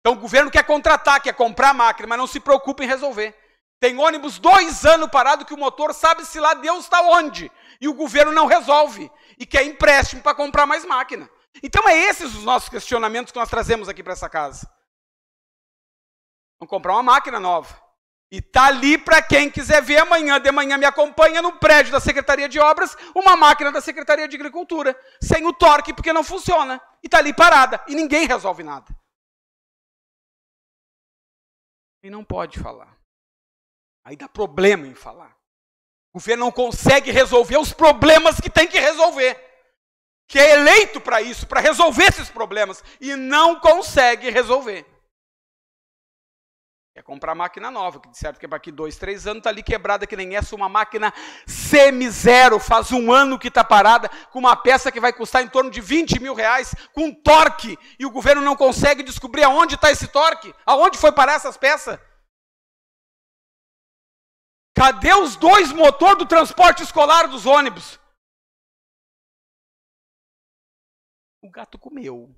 Então o governo quer contratar, quer comprar a máquina, mas não se preocupa em resolver. Tem ônibus dois anos parado que o motor sabe-se lá Deus está onde. E o governo não resolve. E quer empréstimo para comprar mais máquina. Então é esses os nossos questionamentos que nós trazemos aqui para essa casa. Vamos comprar uma máquina nova. E tá ali para quem quiser ver amanhã de manhã me acompanha no prédio da Secretaria de Obras, uma máquina da Secretaria de Agricultura, sem o torque porque não funciona, e tá ali parada e ninguém resolve nada e não pode falar. Aí dá problema em falar. O governo não consegue resolver os problemas que tem que resolver. Que é eleito para isso, para resolver esses problemas, e não consegue resolver. É comprar máquina nova, que de certo que é para aqui dois, três anos, está ali quebrada que nem essa, uma máquina semi-zero, faz um ano que está parada, com uma peça que vai custar em torno de 20 mil reais, com torque, e o governo não consegue descobrir aonde está esse torque, aonde foi parar essas peças. Cadê os dois motores do transporte escolar dos ônibus? O gato comeu.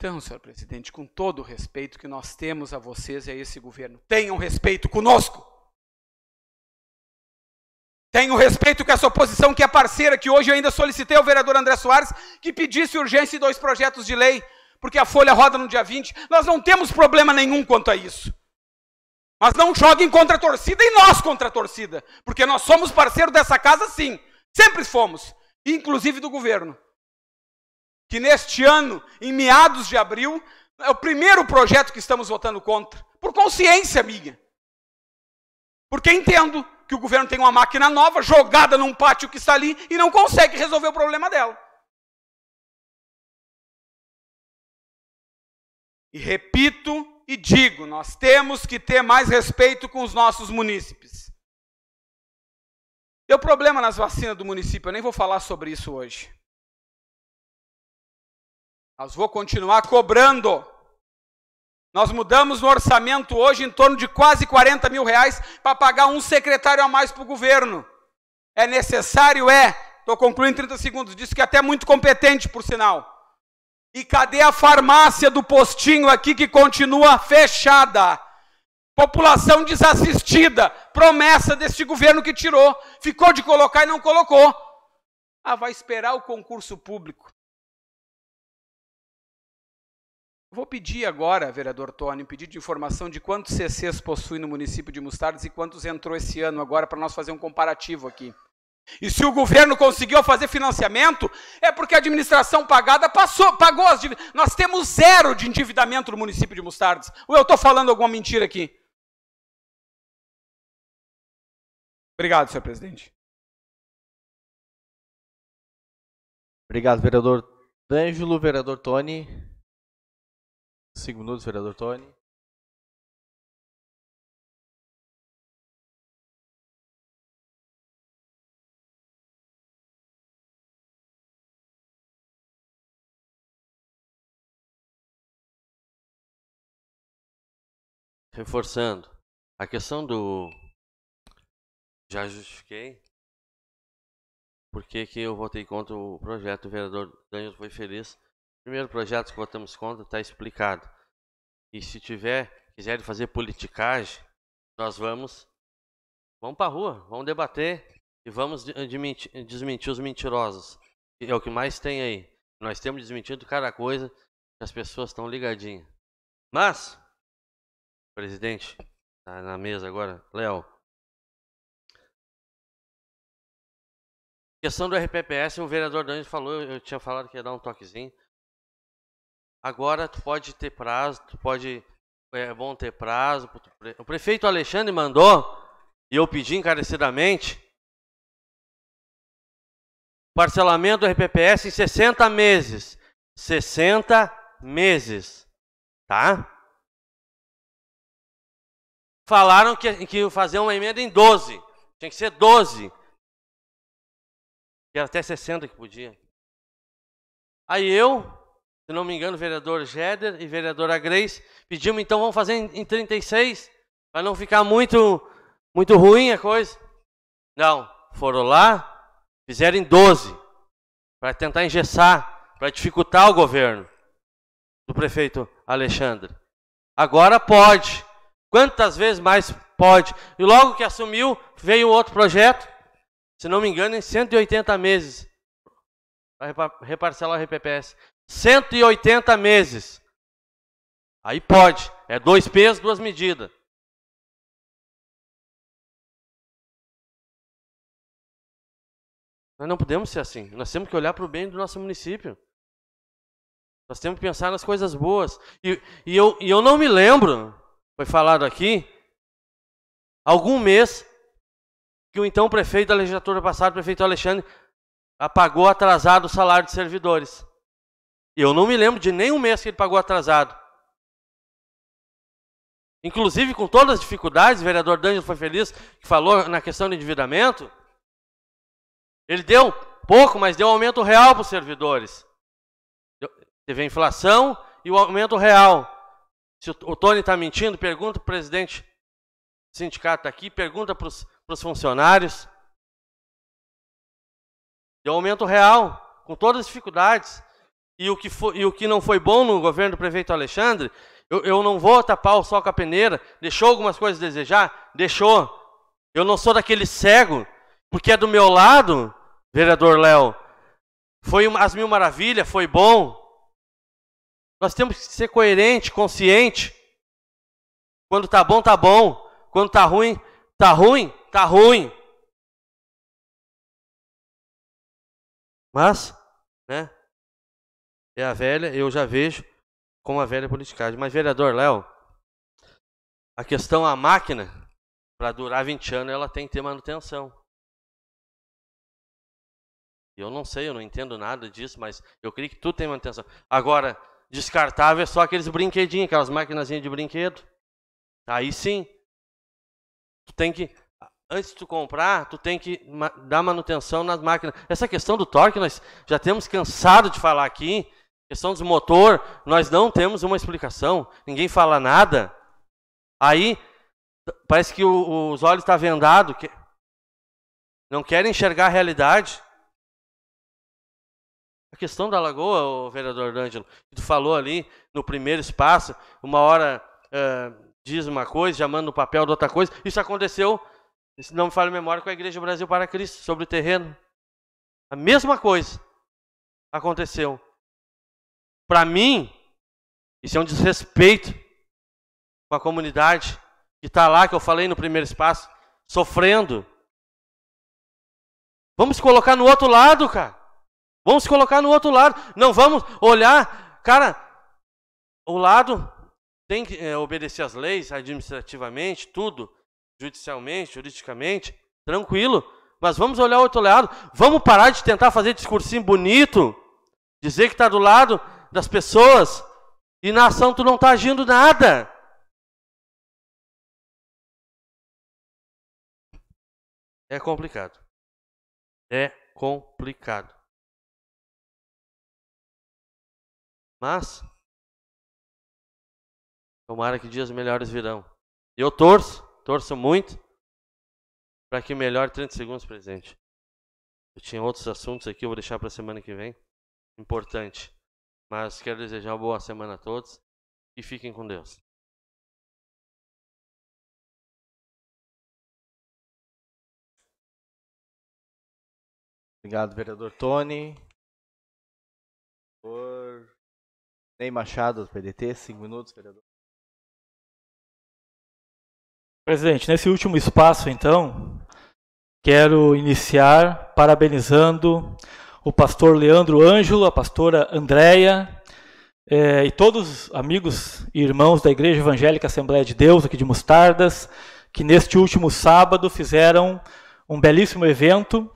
Então, senhor presidente, com todo o respeito que nós temos a vocês e a esse governo, tenham respeito conosco. Tenham respeito com essa oposição que é parceira, que hoje eu ainda solicitei ao vereador André Soares que pedisse urgência e dois projetos de lei, porque a Folha roda no dia 20. Nós não temos problema nenhum quanto a isso. Mas não joguem contra a torcida e nós contra a torcida, porque nós somos parceiro dessa casa sim, sempre fomos, inclusive do governo que neste ano, em meados de abril, é o primeiro projeto que estamos votando contra, por consciência minha. Porque entendo que o governo tem uma máquina nova jogada num pátio que está ali e não consegue resolver o problema dela. E repito e digo, nós temos que ter mais respeito com os nossos munícipes. o problema nas vacinas do município, eu nem vou falar sobre isso hoje. Mas vou continuar cobrando. Nós mudamos no orçamento hoje em torno de quase 40 mil reais para pagar um secretário a mais para o governo. É necessário? É. Estou concluindo em 30 segundos. Disse que é até muito competente, por sinal. E cadê a farmácia do postinho aqui que continua fechada? População desassistida, promessa deste governo que tirou, ficou de colocar e não colocou. Ah, vai esperar o concurso público. Vou pedir agora, vereador Tony, um pedido de informação de quantos CCs possui no município de Mostardas e quantos entrou esse ano agora para nós fazer um comparativo aqui. E se o governo conseguiu fazer financiamento, é porque a administração pagada passou, pagou as dívidas. Nós temos zero de endividamento no município de Mostardas. Ou eu estou falando alguma mentira aqui? Obrigado, senhor presidente. Obrigado, vereador D'Angelo, vereador Tony. Cinco minutos, vereador Tony. Reforçando, a questão do. Já justifiquei por que eu votei contra o projeto. O vereador Daniel foi feliz Primeiro projeto que votamos contra está explicado. E se tiver, quiserem fazer politicagem, nós vamos, vamos para a rua, vamos debater e vamos desmentir, os mentirosos. É o que mais tem aí. Nós temos desmentido cada coisa que as pessoas estão ligadinhas. Mas, presidente, tá na mesa agora, Léo. Questão do RPPS, o vereador Dani falou, eu tinha falado que ia dar um toquezinho. Agora tu pode ter prazo, tu pode. É bom ter prazo. O prefeito Alexandre mandou, e eu pedi encarecidamente, parcelamento do RPPS em 60 meses. 60 meses. Tá? Falaram que, que fazer uma emenda em 12. Tinha que ser 12. Que era até 60 que podia. Aí eu se não me engano, o vereador Jeder e vereadora Grace, pedimos, então vamos fazer em, em 36, para não ficar muito, muito ruim a coisa. Não, foram lá, fizeram em 12, para tentar engessar, para dificultar o governo do prefeito Alexandre. Agora pode. Quantas vezes mais pode? E logo que assumiu, veio outro projeto, se não me engano, em 180 meses, para reparcelar o RPPS. 180 meses. Aí pode. É dois pesos, duas medidas. Nós não podemos ser assim. Nós temos que olhar para o bem do nosso município. Nós temos que pensar nas coisas boas. E, e, eu, e eu não me lembro, foi falado aqui, algum mês que o então prefeito da legislatura passada, o prefeito Alexandre, apagou atrasado o salário de servidores. Eu não me lembro de nenhum mês que ele pagou atrasado. Inclusive, com todas as dificuldades, o vereador Daniel foi feliz, que falou na questão do endividamento. Ele deu pouco, mas deu um aumento real para os servidores. Teve a inflação e o aumento real. Se o Tony está mentindo, pergunta para o presidente do sindicato aqui, pergunta para os funcionários. Deu um aumento real, com todas as dificuldades e o que, foi, e o que não foi bom no governo do prefeito Alexandre, eu, eu não vou tapar o sol com a peneira. Deixou algumas coisas a desejar? Deixou. Eu não sou daquele cego, porque é do meu lado, vereador Léo. Foi uma, as mil maravilhas, foi bom. Nós temos que ser coerente, consciente. Quando tá bom, tá bom. Quando tá ruim, tá ruim, tá ruim. Mas é a velha, eu já vejo como a velha politicagem. Mas, vereador Léo, a questão, a máquina, para durar 20 anos, ela tem que ter manutenção. Eu não sei, eu não entendo nada disso, mas eu creio que tudo tem manutenção. Agora, descartável é só aqueles brinquedinhos, aquelas maquinazinhas de brinquedo. Aí sim. Tu tem que. Antes de tu comprar, tu tem que dar manutenção nas máquinas. Essa questão do torque, nós já temos cansado de falar aqui. Questão dos motor, nós não temos uma explicação, ninguém fala nada. Aí parece que o, os olhos estão tá vendados, que não querem enxergar a realidade. A questão da lagoa, o vereador D'Angelo, que tu falou ali no primeiro espaço, uma hora uh, diz uma coisa, já manda o um papel de outra coisa. Isso aconteceu, se não me falha memória, com a Igreja Brasil para Cristo, sobre o terreno. A mesma coisa aconteceu. Para mim, isso é um desrespeito com a comunidade que está lá, que eu falei no primeiro espaço, sofrendo. Vamos colocar no outro lado, cara. Vamos colocar no outro lado. Não vamos olhar, cara. O lado tem que é, obedecer as leis administrativamente, tudo, judicialmente, juridicamente, tranquilo. Mas vamos olhar o outro lado. Vamos parar de tentar fazer discursinho bonito, dizer que está do lado das pessoas, e na ação tu não está agindo nada. É complicado. É complicado. Mas, tomara que dias melhores virão. Eu torço, torço muito, para que melhore 30 segundos, presente. Eu tinha outros assuntos aqui, eu vou deixar para a semana que vem. Importante. Mas quero desejar uma boa semana a todos e fiquem com Deus. Obrigado, vereador Tony. Por... Ney Machado, do PDT, cinco minutos, vereador. Presidente, nesse último espaço, então, quero iniciar parabenizando o pastor Leandro Ângelo, a pastora Andréia, é, e todos os amigos e irmãos da Igreja Evangélica Assembleia de Deus, aqui de Mostardas, que neste último sábado fizeram um belíssimo evento,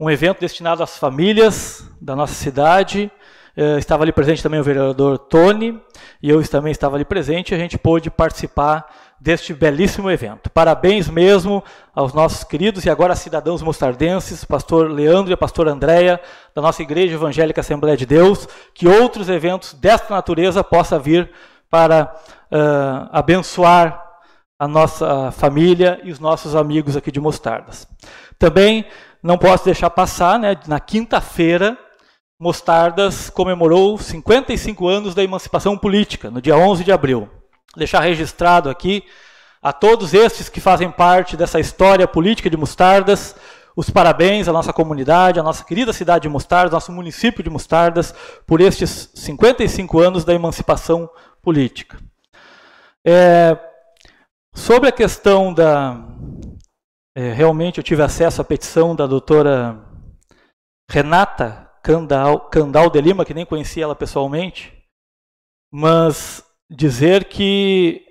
um evento destinado às famílias da nossa cidade. É, estava ali presente também o vereador Tony, e eu também estava ali presente, a gente pôde participar deste belíssimo evento. Parabéns mesmo aos nossos queridos e agora cidadãos mostardenses, pastor Leandro e a pastora Andréia, da nossa Igreja Evangélica Assembleia de Deus, que outros eventos desta natureza possa vir para uh, abençoar a nossa família e os nossos amigos aqui de Mostardas. Também não posso deixar passar, né, na quinta-feira, Mostardas comemorou 55 anos da emancipação política, no dia 11 de abril deixar registrado aqui a todos estes que fazem parte dessa história política de Mostardas, os parabéns à nossa comunidade, à nossa querida cidade de Mostardas, nosso município de Mostardas, por estes 55 anos da emancipação política. É, sobre a questão da. É, realmente eu tive acesso à petição da doutora Renata Candal, Candal de Lima, que nem conhecia ela pessoalmente, mas dizer que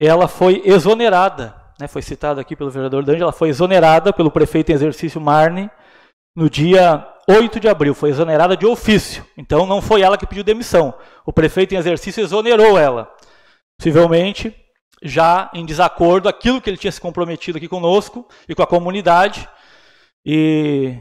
ela foi exonerada, né, foi citado aqui pelo vereador Dange, ela foi exonerada pelo prefeito em exercício Marne no dia 8 de abril, foi exonerada de ofício. Então não foi ela que pediu demissão. O prefeito em exercício exonerou ela. Possivelmente já em desacordo aquilo que ele tinha se comprometido aqui conosco e com a comunidade e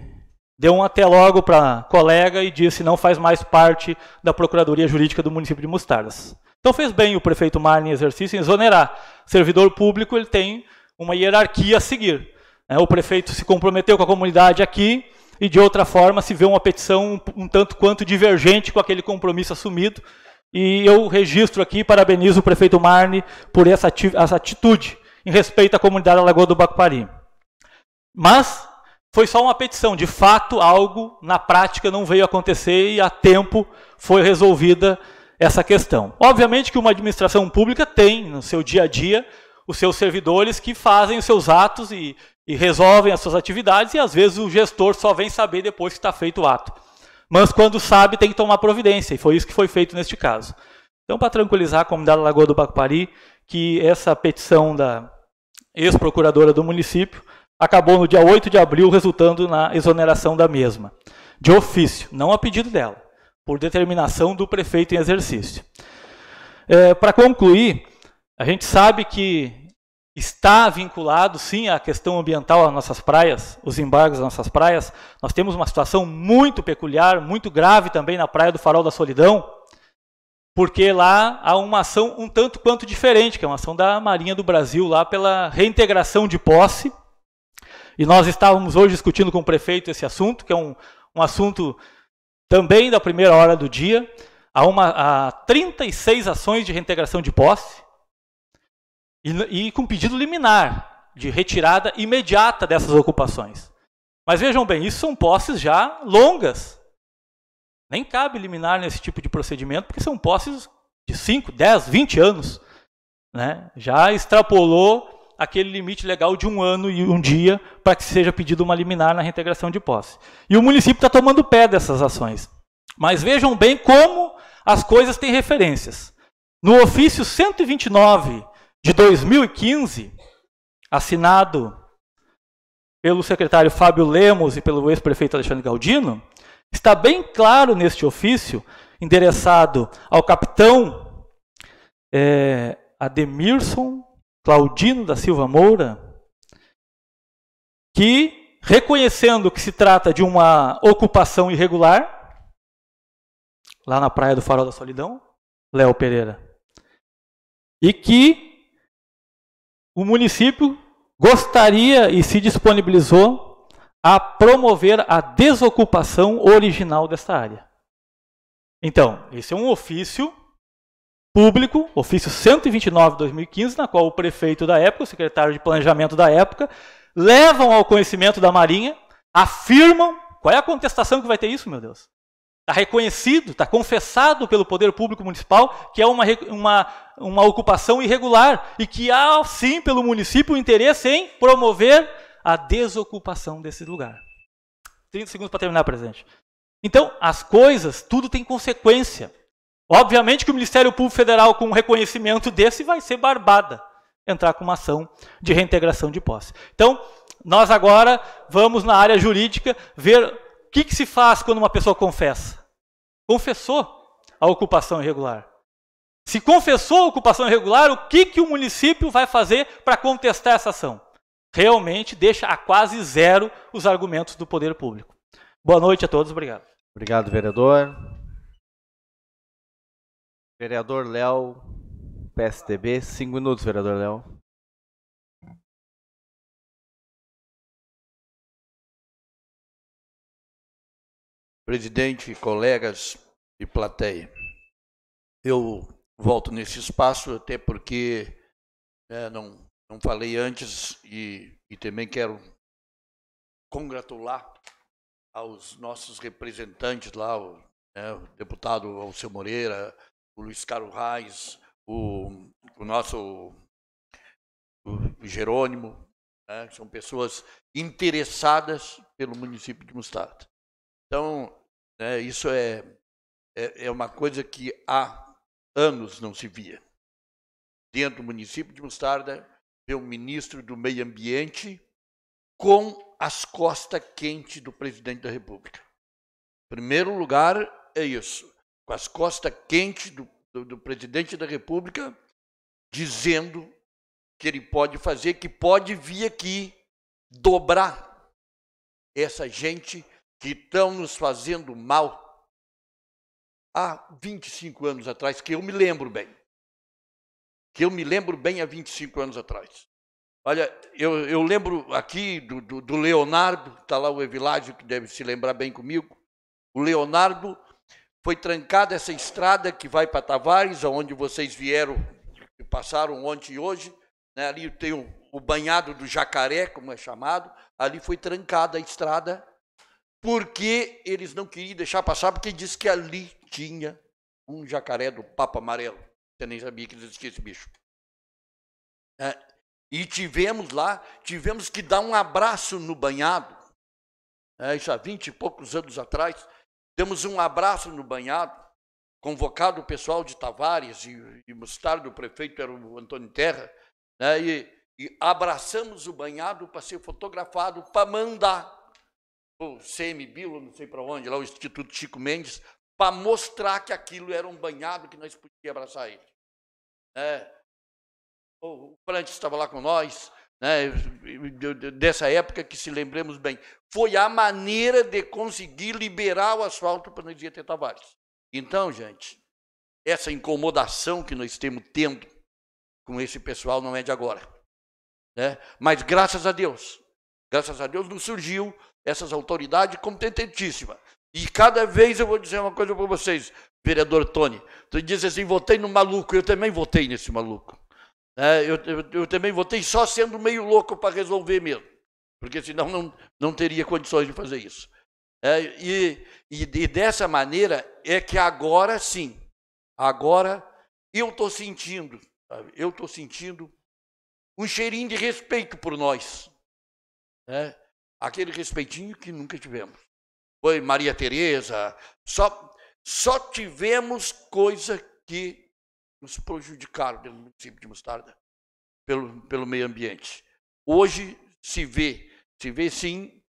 deu um até logo para colega e disse não faz mais parte da Procuradoria Jurídica do município de Mostardas. Então fez bem o prefeito Marne em exercício em exonerar. Servidor público ele tem uma hierarquia a seguir. Né? O prefeito se comprometeu com a comunidade aqui e de outra forma se vê uma petição um tanto quanto divergente com aquele compromisso assumido. E eu registro aqui, parabenizo o prefeito Marne por essa, essa atitude em respeito à comunidade da Lagoa do Bacupari. Mas foi só uma petição, de fato algo na prática não veio acontecer e a tempo foi resolvida essa questão. Obviamente que uma administração pública tem no seu dia a dia os seus servidores que fazem os seus atos e, e resolvem as suas atividades, e às vezes o gestor só vem saber depois que está feito o ato. Mas quando sabe, tem que tomar providência, e foi isso que foi feito neste caso. Então, para tranquilizar a comunidade da Lagoa do Bacupari, que essa petição da ex-procuradora do município acabou no dia 8 de abril, resultando na exoneração da mesma. De ofício, não a pedido dela por determinação do prefeito em exercício. É, Para concluir, a gente sabe que está vinculado, sim, à questão ambiental às nossas praias, os embargos às nossas praias. Nós temos uma situação muito peculiar, muito grave também na Praia do Farol da Solidão, porque lá há uma ação um tanto quanto diferente, que é uma ação da Marinha do Brasil lá pela reintegração de posse. E nós estávamos hoje discutindo com o prefeito esse assunto, que é um, um assunto também da primeira hora do dia, a, uma, a 36 ações de reintegração de posse e, e com pedido liminar de retirada imediata dessas ocupações. Mas vejam bem, isso são posses já longas. Nem cabe liminar nesse tipo de procedimento, porque são posses de 5, 10, 20 anos. Né? Já extrapolou aquele limite legal de um ano e um dia para que seja pedido uma liminar na reintegração de posse. E o município está tomando pé dessas ações. Mas vejam bem como as coisas têm referências. No ofício 129 de 2015, assinado pelo secretário Fábio Lemos e pelo ex-prefeito Alexandre Galdino, está bem claro neste ofício, endereçado ao capitão é, Ademirson Claudino da Silva Moura, que, reconhecendo que se trata de uma ocupação irregular, lá na Praia do Farol da Solidão, Léo Pereira, e que o município gostaria e se disponibilizou a promover a desocupação original desta área. Então, esse é um ofício público, ofício 129/2015, na qual o prefeito da época, o secretário de planejamento da época, levam ao conhecimento da Marinha, afirmam, qual é a contestação que vai ter isso, meu Deus? Está reconhecido, está confessado pelo poder público municipal que é uma, uma, uma ocupação irregular e que há, sim, pelo município, o interesse em promover a desocupação desse lugar. 30 segundos para terminar, presidente. Então, as coisas, tudo tem consequência. Obviamente que o Ministério Público Federal, com um reconhecimento desse, vai ser barbada entrar com uma ação de reintegração de posse. Então, nós agora vamos na área jurídica ver o que, que se faz quando uma pessoa confessa. Confessou a ocupação irregular. Se confessou a ocupação irregular, o que, que o município vai fazer para contestar essa ação? Realmente deixa a quase zero os argumentos do poder público. Boa noite a todos, obrigado. Obrigado, vereador. Vereador Léo, PSDB, cinco minutos, vereador Léo. Presidente, colegas e plateia, eu volto nesse espaço até porque é, não, não falei antes e, e também quero congratular aos nossos representantes lá, o, né, o deputado Alceu Moreira, o Luiz Carlos Reis, o, o nosso o Jerônimo, né? são pessoas interessadas pelo município de Mustarda. Então, né, isso é, é, é, uma coisa que há anos não se via. Dentro do município de Mustarda ver um ministro do meio ambiente com as costas quentes do presidente da República. Em primeiro lugar, é isso com as costas quentes do, do, do presidente da República, dizendo que ele pode fazer, que pode vir aqui dobrar essa gente que estão nos fazendo mal há 25 anos atrás, que eu me lembro bem. Que eu me lembro bem há 25 anos atrás. Olha, eu, eu lembro aqui do, do, do Leonardo, está lá o Evilágio que deve se lembrar bem comigo. O Leonardo foi trancada essa estrada que vai para Tavares, aonde vocês vieram e passaram ontem e hoje. Né? Ali tem o, o banhado do jacaré, como é chamado. Ali foi trancada a estrada porque eles não queriam deixar passar, porque diz que ali tinha um jacaré do Papa Amarelo. Você nem sabia que existia esse bicho. É, e tivemos lá, tivemos que dar um abraço no banhado, é, isso há vinte e poucos anos atrás, Demos um abraço no banhado, convocado o pessoal de Tavares e, e Mostardo, o prefeito era o Antônio Terra, né, e, e abraçamos o banhado para ser fotografado, para mandar o CMBilo, não sei para onde, lá o Instituto Chico Mendes, para mostrar que aquilo era um banhado que nós podíamos abraçar ele. É. O Brandt estava lá com nós, né, dessa época que se lembremos bem, foi a maneira de conseguir liberar o asfalto para nós ir até Tavares. Então, gente, essa incomodação que nós estamos tendo com esse pessoal não é de agora. Né? Mas graças a Deus, graças a Deus não surgiu essas autoridades competentíssimas. E cada vez eu vou dizer uma coisa para vocês, vereador Tony. Tu diz assim, votei no maluco, eu também votei nesse maluco. É, eu, eu, eu, também votei só sendo meio louco para resolver mesmo, porque senão não, não teria condições de fazer isso. É, e, e, e dessa maneira é que agora sim, agora eu estou sentindo, eu estou sentindo um cheirinho de respeito por nós. Né? Aquele respeitinho que nunca tivemos. Foi Maria Tereza, só, só tivemos coisa que nos prejudicaram dentro do município de Mostarda pelo, pelo meio ambiente. Hoje se vê, se vê sim,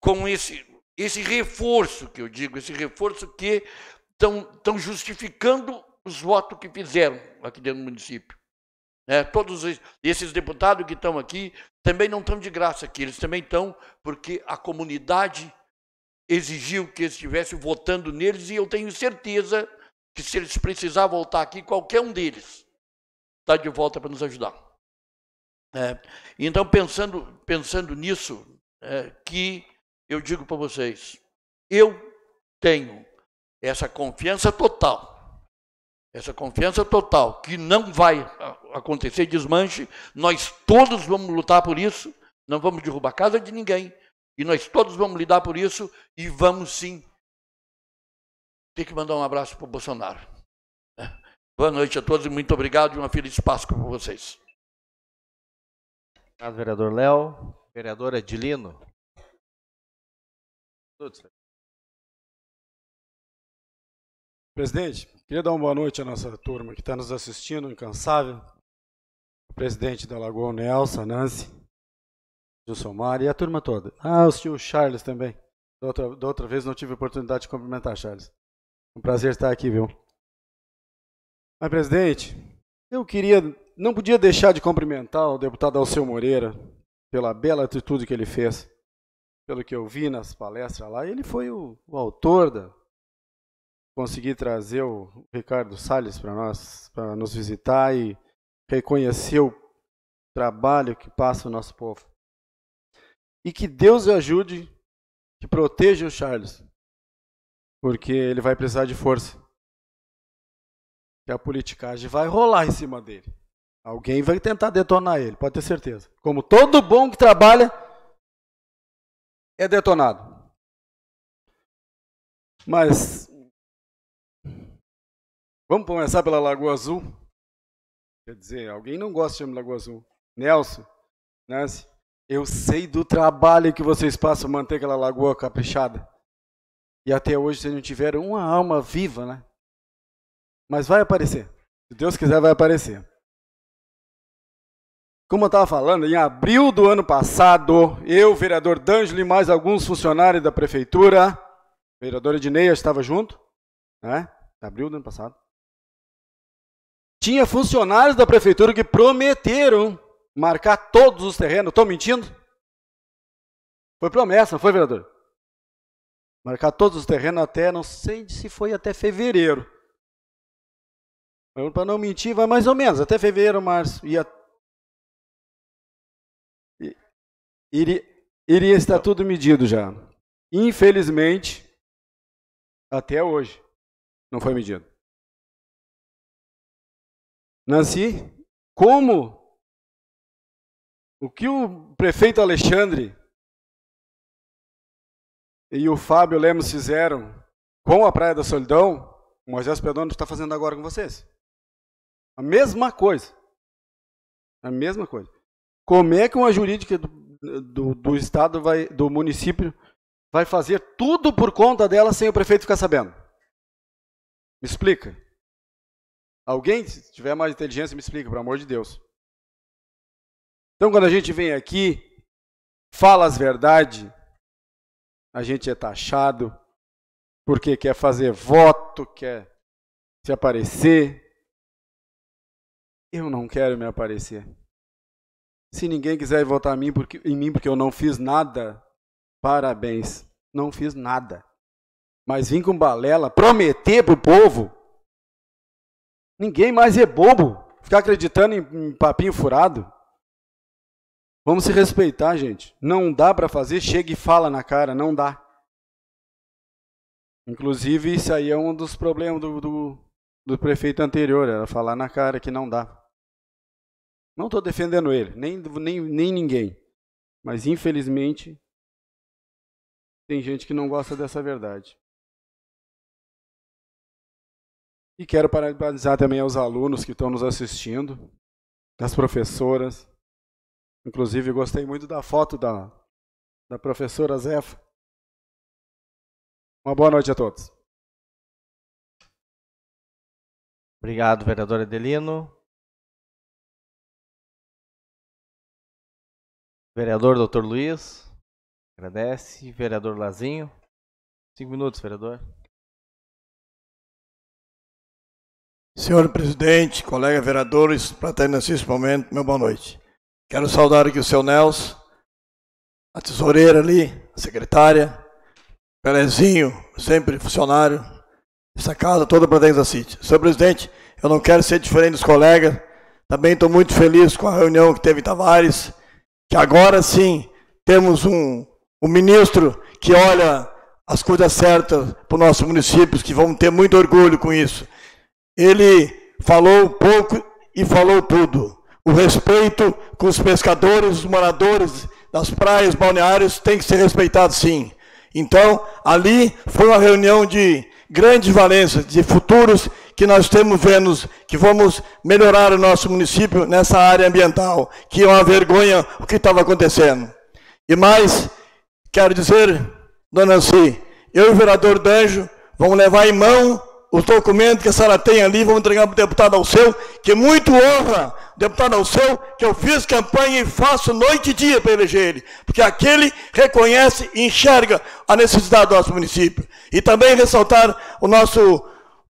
com esse, esse reforço que eu digo, esse reforço que estão justificando os votos que fizeram aqui dentro do município. É, todos esses deputados que estão aqui também não estão de graça aqui, eles também estão porque a comunidade exigiu que estivesse votando neles e eu tenho certeza que se eles precisar voltar aqui, qualquer um deles está de volta para nos ajudar. É, então, pensando, pensando nisso, é, que eu digo para vocês, eu tenho essa confiança total, essa confiança total, que não vai acontecer desmanche, nós todos vamos lutar por isso, não vamos derrubar a casa de ninguém, e nós todos vamos lidar por isso e vamos sim tem que mandar um abraço para o Bolsonaro. Né? Boa noite a todos, muito obrigado e uma feliz Páscoa para vocês. Obrigado, vereador Léo. Vereadora Edilino. Presidente, queria dar uma boa noite à nossa turma que está nos assistindo, incansável. O presidente da Lagoa, Nelson, Nancy, Gilson Mar e a turma toda. Ah, o senhor Charles também. Da outra, da outra vez não tive oportunidade de cumprimentar, Charles. Um prazer estar aqui, viu? Mas, presidente, eu queria, não podia deixar de cumprimentar o deputado Alceu Moreira pela bela atitude que ele fez, pelo que eu vi nas palestras lá. Ele foi o, o autor da conseguir trazer o Ricardo Salles para nós, para nos visitar e reconhecer o trabalho que passa o nosso povo. E que Deus o ajude, que proteja o Charles porque ele vai precisar de força. Que a politicagem vai rolar em cima dele. Alguém vai tentar detonar ele, pode ter certeza. Como todo bom que trabalha é detonado. Mas vamos começar pela Lagoa Azul. Quer dizer, alguém não gosta de Lagoa Azul. Nelson, Nancy, eu sei do trabalho que vocês passam manter aquela lagoa caprichada. E até hoje vocês não tiveram uma alma viva, né? Mas vai aparecer. Se Deus quiser, vai aparecer. Como eu estava falando, em abril do ano passado, eu, vereador D'Angelo e mais alguns funcionários da prefeitura, vereadora Edneia estava junto, né? Abril do ano passado. Tinha funcionários da prefeitura que prometeram marcar todos os terrenos. Estou mentindo? Foi promessa, não foi, vereador? Marcar todos os terrenos até, não sei se foi até fevereiro. Para não mentir, vai mais ou menos, até fevereiro, março. Ia, iria, iria estar então. tudo medido já. Infelizmente, até hoje, não foi medido. Nancy, como o que o prefeito Alexandre e o Fábio Lemos fizeram com a Praia da Solidão, o Moisés Pedrono está fazendo agora com vocês. A mesma coisa. A mesma coisa. Como é que uma jurídica do, do, do Estado, vai, do município, vai fazer tudo por conta dela sem o prefeito ficar sabendo? Me explica. Alguém, se tiver mais inteligência, me explica, pelo amor de Deus. Então, quando a gente vem aqui, fala as verdades, a gente é taxado, porque quer fazer voto, quer se aparecer. Eu não quero me aparecer. Se ninguém quiser votar em mim porque, em mim porque eu não fiz nada, parabéns, não fiz nada. Mas vim com balela prometer para o povo. Ninguém mais é bobo ficar acreditando em papinho furado. Vamos se respeitar, gente. Não dá para fazer, chega e fala na cara, não dá. Inclusive, isso aí é um dos problemas do, do, do prefeito anterior, era falar na cara que não dá. Não estou defendendo ele, nem, nem, nem ninguém. Mas, infelizmente, tem gente que não gosta dessa verdade. E quero parabenizar também aos alunos que estão nos assistindo, as professoras, Inclusive, gostei muito da foto da, da professora Zefa. Uma boa noite a todos. Obrigado, vereador Adelino. Vereador Dr. Luiz, agradece. Vereador Lazinho. Cinco minutos, vereador. Senhor presidente, colega vereadores, para ter nesse momento, meu boa noite. Quero saudar aqui o seu Nelson, a tesoureira ali, a secretária, Pelezinho, sempre funcionário, essa casa toda para dentro da City. Senhor presidente, eu não quero ser diferente dos colegas, também estou muito feliz com a reunião que teve em Tavares, que agora sim temos um, um ministro que olha as coisas certas para os nossos municípios, que vão ter muito orgulho com isso. Ele falou pouco e falou tudo. O respeito com os pescadores, os moradores das praias balneárias tem que ser respeitado sim. Então, ali foi uma reunião de grandes valências, de futuros que nós temos vendo, que vamos melhorar o nosso município nessa área ambiental, que é uma vergonha o que estava acontecendo. E mais, quero dizer, dona Nancy, eu e o vereador Danjo vamos levar em mão o documento que a senhora tem ali, vamos entregar para o deputado ao seu, que é muito honra deputado Alceu, que eu fiz campanha e faço noite e dia para eleger ele, porque aquele reconhece e enxerga a necessidade do nosso município. E também ressaltar o nosso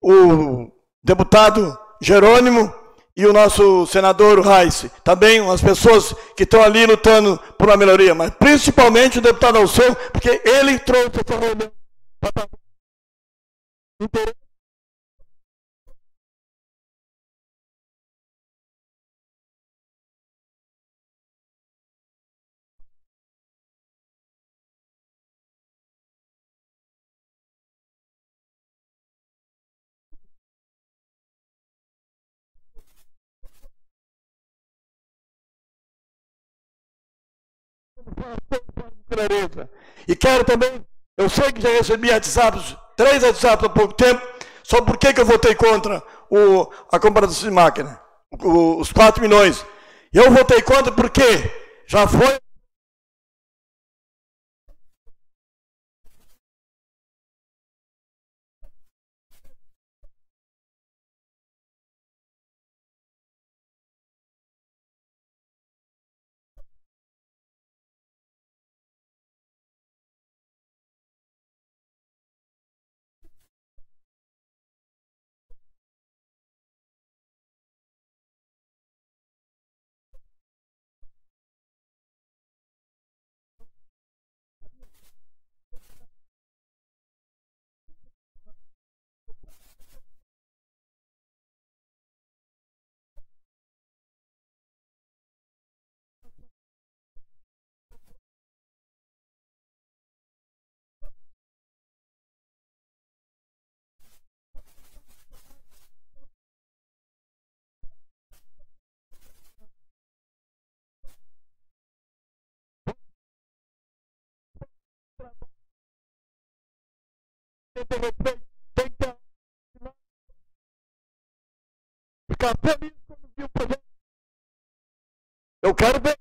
o deputado Jerônimo e o nosso senador Raice, também as pessoas que estão ali lutando por uma melhoria, mas principalmente o deputado Alceu, porque ele trouxe essa letra. E quero também, eu sei que já recebi WhatsApps, três WhatsApps há pouco tempo, só por que eu votei contra o, a comparação de máquina, o, os 4 milhões. Eu votei contra porque já foi 30 anos. Ficar feliz quando viu o projeto. Eu quero ver.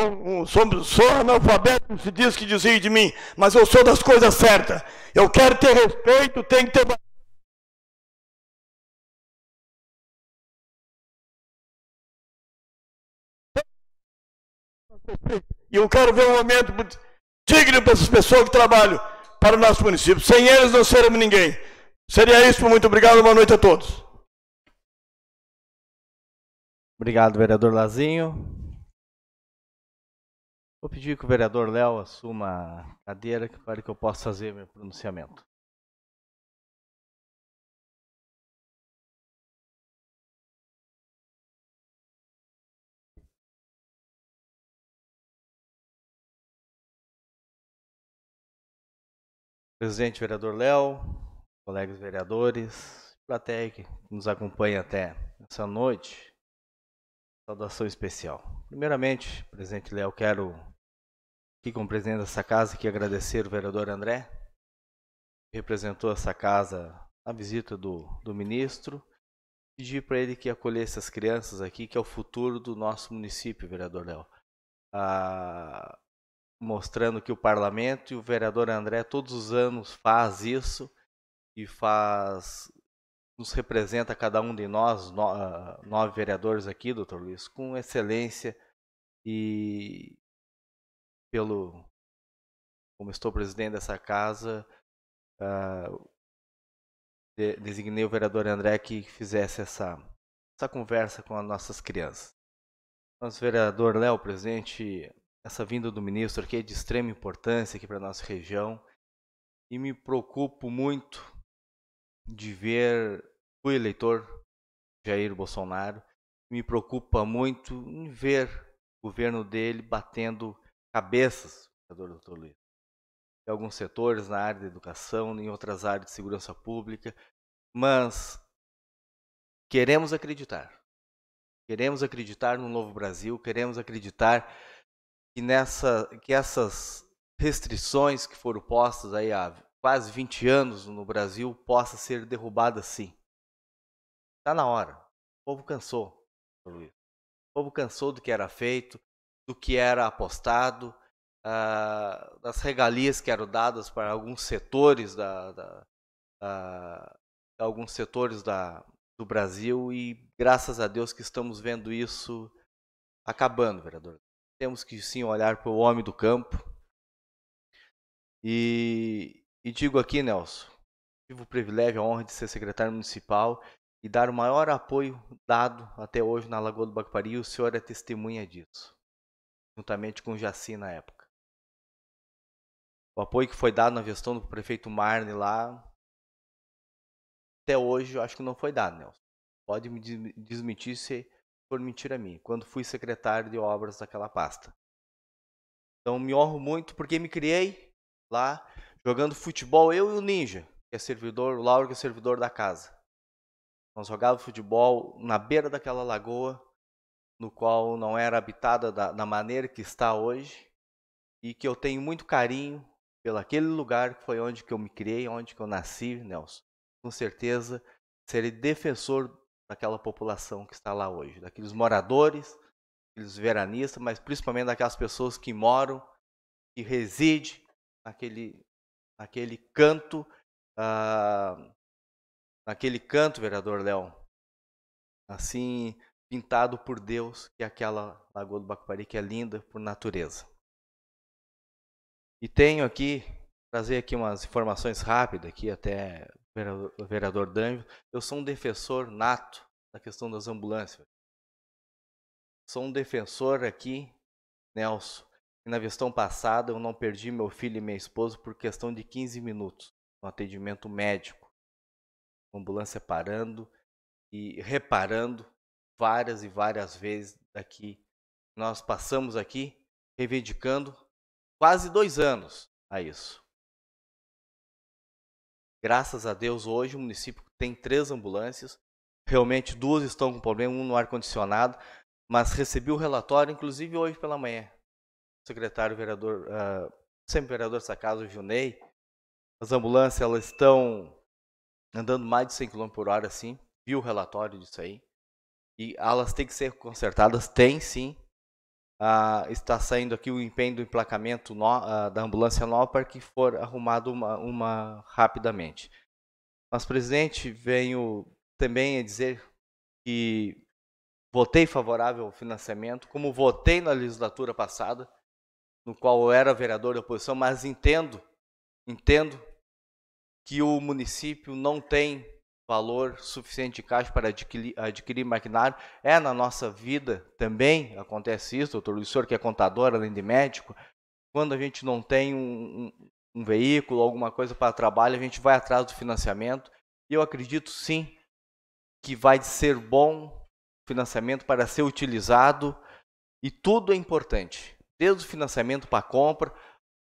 Um, sou, sou analfabeto, se diz que dizia de mim, mas eu sou das coisas certas. Eu quero ter respeito, tem que ter E eu quero ver um momento digno para essas pessoas que trabalham para o nosso município. Sem eles não seremos ninguém. Seria isso. Muito obrigado. Boa noite a todos. Obrigado, vereador Lazinho. Vou pedir que o vereador Léo assuma a cadeira para que eu possa fazer meu pronunciamento. presidente vereador Léo, colegas vereadores, plateia que nos acompanha até essa noite. Saudação especial. Primeiramente, presidente Léo, quero aqui como presidente dessa casa que agradecer o vereador André, que representou essa casa na visita do, do ministro. Pedir para ele que acolhesse as crianças aqui, que é o futuro do nosso município, vereador Léo. Ah, mostrando que o parlamento e o vereador André todos os anos faz isso e faz nos representa cada um de nós ah, nove vereadores aqui, doutor Luiz, com excelência e pelo como estou presidente dessa casa uh, de, designei o vereador André que fizesse essa essa conversa com as nossas crianças. mas vereador Léo, presidente essa vinda do ministro aqui é de extrema importância aqui para nossa região e me preocupo muito de ver o eleitor Jair Bolsonaro, me preocupa muito em ver o governo dele batendo cabeças, doutor Luiz. Em alguns setores, na área da educação, em outras áreas de segurança pública, mas queremos acreditar. Queremos acreditar no novo Brasil, queremos acreditar que, nessa, que essas restrições que foram postas aí há quase 20 anos no Brasil possa ser derrubada sim. Está na hora. O povo cansou, Luiz. O povo cansou do que era feito, do que era apostado, uh, das regalias que eram dadas para alguns setores da, da uh, alguns setores da, do Brasil e graças a Deus que estamos vendo isso acabando, vereador. Temos que sim olhar para o homem do campo. E, e digo aqui, Nelson, tive o privilégio, a honra de ser secretário municipal e dar o maior apoio dado até hoje na Lagoa do Bacupari. O senhor é testemunha disso, juntamente com o Jaci na época. O apoio que foi dado na gestão do prefeito Marne lá, até hoje eu acho que não foi dado, Nelson. Pode me desmentir se por mentir a mim, quando fui secretário de obras daquela pasta. Então me honro muito porque me criei lá jogando futebol eu e o Ninja, que é servidor, o Lauro que é servidor da casa. Nós jogávamos futebol na beira daquela lagoa, no qual não era habitada da, da maneira que está hoje, e que eu tenho muito carinho pelo aquele lugar que foi onde que eu me criei, onde que eu nasci, Nelson. Com certeza serei defensor daquela população que está lá hoje, daqueles moradores, daqueles veranistas, mas principalmente daquelas pessoas que moram, que residem naquele, naquele canto, ah, naquele canto, vereador Léo, assim pintado por Deus, que é aquela Lagoa do Bacupari que é linda por natureza. E tenho aqui trazer aqui umas informações rápidas aqui até vereador, vereador Danvio, eu sou um defensor nato da questão das ambulâncias. Sou um defensor aqui, Nelson, e na gestão passada eu não perdi meu filho e minha esposa por questão de 15 minutos no atendimento médico. Ambulância parando e reparando várias e várias vezes daqui. Nós passamos aqui reivindicando quase dois anos a isso. Graças a Deus, hoje o município tem três ambulâncias. Realmente, duas estão com problema, um no ar-condicionado. Mas recebi o relatório, inclusive hoje pela manhã. O secretário, vereador, uh, ah, sempre-vereador Sacasa, Junei. As ambulâncias elas estão andando mais de 100 km por hora, assim. Viu o relatório disso aí. E elas têm que ser consertadas? Tem sim. Ah, está saindo aqui o empenho do emplacamento no, ah, da ambulância nova para que for arrumado uma, uma rapidamente. Mas, presidente, venho também a dizer que votei favorável ao financiamento, como votei na legislatura passada, no qual eu era vereador da oposição, mas entendo, entendo que o município não tem valor suficiente de caixa para adquirir, adquirir maquinário. É na nossa vida também acontece isso, doutor. O senhor que é contador, além de médico, quando a gente não tem um, um, um veículo, alguma coisa para trabalho, a gente vai atrás do financiamento. E eu acredito sim que vai ser bom financiamento para ser utilizado e tudo é importante, desde o financiamento para a compra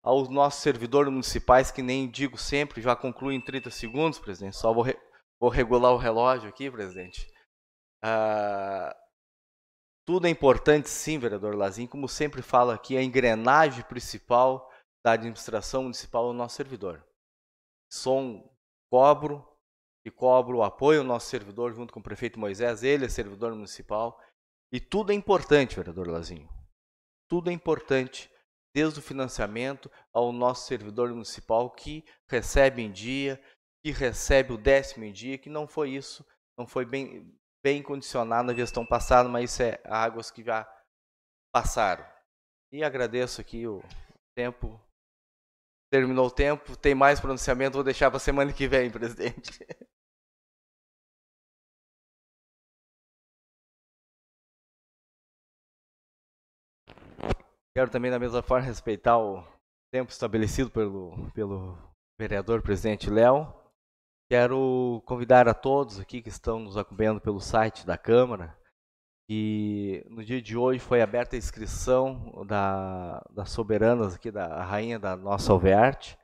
aos nossos servidores municipais, que nem digo sempre, já concluo em 30 segundos, presidente, só vou Vou regular o relógio aqui, presidente. Ah, tudo é importante, sim, vereador Lazim. Como sempre falo aqui, a engrenagem principal da administração municipal é o nosso servidor. Sou um cobro e cobro o apoio do nosso servidor junto com o prefeito Moisés, ele é servidor municipal. E tudo é importante, vereador Lazinho. Tudo é importante, desde o financiamento ao nosso servidor municipal que recebe em dia, que recebe o décimo em dia, que não foi isso, não foi bem, bem condicionado na gestão passada, mas isso é águas que já passaram. E agradeço aqui o tempo. Terminou o tempo, tem mais pronunciamento, vou deixar para semana que vem, presidente. Quero também, da mesma forma, respeitar o tempo estabelecido pelo, pelo vereador presidente Léo. Quero convidar a todos aqui que estão nos acompanhando pelo site da Câmara que no dia de hoje foi aberta a inscrição da, das soberanas aqui, da rainha da nossa Alvearte.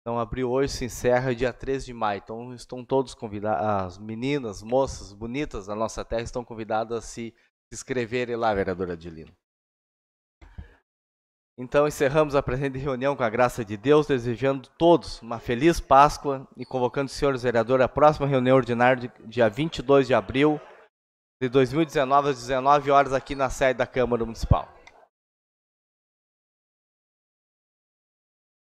Então abriu hoje, se encerra dia 13 de maio. Então estão todos convidados, as meninas, moças bonitas da nossa terra estão convidadas a se inscreverem lá, vereadora Adilino. Então encerramos a presente reunião com a graça de Deus, desejando todos uma feliz Páscoa e convocando os senhores vereadores à próxima reunião ordinária, dia 22 de abril de 2019, às 19 horas, aqui na sede da Câmara Municipal.